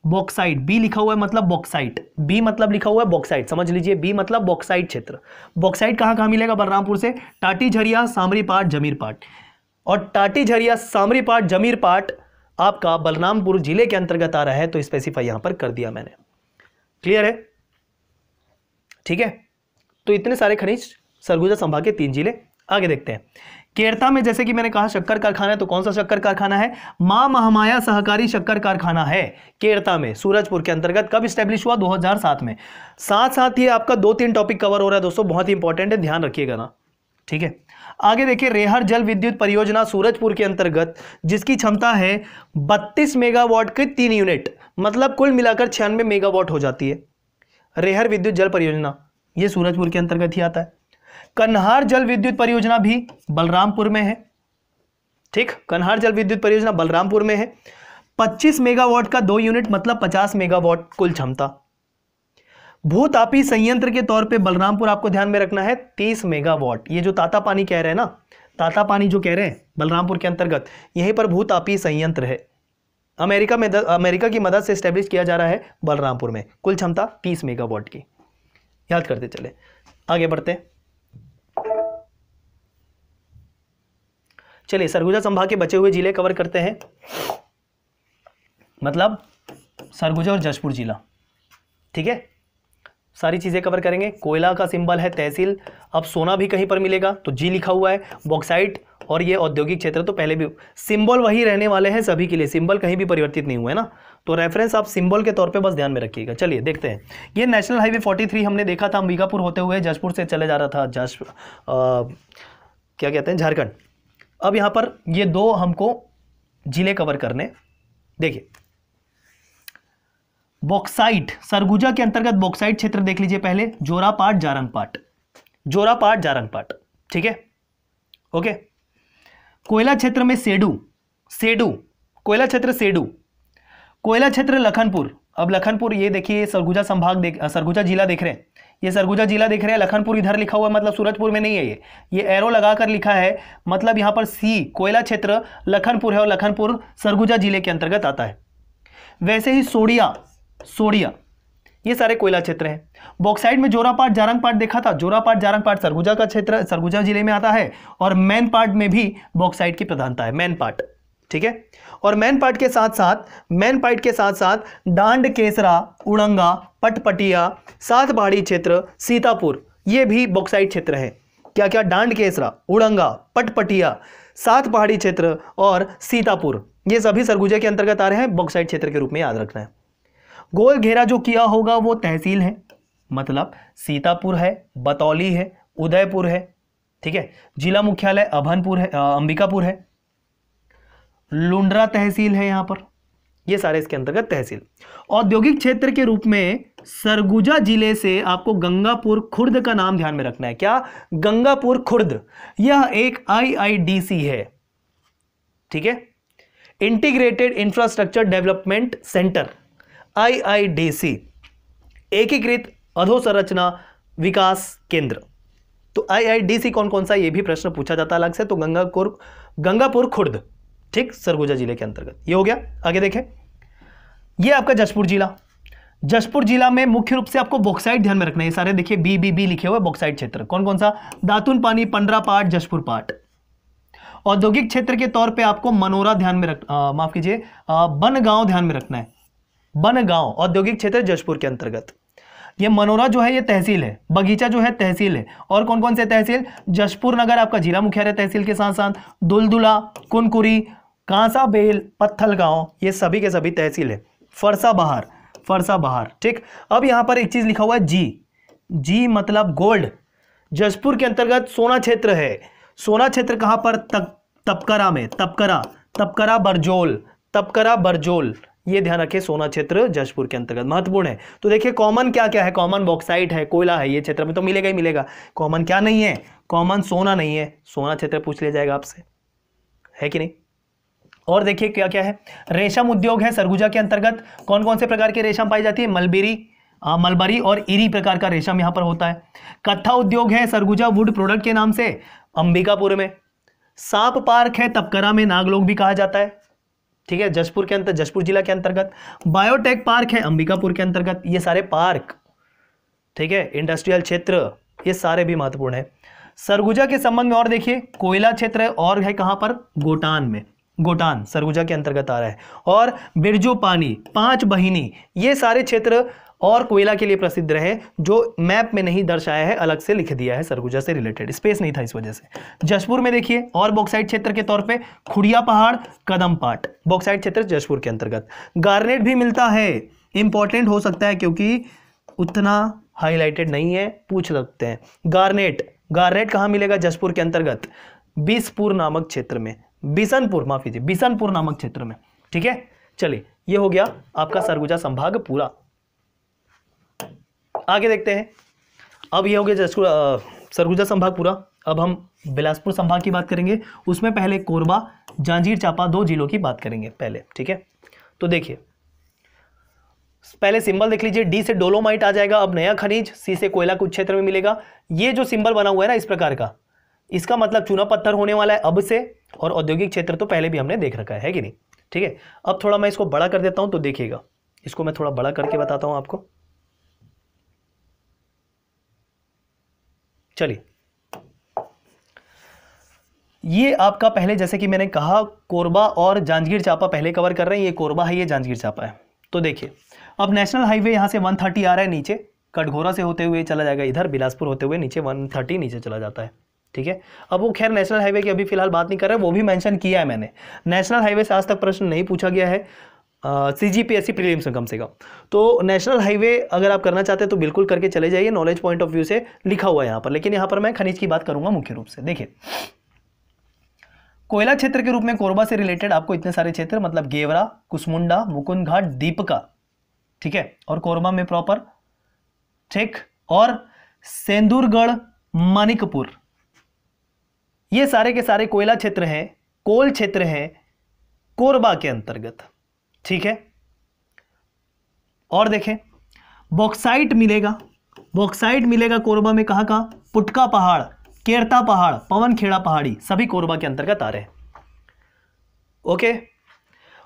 A: बॉक्साइट बी लिखा हुआ है मतलब बॉक्साइट बी मतलब लिखा हुआ है बॉक्साइट समझ लीजिए बी मतलब बॉक्साइट क्षेत्र बॉक्साइट कहाँ कहाँ मिलेगा बलरामपुर से टाटी झरिया सामरी पाट जमीर पाट और टाटी झरिया सामरी पाट जमीर पाट आपका बलरामपुर जिले के अंतर्गत आ रहा है तो स्पेसिफाई यहां पर कर दिया मैंने क्लियर है ठीक है तो इतने सारे खनिज सरगुजा संभाग के तीन जिले आगे देखते हैं केरता में जैसे कि मैंने कहा शक्कर कारखाना है तो कौन सा शक्कर कारखाना है मां महामाया सहकारी शक्कर कारखाना है केरता में सूरजपुर के अंतर्गत कब स्टैब्लिश हुआ 2007 में साथ साथ ये आपका दो तीन टॉपिक कवर हो रहा है दोस्तों बहुत ही इंपॉर्टेंट है ध्यान रखिएगा ना ठीक है आगे देखिए रेहर जल विद्युत परियोजना सूरजपुर के अंतर्गत जिसकी क्षमता है बत्तीस मेगावाट के तीन यूनिट मतलब कुल मिलाकर छियानवे मेगावाट हो जाती है रेहर विद्युत जल परियोजना यह सूरजपुर के अंतर्गत ही आता है कन्हार जल विद्युत परियोजना भी बलरामपुर में है ठीक कन्हार जल विद्युत परियोजना बलरामपुर में है 25 मेगावाट का दो यूनिट मतलब 50 मेगावाट कुल क्षमता भूतापी संयंत्र के तौर पे बलरामपुर आपको ध्यान में रखना है 30 मेगावाट ये जो ताता पानी कह रहे हैं ना ताता पानी जो कह रहे हैं बलरामपुर के अंतर्गत यहीं पर भूतापी संयंत्र है अमेरिका में अमेरिका की मदद से स्टैब्लिश किया जा रहा है बलरामपुर में कुल क्षमता तीस मेगावाट की याद करते चले आगे बढ़ते हैं चलिए सरगुजा संभाग के बचे हुए जिले कवर करते हैं मतलब सरगुजा और जशपुर जिला ठीक है सारी चीज़ें कवर करेंगे कोयला का सिंबल है तहसील अब सोना भी कहीं पर मिलेगा तो जी लिखा हुआ है बॉक्साइट और ये औद्योगिक क्षेत्र तो पहले भी सिंबल वही रहने वाले हैं सभी के लिए सिंबल कहीं भी परिवर्तित नहीं हुआ है ना तो रेफरेंस आप सिंबल के तौर पे बस ध्यान में रखिएगा चलिए देखते हैं ये नेशनल हाईवे 43 हमने देखा था अंबिकापुर होते हुए जशपुर से चले जा रहा था जश क्या कहते हैं झारखंड अब यहां पर ये दो हमको ज़िले कवर करने देखिए बॉक्साइट सरगुजा के अंतर्गत बॉक्साइट क्षेत्र देख लीजिए पहले जोरापाट जारंगपाट जोरापाट जारंगपाट ठीक है ओके कोयला क्षेत्र में सेडू सेडू कोयला क्षेत्र सेडू कोयला क्षेत्र लखनपुर अब लखनपुर ये देखिए सरगुजा संभाग देख सरगुजा जिला देख रहे हैं ये सरगुजा जिला देख रहे हैं लखनपुर इधर लिखा हुआ है मतलब सूरजपुर में नहीं है ये ये एरो लगा कर लिखा है मतलब यहाँ पर सी कोयला क्षेत्र लखनपुर है और लखनपुर सरगुजा जिले के अंतर्गत आता है वैसे ही सोडिया सोडिया ये सारे कोयला क्षेत्र हैं बॉक्साइड में जोरापाट जारंगपाट देखा था जोरापाट जारंगपाट सरगुजा का क्षेत्र सरगुजा जिले में आता है और मैन पार्ट में भी बॉक्साइड की प्रधानता है मैन पार्ट ठीक है और मैन पार्ट के साथ साथ मैन पार्ट के साथ साथ डांड केसरा उड़ंगा पटपटिया सातबाड़ी क्षेत्र सीतापुर ये भी बॉक्साइट क्षेत्र है क्या क्या डांड केसरा उड़ंगा पटपटिया सात पहाड़ी क्षेत्र और सीतापुर ये सभी सरगुजा के अंतर्गत आ रहे हैं बॉक्साइट क्षेत्र के रूप में याद रखना है गोल घेरा जो किया होगा वो तहसील है मतलब सीतापुर है बतौली है उदयपुर है ठीक है जिला मुख्यालय अभनपुर है अंबिकापुर है लुंड्रा तहसील है यहां पर ये सारे इसके अंतर्गत तहसील औद्योगिक क्षेत्र के रूप में सरगुजा जिले से आपको गंगापुर खुर्द का नाम ध्यान में रखना है क्या गंगापुर खुर्द यह एक आईआईडीसी है ठीक है integrated infrastructure development centre IIDC एकीकृत अधोसंरचना विकास केंद्र तो आईआईडीसी कौन कौन सा यह भी प्रश्न पूछा जाता अलग से तो गंगापुर गंगापुर खुर्द ठीक सरगुजा जिले के अंतर्गत यह हो गया आगे देखें यह आपका जशपुर जिला जशपुर जिला में मुख्य रूप से आपको बॉक्साइड ध्यान में रखना है सारे देखिए बी बी बी लिखे हुए बॉक्साइड क्षेत्र कौन कौन सा दातुन पानी पंडरा पाट जशपुर पाट औद्योगिक क्षेत्र के तौर पे आपको मनोरा ध्यान में रख माफ कीजिए बन गांव ध्यान में रखना है बन गांव औद्योगिक क्षेत्र जशपुर के अंतर्गत ये मनोरा जो है ये तहसील है बगीचा जो है तहसील है और कौन कौन से तहसील जशपुर नगर आपका जिला मुख्यालय तहसील के साथ साथ दुलदुला कुनकुरी कांसा बेल पत्थल गांव ये सभी के सभी तहसील है फरसा बहार फरसा बहार ठीक अब यहां पर एक चीज़ लिखा हुआ है जी जी मतलब गोल्ड जसपुर के अंतर्गत सोना क्षेत्र है सोना क्षेत्र कहां पर तपकरा में तपकरा तपकरा बरजोल तपकरा बरजोल ये ध्यान रखिए सोना क्षेत्र जशपुर के अंतर्गत महत्वपूर्ण है तो देखिए कॉमन क्या क्या है कॉमन बॉक्साइट है कोयला है ये क्षेत्र में तो मिलेगा ही मिलेगा कॉमन क्या नहीं है कॉमन सोना नहीं है सोना क्षेत्र पूछ लिया जाएगा आपसे है कि नहीं और देखिए क्या क्या है रेशम उद्योग है सरगुजा के अंतर्गत कौन कौन से प्रकार के रेशम पाई जाती है मलबेरी मलबरी और इरी प्रकार का रेशम यहाँ पर होता है कत्था उद्योग है सरगुजा वुड प्रोडक्ट के नाम से अंबिकापुर में सांप पार्क है तपकरा में नागलोक भी कहा जाता है ठीक है जसपुर के अंतर जसपुर जिला के अंतर्गत बायोटेक पार्क है अंबिकापुर के अंतर्गत ये सारे पार्क ठीक है इंडस्ट्रियल क्षेत्र ये सारे भी महत्वपूर्ण है सरगुजा के संबंध में और देखिए कोयला क्षेत्र है और है कहाँ पर गोटान में गोटान सरगुजा के अंतर्गत आ रहा है और बिरजू पानी पांच बहिनी ये सारे क्षेत्र और कोयला के लिए प्रसिद्ध रहे जो मैप में नहीं दर्शाया है अलग से लिख दिया है सरगुजा से रिलेटेड स्पेस नहीं था इस वजह से जशपुर में देखिए और बॉक्साइड क्षेत्र के तौर पे खुड़िया पहाड़ कदम पाट बॉक्साइड क्षेत्र जशपुर के अंतर्गत गार्नेट भी मिलता है इंपॉर्टेंट हो सकता है क्योंकि उतना हाईलाइटेड नहीं है पूछ सकते हैं गार्नेट गार्नेट कहाँ मिलेगा जशपुर के अंतर्गत बीसपुर नामक क्षेत्र में बिशनपुर माफी जी बिशनपुर नामक क्षेत्र में ठीक है चलिए ये हो गया आपका सरगुजा संभाग पूरा आगे देखते हैं अब ये हो गया जसपुर सरगुजा संभाग पूरा अब हम बिलासपुर संभाग की बात करेंगे उसमें पहले कोरबा जांजगीर चांपा दो जिलों की बात करेंगे पहले ठीक है तो देखिए पहले सिंबल देख लीजिए डी से डोलोमाइट आ जाएगा अब नया खनिज सी से कोयला कुछ क्षेत्र में मिलेगा ये जो सिंबल बना हुआ है ना इस प्रकार का इसका मतलब चूना पत्थर होने वाला है अब से और औद्योगिक क्षेत्र तो पहले भी हमने देख रखा है, है कि नहीं ठीक है अब थोड़ा मैं इसको बड़ा कर देता हूँ तो देखिएगा इसको मैं थोड़ा बड़ा करके बताता हूँ आपको चलिए ये आपका पहले जैसे कि मैंने कहा कोरबा और जांजगीर चापा पहले कवर कर रहे हैं ये कोरबा है ये जांजगीर चापा है तो देखिए अब नेशनल हाईवे यहाँ से 130 आ रहा है नीचे कटघोरा से होते हुए चला जाएगा इधर बिलासपुर होते हुए नीचे 130 नीचे चला जाता है ठीक है अब वो खैर नेशनल हाईवे की अभी फिलहाल बात नहीं कर रहे वो भी मेंशन किया है मैंने नेशनल हाईवे से आज तक प्रश्न नहीं पूछा गया है C G P S C prelims में कम से कम तो नेशनल हाईवे अगर आप करना चाहते हैं तो बिल्कुल करके चले जाइए नॉलेज पॉइंट ऑफ व्यू से लिखा हुआ है यहाँ पर लेकिन यहाँ पर मैं खनिज की बात करूँगा मुख्य रूप से देखिए कोयला क्षेत्र के रूप में कोरबा से रिलेटेड आपको इतने सारे क्षेत्र मतलब गेवरा कुसमुंडा मुकुंद घाट दीपका ठीक है और कोरबा में प्रॉपर ठीक और सेंदुरगढ़ मानिकपुर ये सारे के सारे कोयला क्षेत्र हैं कोल क्षेत्र हैं कोरबा के अंतर्गत ठीक है और देखें बॉक्साइट मिलेगा बॉक्साइट मिलेगा कोरबा में कहाँ कहाँ पुटका पहाड़ केरता पहाड़ पवन खेड़ा पहाड़ी सभी कोरबा के अंतर्गत आ रहे हैं ओके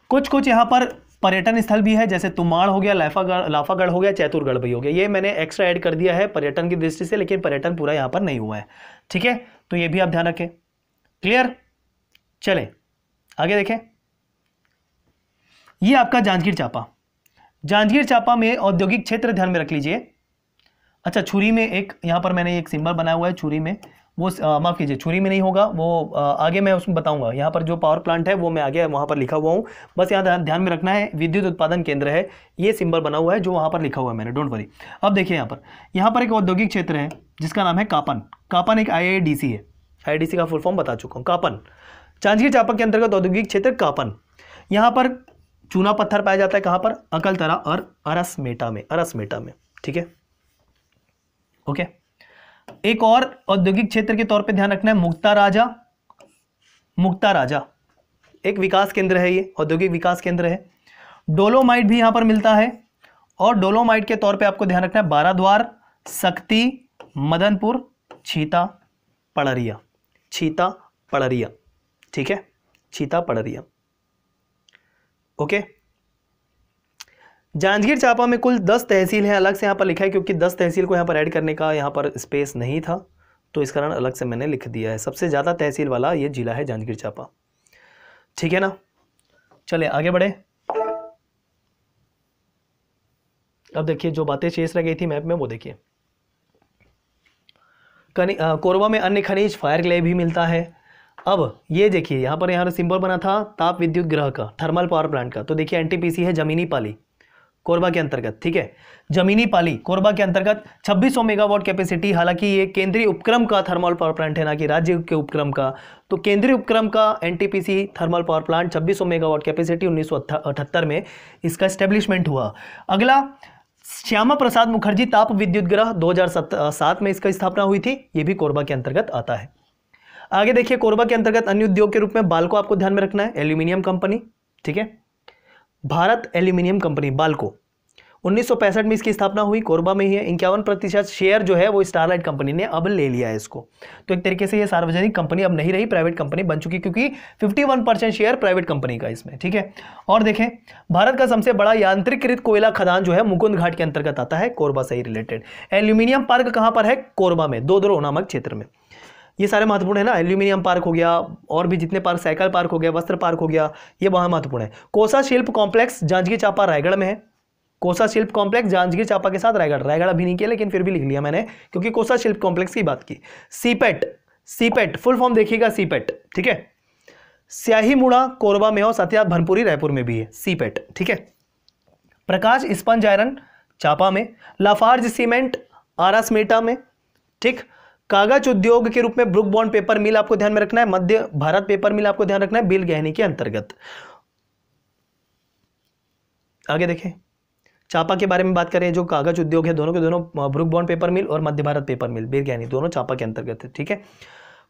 A: कुछ कुछ यहाँ पर पर्यटन स्थल भी है जैसे तुमाड़ हो गया लाफागढ़ लाफागढ़ हो गया चैतुरगढ़ भी हो गया ये मैंने एक्स्ट्रा ऐड कर दिया है पर्यटन की दृष्टि से लेकिन पर्यटन पूरा यहाँ पर नहीं हुआ है ठीक है तो ये भी आप ध्यान रखें क्लियर चले आगे देखें ये आपका जांजगीर चापा जांजगीर चापा में औद्योगिक क्षेत्र ध्यान में रख लीजिए अच्छा छुरी में एक यहां पर मैंने एक सिंबल बनाया हुआ है छुरी में वो माफ़ कीजिए छुरी में नहीं होगा वो आगे मैं उसमें बताऊंगा यहाँ पर जो पावर प्लांट है वो मैं आगे वहाँ पर लिखा हुआ हूँ बस यहाँ ध्यान में रखना है विद्युत उत्पादन केंद्र है ये सिंबल बना हुआ है जो वहाँ पर लिखा हुआ है मैंने डोंट वरी अब देखिए यहाँ पर यहाँ पर एक औद्योगिक क्षेत्र है जिसका नाम है कापन कापन एक आई है आई का फुल फॉर्म बता चुका हूँ कापन चांदगी चापक के अंतर्गत औद्योगिक क्षेत्र कापन यहाँ पर चूना पत्थर पाया जाता है कहाँ पर अकलतरा और अरसमेटा में अरसमेटा में ठीक है ओके okay? एक और औद्योगिक क्षेत्र के तौर पे ध्यान रखना है मुक्ता राजा मुक्ता राजा एक विकास केंद्र है ये औद्योगिक विकास केंद्र है डोलोमाइट भी यहां पर मिलता है और डोलोमाइट के तौर पे आपको ध्यान रखना है बाराद्वार शक्ति मदनपुर छीता पड़रिया छीता पड़रिया ठीक है छीता पड़रिया ओके जांजगीर चापा में कुल दस तहसील हैं अलग से यहाँ पर लिखा है क्योंकि दस तहसील को यहाँ पर ऐड करने का यहाँ पर स्पेस नहीं था तो इस कारण अलग से मैंने लिख दिया है सबसे ज़्यादा तहसील वाला ये जिला है जांजगीर चापा ठीक है ना चले आगे बढ़े अब देखिए जो बातें शेष रह गई थी मैप में वो देखिए कोरबा में अन्य खनिज फायर ग्ले भी मिलता है अब ये देखिए यहाँ पर यहाँ सिंबल बना था ताप विद्युत ग्रह का थर्मल पावर प्लांट का तो देखिए एनटीपीसी है जमीनी पाली कोरबा के अंतर्गत ठीक है जमीनी पाली कोरबा के अंतर्गत 2600 मेगावाट कैपेसिटी हालांकि ये केंद्रीय उपक्रम का थर्मल पावर प्लांट है ना कि राज्य के उपक्रम का तो केंद्रीय उपक्रम का NTPC thermal power plant 2600 megawatt capacity उन्नीस में इसका स्टेब्लिशमेंट हुआ अगला श्यामा प्रसाद मुखर्जी ताप विद्युत ग्रह दो में इसका स्थापना हुई थी ये भी कोरबा के अंतर्गत आता है आगे देखिए कोरबा के अंतर्गत अन्य उद्योग के रूप में बाल को आपको ध्यान में रखना है एल्यूमिनियम कंपनी ठीक है भारत एल्यूमिनियम कंपनी बालको 1965 में इसकी स्थापना हुई कोरबा में ही है इक्यावन प्रतिशत शेयर जो है वो स्टारलाइट कंपनी ने अब ले लिया है इसको तो एक तरीके से ये सार्वजनिक कंपनी अब नहीं रही प्राइवेट कंपनी बन चुकी क्योंकि 51 परसेंट शेयर प्राइवेट कंपनी का इसमें ठीक है और देखें भारत का सबसे बड़ा यांत्रिकृत कोयला खदान जो है मुकुंद घाट के अंतर्गत आता है कोरबा से ही रिलेटेड एल्यूमिनियम पार्क कहाँ पर है कोरबा में दो नामक क्षेत्र में ये सारे महत्वपूर्ण है ना एल्यूमिनियम पार्क हो गया और भी जितने पार्क साइकिल पार्क हो गया वस्त्र पार्क हो गया ये वहाँ महत्वपूर्ण है कोसा शिल्प कॉम्प्लेक्स जांजगीर चापा रायगढ़ में है कोसा शिल्प कॉम्प्लेक्स जांजगीर चापा के साथ रायगढ़ रायगढ़ अभी नहीं किया लेकिन फिर भी लिख लिया मैंने क्योंकि कोसा शिल्प कॉम्प्लेक्स की बात की सीपेट सीपेट फुल फॉर्म देखिएगा सीपेट ठीक है स्याही मुड़ा कोरबा में और साथ ही भनपुरी रायपुर में भी है सीपेट ठीक है प्रकाश स्पंज आयरन चापा में लाफार्ज सीमेंट आरासमेटा में ठीक कागज उद्योग के रूप में ब्रुक बॉन्ड पेपर मिल आपको ध्यान में रखना है मध्य भारत पेपर मिल आपको ध्यान रखना है बिल गहनी के अंतर्गत आगे देखें चापा के बारे में बात करें जो कागज उद्योग है दोनों के दोनों ब्रुक बॉन्ड पेपर मिल और मध्य भारत पेपर मिल बिल गहनी दोनों चापा के अंतर्गत है ठीक है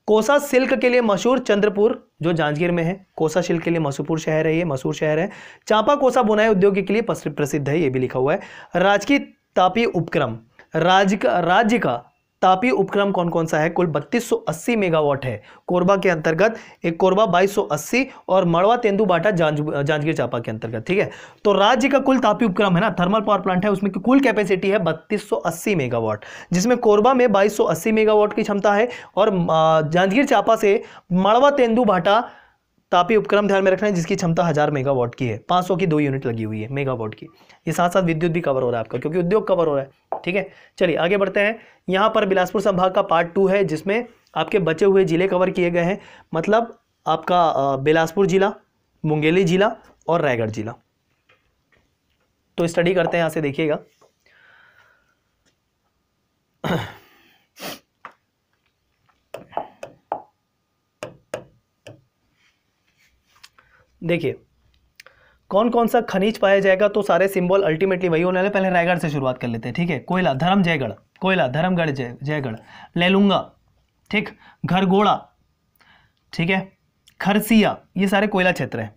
A: कोसा सिल्क के लिए मशहूर चंद्रपुर जो जांजगीर में है कोसा सिल्क के लिए मशहूर शहर है ये मशहूर शहर है चापा कोसा बुनाई उद्योग के लिए प्रसिद्ध है ये भी लिखा हुआ है राजकीय तापी उपक्रम राज्य का राज्य का तापी उपक्रम कौन कौन सा है कुल 3280 मेगावाट है कोरबा के अंतर्गत एक कोरबा 2280 और मड़वा तेंदु बाटा जांजगीर चापा के अंतर्गत ठीक है तो राज्य का कुल तापी उपक्रम है ना थर्मल पावर प्लांट है उसमें कुल कैपेसिटी है 3280 मेगावाट जिसमें कोरबा में 2280 मेगावाट की क्षमता है और जांजगीर चापा से मड़वा तेंदूबाटा तापी तो उपक्रम ध्यान में रखना है जिसकी क्षमता हज़ार मेगावाट की है पांच सौ की दो यूनिट लगी हुई है मेगावाट की ये साथ साथ विद्युत भी कवर हो रहा है आपका क्योंकि उद्योग कवर हो रहा है ठीक है चलिए आगे बढ़ते हैं यहाँ पर बिलासपुर संभाग का पार्ट टू है जिसमें आपके बचे हुए ज़िले कवर किए गए हैं मतलब आपका बिलासपुर ज़िला मुंगेली ज़िला और रायगढ़ ज़िला तो स्टडी करते हैं यहाँ से देखिएगा देखिए कौन कौन सा खनिज पाया जाएगा तो सारे सिंबल अल्टीमेटली वही होने वाले पहले रायगढ़ से शुरुआत कर लेते हैं ठीक है कोयला धर्म जयगढ़ कोयला धर्मगढ़ जय जयगढ़ लेलुंगा ठीक घरगोड़ा ठीक है खरसिया ये सारे कोयला क्षेत्र हैं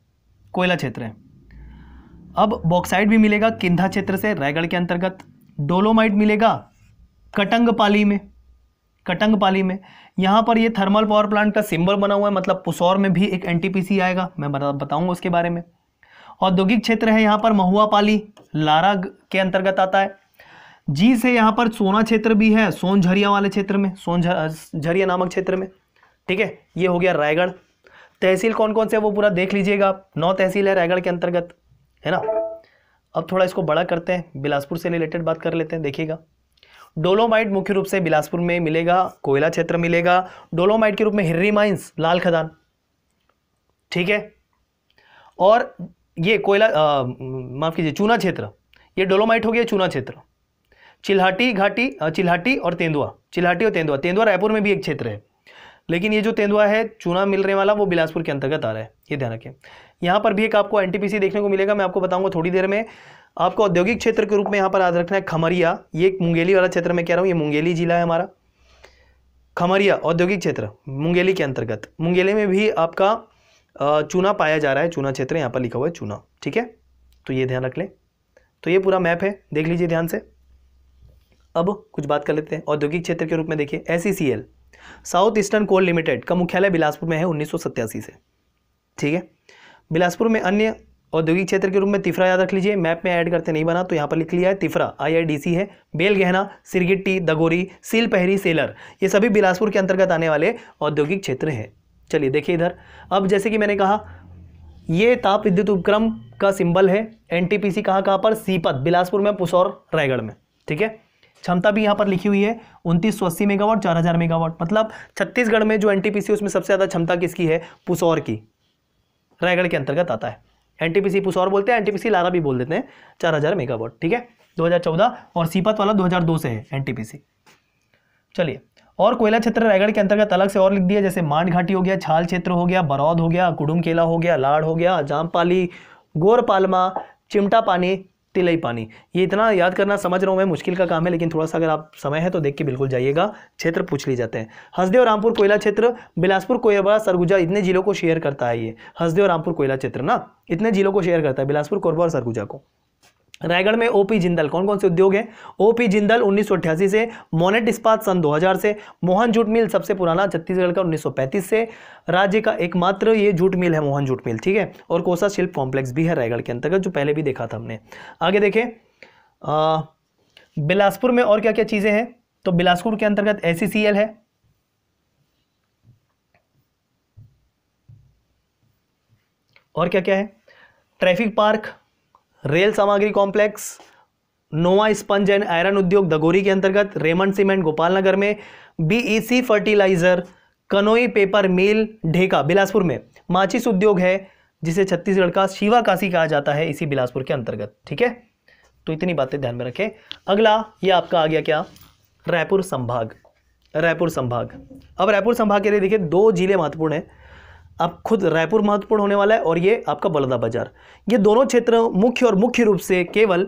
A: कोयला क्षेत्र हैं अब बॉक्साइड भी मिलेगा किंधा क्षेत्र से रायगढ़ के अंतर्गत डोलोमाइट मिलेगा कटंगपाली में कटंगपाली में यहाँ पर ये थर्मल पावर प्लांट का सिंबल बना हुआ है मतलब पुसौर में भी एक एनटीपीसी आएगा मैं बताऊंगा उसके बारे में औद्योगिक क्षेत्र है यहाँ पर महुआपाली लारा के अंतर्गत आता है जी से यहाँ पर सोना क्षेत्र भी है सोनझरिया वाले क्षेत्र में सोनझरिया नामक क्षेत्र में ठीक है ये हो गया रायगढ़ तहसील कौन कौन से वो पूरा देख लीजिएगा आप नौ तहसील है रायगढ़ के अंतर्गत है ना अब थोड़ा इसको बड़ा करते हैं बिलासपुर से रिलेटेड बात कर लेते हैं देखिएगा डोलोमाइट मुख्य रूप से बिलासपुर में मिलेगा कोयला क्षेत्र मिलेगा डोलोमाइट के रूप में हिर्री माइंस लाल खदान ठीक है और ये कोयला माफ़ कीजिए चूना क्षेत्र ये डोलोमाइट हो गया चूना क्षेत्र चिल्हाटी घाटी चिल्हाटी और तेंदुआ चिल्हाटी और तेंदुआ तेंदुआ रायपुर में भी एक क्षेत्र है लेकिन ये जो तेंदुआ है चूना मिलने वाला वो बिलासपुर के अंतर्गत आ रहा है ये ध्यान रखें यहाँ पर भी एक आपको एनटीपीसी देखने को मिलेगा मैं आपको बताऊंगा थोड़ी देर में आपको औद्योगिक क्षेत्र के रूप में यहाँ पर याद रखना है खमरिया ये मुंगेली वाला क्षेत्र में कह रहा हूँ ये मुंगेली जिला है हमारा खमरिया औद्योगिक क्षेत्र मुंगेली के अंतर्गत मुंगेली में भी आपका चूना पाया जा रहा है चूना क्षेत्र यहाँ पर लिखा हुआ है चूना ठीक है तो ये ध्यान रख लें तो ये पूरा मैप है देख लीजिए ध्यान से अब कुछ बात कर लेते हैं औद्योगिक क्षेत्र के रूप में देखिए S e south eastern coal limited का मुख्यालय बिलासपुर में है उन्नीस से ठीक है बिलासपुर में अन्य औद्योगिक क्षेत्र के रूप में तिफरा याद रख लीजिए मैप में ऐड करते नहीं बना तो यहाँ पर लिख लिया है तिफरा आईआईडीसी है बेल गहना सिरगिट्टी दगोरी सील पहरी सेलर ये सभी बिलासपुर के अंतर्गत आने वाले औद्योगिक क्षेत्र हैं चलिए देखिए इधर अब जैसे कि मैंने कहा ये ताप विद्युत उपक्रम का सिंबल है एनटीपीसी कहाँ कहाँ पर सीपत बिलासपुर में पुसौर रायगढ़ में ठीक है क्षमता भी यहाँ पर लिखी हुई है उनतीस सौ अस्सी मेगावाट चार हज़ार मेगावाट मतलब छत्तीसगढ़ में जो एनटीपीसी उसमें सबसे ज़्यादा क्षमता किसकी है पुसौर की रायगढ़ के अंतर्गत आता है एनटीपीसी टी और बोलते हैं एनटीपीसी लारा भी बोल देते हैं चार हज़ार मेगावाट ठीक है 2014 और सीपत वाला 2002 से है एनटीपीसी चलिए और कोयला क्षेत्र रायगढ़ के अंतर्गत अलग से और लिख दिया जैसे मांड घाटी हो गया छाल क्षेत्र हो गया बरौद हो गया कुडुम केला हो गया लाड़ हो गया जामपाली गोरपालमा चिमटा पानी तिलई पानी ये इतना याद करना समझ रहा हूँ मैं मुश्किल का काम है लेकिन थोड़ा सा अगर आप समय है तो देख के बिल्कुल जाइएगा क्षेत्र पूछ लिए जाते हैं हंसदेव रामपुर कोयला क्षेत्र बिलासपुर कोयरबा सरगुजा इतने जिलों को शेयर करता है ये हंसदेव रामपुर कोयला क्षेत्र ना इतने जिलों को शेयर करता है बिलासपुर कोरबा और सरगुजा को रायगढ़ में ओपी जिंदल कौन कौन से उद्योग हैं ओपी जिंदल 1988 से मोनेट इस्पात सन 2000 से मोहन जूट मिल सबसे पुराना छत्तीसगढ़ का 1935 से राज्य का एकमात्र ये जूट मिल है मोहन जूट मिल ठीक है और कोसा शिल्प कॉम्प्लेक्स भी है रायगढ़ के अंतर्गत जो पहले भी देखा था हमने आगे देखें बिलासपुर में और क्या क्या चीज़ें हैं तो बिलासपुर के अंतर्गत एस है और क्या क्या है ट्रैफिक पार्क रेल सामग्री complex Nova sponge and iron उद्योग दगोरी के अंतर्गत रेमंड सीमेंट गोपालनगर में BEC fertiliser e Kanoi paper mill Dheka Bilaspur में माचिस उद्योग है जिसे छत्तीसगढ़ का शिवा काशी कहा जाता है इसी बिलासपुर के अंतर्गत ठीक है तो इतनी बातें ध्यान में रखें अगला ये आपका आ गया क्या रायपुर संभाग रायपुर संभाग अब रायपुर संभाग के लिए देखिए दो जिले महत्वपूर्ण हैं आप खुद रायपुर महत्वपूर्ण होने वाला है और ये आपका बलौदा बाजार ये दोनों क्षेत्र मुख्य और मुख्य रूप से केवल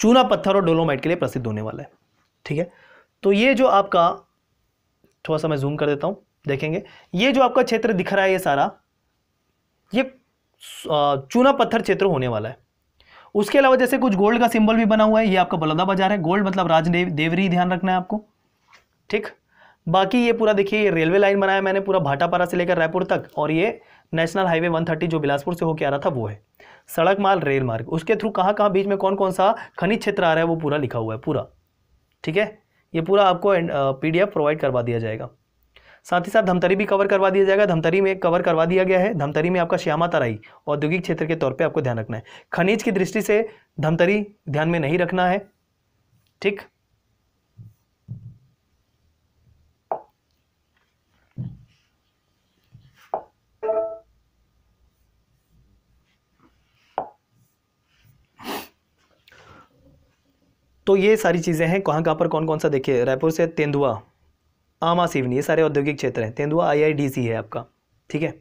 A: चूना पत्थर और डोलोमाइट के लिए प्रसिद्ध होने वाला है ठीक है तो ये जो आपका थोड़ा सा मैं जूम कर देता हूँ देखेंगे ये जो आपका क्षेत्र दिख रहा है ये सारा ये चूना पत्थर क्षेत्र होने वाला है उसके अलावा जैसे कुछ गोल्ड का सिंबल भी बना हुआ है ये आपका बलौदा बाजार है गोल्ड मतलब राजदेव देवरी ध्यान रखना है आपको ठीक बाकी ये पूरा देखिए ये रेलवे लाइन बनाया मैंने पूरा भाटापारा से लेकर रायपुर तक और ये नेशनल हाईवे 130 जो बिलासपुर से होकर आ रहा था वो है सड़क माल रेल मार्ग उसके थ्रू कहाँ कहाँ बीच में कौन कौन सा खनिज क्षेत्र आ रहा है वो पूरा लिखा हुआ है पूरा ठीक है ये पूरा आपको पी प्रोवाइड करवा दिया जाएगा साथ ही साथ धमतरी भी कवर करवा दिया जाएगा धमतरी में कवर करवा दिया गया है धमतरी में आपका श्यामा तराई औद्योगिक क्षेत्र के तौर पे आपको ध्यान रखना है खनिज की दृष्टि से धमतरी ध्यान में नहीं रखना है ठीक तो ये सारी चीज़ें हैं कहाँ कहाँ पर कौन कौन सा देखिए रायपुर से तेंदुआ आमा सिवनी ये सारे औद्योगिक क्षेत्र हैं तेंदुआ आईआईडीसी है आपका ठीक है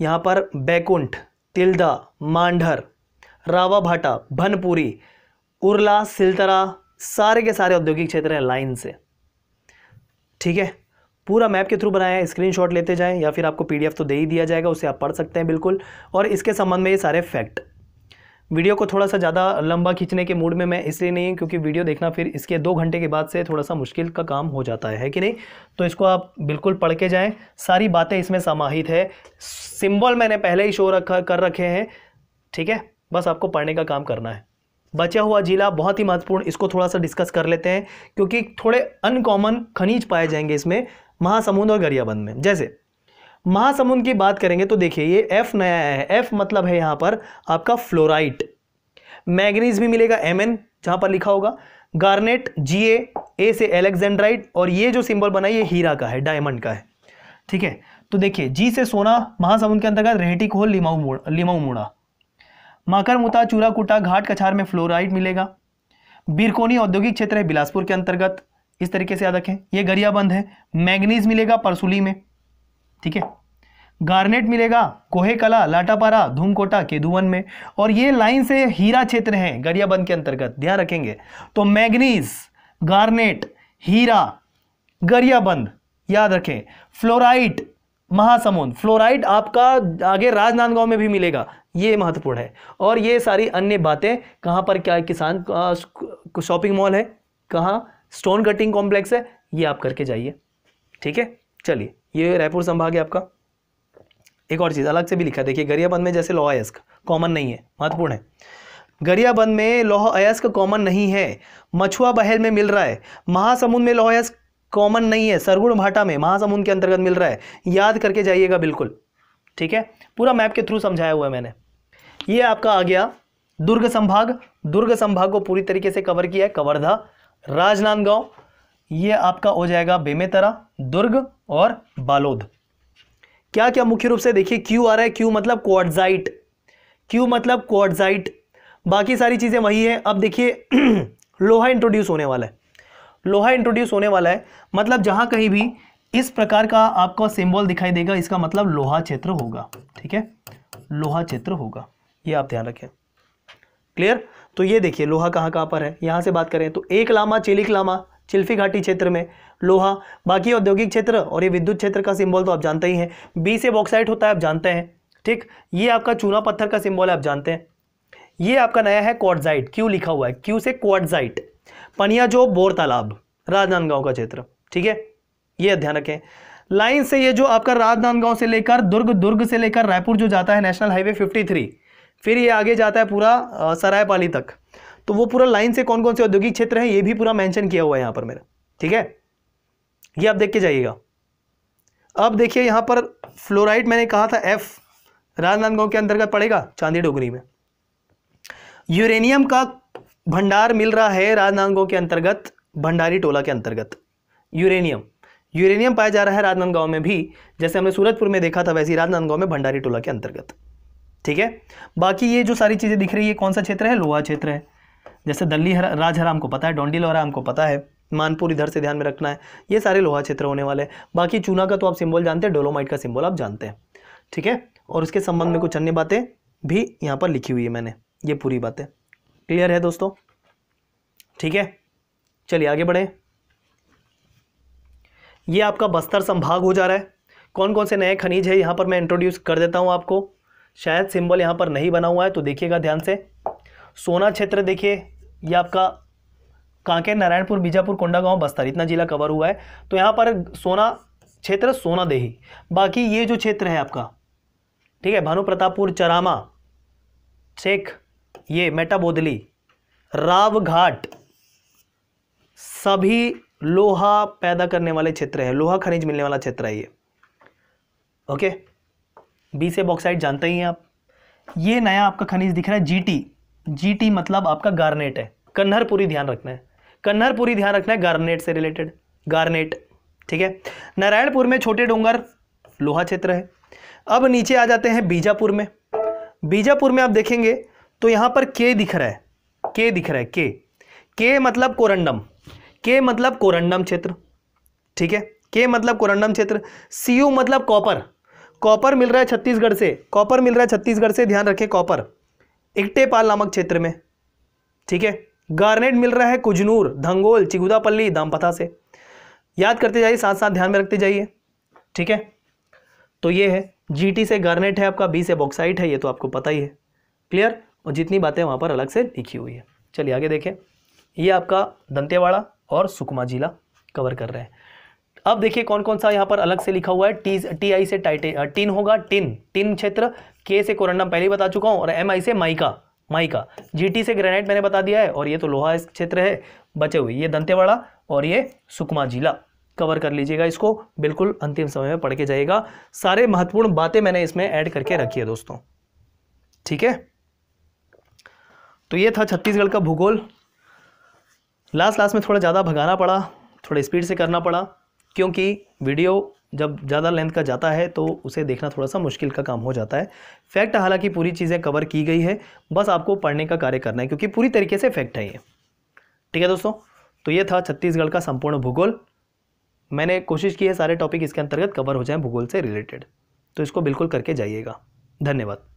A: यहाँ पर बैकुंठ तिलदा मांढर रावा भाटा भनपुरी उरला सिलतरा सारे के सारे औद्योगिक क्षेत्र हैं लाइन से ठीक है पूरा मैप के थ्रू बनाया है स्क्रीनशॉट लेते जाएं या फिर आपको पीडीएफ तो दे ही दिया जाएगा उसे आप पढ़ सकते हैं बिल्कुल और इसके संबंध में ये सारे फैक्ट वीडियो को थोड़ा सा ज़्यादा लंबा खींचने के मूड में मैं इसलिए नहीं क्योंकि वीडियो देखना फिर इसके दो घंटे के बाद से थोड़ा सा मुश्किल का काम हो जाता है, है कि नहीं तो इसको आप बिल्कुल पढ़ के जाएँ सारी बातें इसमें समाहित है सिंबल मैंने पहले ही शो रखा कर रखे हैं ठीक है बस आपको पढ़ने का काम करना है बचा हुआ जिला बहुत ही महत्वपूर्ण इसको थोड़ा सा डिस्कस कर लेते हैं क्योंकि थोड़े अनकॉमन खनिज पाए जाएंगे इसमें महासमुंद और गरियाबंद में जैसे महासमुंद की बात करेंगे तो देखिए ये एफ नया है एफ मतलब है यहां पर आपका फ्लोराइट मैगनीज भी मिलेगा एम एन जहां पर लिखा होगा गार्नेट जी ए ए से एलेक्जेंड्राइट और ये जो सिंबल बना ये हीरा का है डायमंड का है ठीक है तो देखिए जी से सोना महासमुंद के अंतर्गत रेहटी खोल लिमाऊ लिमाऊ मुड़ा माकर मुता कुटा घाट कछार में फ्लोराइड मिलेगा बिरकोनी औद्योगिक क्षेत्र है बिलासपुर के अंतर्गत इस तरीके से याद रखें यह गरियाबंद है मैग्नीज मिलेगा परसुली में ठीक है गार्नेट मिलेगा कोहे कला लाटापारा धूमकोटा केदुवन में और ये लाइन से हीरा क्षेत्र है गरियाबंद के अंतर्गत ध्यान रखेंगे तो मैग्नीज गार्नेट हीरा गरियाबंद याद रखें फ्लोराइट महासमुंद फ्लोराइड आपका आगे राजनांदगांव में भी मिलेगा ये महत्वपूर्ण है और ये सारी अन्य बातें कहाँ पर क्या किसान शॉपिंग मॉल है कहाँ स्टोन कटिंग कॉम्प्लेक्स है ये आप करके जाइए ठीक है चलिए ये रायपुर संभाग है आपका एक और चीज़ अलग से भी लिखा देखिए गरियाबंद में जैसे लोहायस्क अयस्क कॉमन नहीं है महत्वपूर्ण है गरियाबंद में लोहा अयस्क कॉमन नहीं है मछुआ बहेल में मिल रहा है महासमुंद में लोहा अयस्क कॉमन नहीं है सरगुण भाटा में महासमुंद के अंतर्गत मिल रहा है याद करके जाइएगा बिल्कुल ठीक है पूरा मैप के थ्रू समझाया हुआ है मैंने ये आपका आ गया दुर्ग संभाग दुर्ग संभाग को पूरी तरीके से कवर किया है कवर्धा राजनांदगांव ये आपका हो जाएगा बेमेतरा दुर्ग और बालोद क्या क्या मुख्य रूप से देखिए क्यू आ रहा है क्यू मतलब क्वाडजाइट क्यू मतलब क्वाडजाइट बाकी सारी चीज़ें वही है अब देखिए लोहा इंट्रोड्यूस होने वाला है लोहा इंट्रोड्यूस होने वाला है मतलब जहां कहीं भी इस प्रकार का आपको सिंबल दिखाई देगा इसका मतलब लोहा क्षेत्र होगा ठीक है लोहा क्षेत्र होगा ये आप ध्यान रखें क्लियर तो ये देखिए लोहा कहां कहां पर है यहां से बात करें तो एक लामा चिलिक लामा चिल्फी घाटी क्षेत्र में लोहा बाकी औद्योगिक क्षेत्र और ये विद्युत क्षेत्र का सिंबल तो आप जानते ही हैं बी से बॉक्साइट होता है आप जानते हैं ठीक ये आपका चूना पत्थर का सिंबल है आप जानते हैं ये आपका नया है क्वाडजाइट क्यू लिखा हुआ है क्यू से क्वाडजाइट पनिया जो बोर तालाब राजनांदगांव का क्षेत्र ठीक है ये ध्यान रखें लाइन से ये जो आपका राजनांदगांव से लेकर दुर्ग दुर्ग से लेकर रायपुर जो जाता है नेशनल हाईवे 53 फिर ये आगे जाता है पूरा सरायपाली तक तो वो पूरा लाइन से कौन कौन से औद्योगिक क्षेत्र है ये भी पूरा मेंशन किया हुआ है यहाँ पर मेरा ठीक है ये आप देख के जाइएगा अब देखिए यहाँ पर फ्लोराइड मैंने कहा था एफ राजनांदगांव के अंतर्गत पड़ेगा चांदी डोगरी में यूरेनियम का भंडार मिल रहा है राजनांदगांव के अंतर्गत भंडारी टोला के अंतर्गत यूरेनियम यूरेनियम पाया जा रहा है राजनांदगांव में भी जैसे हमने सूरतपुर में देखा था वैसे राजनांदगांव में भंडारी टोला के अंतर्गत ठीक है बाकी ये जो सारी चीज़ें दिख रही है कौन सा क्षेत्र है लोहा क्षेत्र है जैसे दल्ली राजहरा हमको पता है डोंडी लोहरा हमको पता है मानपुर इधर से ध्यान में रखना है ये सारे लोहा क्षेत्र होने वाले हैं बाकी चूना का तो आप सिंबल जानते हैं डोलोमाइट का सिंबल आप जानते हैं ठीक है और उसके संबंध में कुछ अन्य बातें भी यहाँ पर लिखी हुई है मैंने ये पूरी बातें क्लियर है दोस्तों ठीक है चलिए आगे बढ़े ये आपका बस्तर संभाग हो जा रहा है कौन कौन से नए खनिज है यहाँ पर मैं इंट्रोड्यूस कर देता हूँ आपको शायद सिंबल यहाँ पर नहीं बना हुआ है तो देखिएगा ध्यान से सोना क्षेत्र देखिए ये आपका कांकेर नारायणपुर बीजापुर कोंडागांव बस्तर इतना जिला कवर हुआ है तो यहाँ पर सोना क्षेत्र सोना देही बाकी ये जो क्षेत्र है आपका ठीक है भानु प्रतापपुर चरामा शेख ये मेटाबोदली राव घाट सभी लोहा पैदा करने वाले क्षेत्र है लोहा खनिज मिलने वाला क्षेत्र है ये ओके बी से बॉक्साइड जानते ही हैं आप ये नया आपका खनिज दिख रहा है जीटी जीटी मतलब आपका गार्नेट है कन्हरपुरी ध्यान रखना है कन्नरपुरी ध्यान रखना है गार्नेट से रिलेटेड गार्नेट ठीक है नारायणपुर में छोटे डोंगर लोहा क्षेत्र है अब नीचे आ जाते हैं बीजापुर में बीजापुर में आप देखेंगे तो यहाँ पर के दिख रहा है के दिख रहा है के के मतलब कोरंडम के मतलब कोरंडम क्षेत्र ठीक है के मतलब कोरंडम क्षेत्र सीयू मतलब कॉपर कॉपर मिल रहा है छत्तीसगढ़ से कॉपर मिल रहा है छत्तीसगढ़ से ध्यान रखें कॉपर इकटेपाल नामक क्षेत्र में ठीक है गार्नेट मिल रहा है कुजनूर धंगोल चिगुदापल्ली दामपथा से याद करते जाइए साथ साथ ध्यान में रखते जाइए ठीक है तो ये है जीटी से गार्नेट है आपका बी से बॉक्साइट है ये तो आपको पता ही है क्लियर और जितनी बातें वहाँ पर अलग से लिखी हुई है चलिए आगे देखें ये आपका दंतेवाड़ा और सुकमा जिला कवर कर रहे हैं अब देखिए कौन कौन सा यहाँ पर अलग से लिखा हुआ है टी टी आई से टाइटे टिन होगा टिन टिन क्षेत्र के से कोरंडम पहले ही बता चुका हूँ और एम आई से माइका माइका जीटी से ग्रेनाइट मैंने बता दिया है और ये तो लोहा इस क्षेत्र है बचे हुए ये दंतेवाड़ा और ये सुकमा जिला कवर कर लीजिएगा इसको बिल्कुल अंतिम समय में पढ़ के जाइएगा सारे महत्वपूर्ण बातें मैंने इसमें ऐड करके रखी है दोस्तों ठीक है तो ये था छत्तीसगढ़ का भूगोल लास्ट लास्ट में थोड़ा ज़्यादा भगाना पड़ा थोड़ा स्पीड से करना पड़ा क्योंकि वीडियो जब ज़्यादा लेंथ का जाता है तो उसे देखना थोड़ा सा मुश्किल का काम हो जाता है फैक्ट हालांकि पूरी चीज़ें कवर की गई है बस आपको पढ़ने का कार्य करना है क्योंकि पूरी तरीके से फैक्ट है ये ठीक है दोस्तों तो ये था छत्तीसगढ़ का संपूर्ण भूगोल मैंने कोशिश की है सारे टॉपिक इसके अंतर्गत कवर हो जाएँ भूगोल से रिलेटेड तो इसको बिल्कुल करके जाइएगा धन्यवाद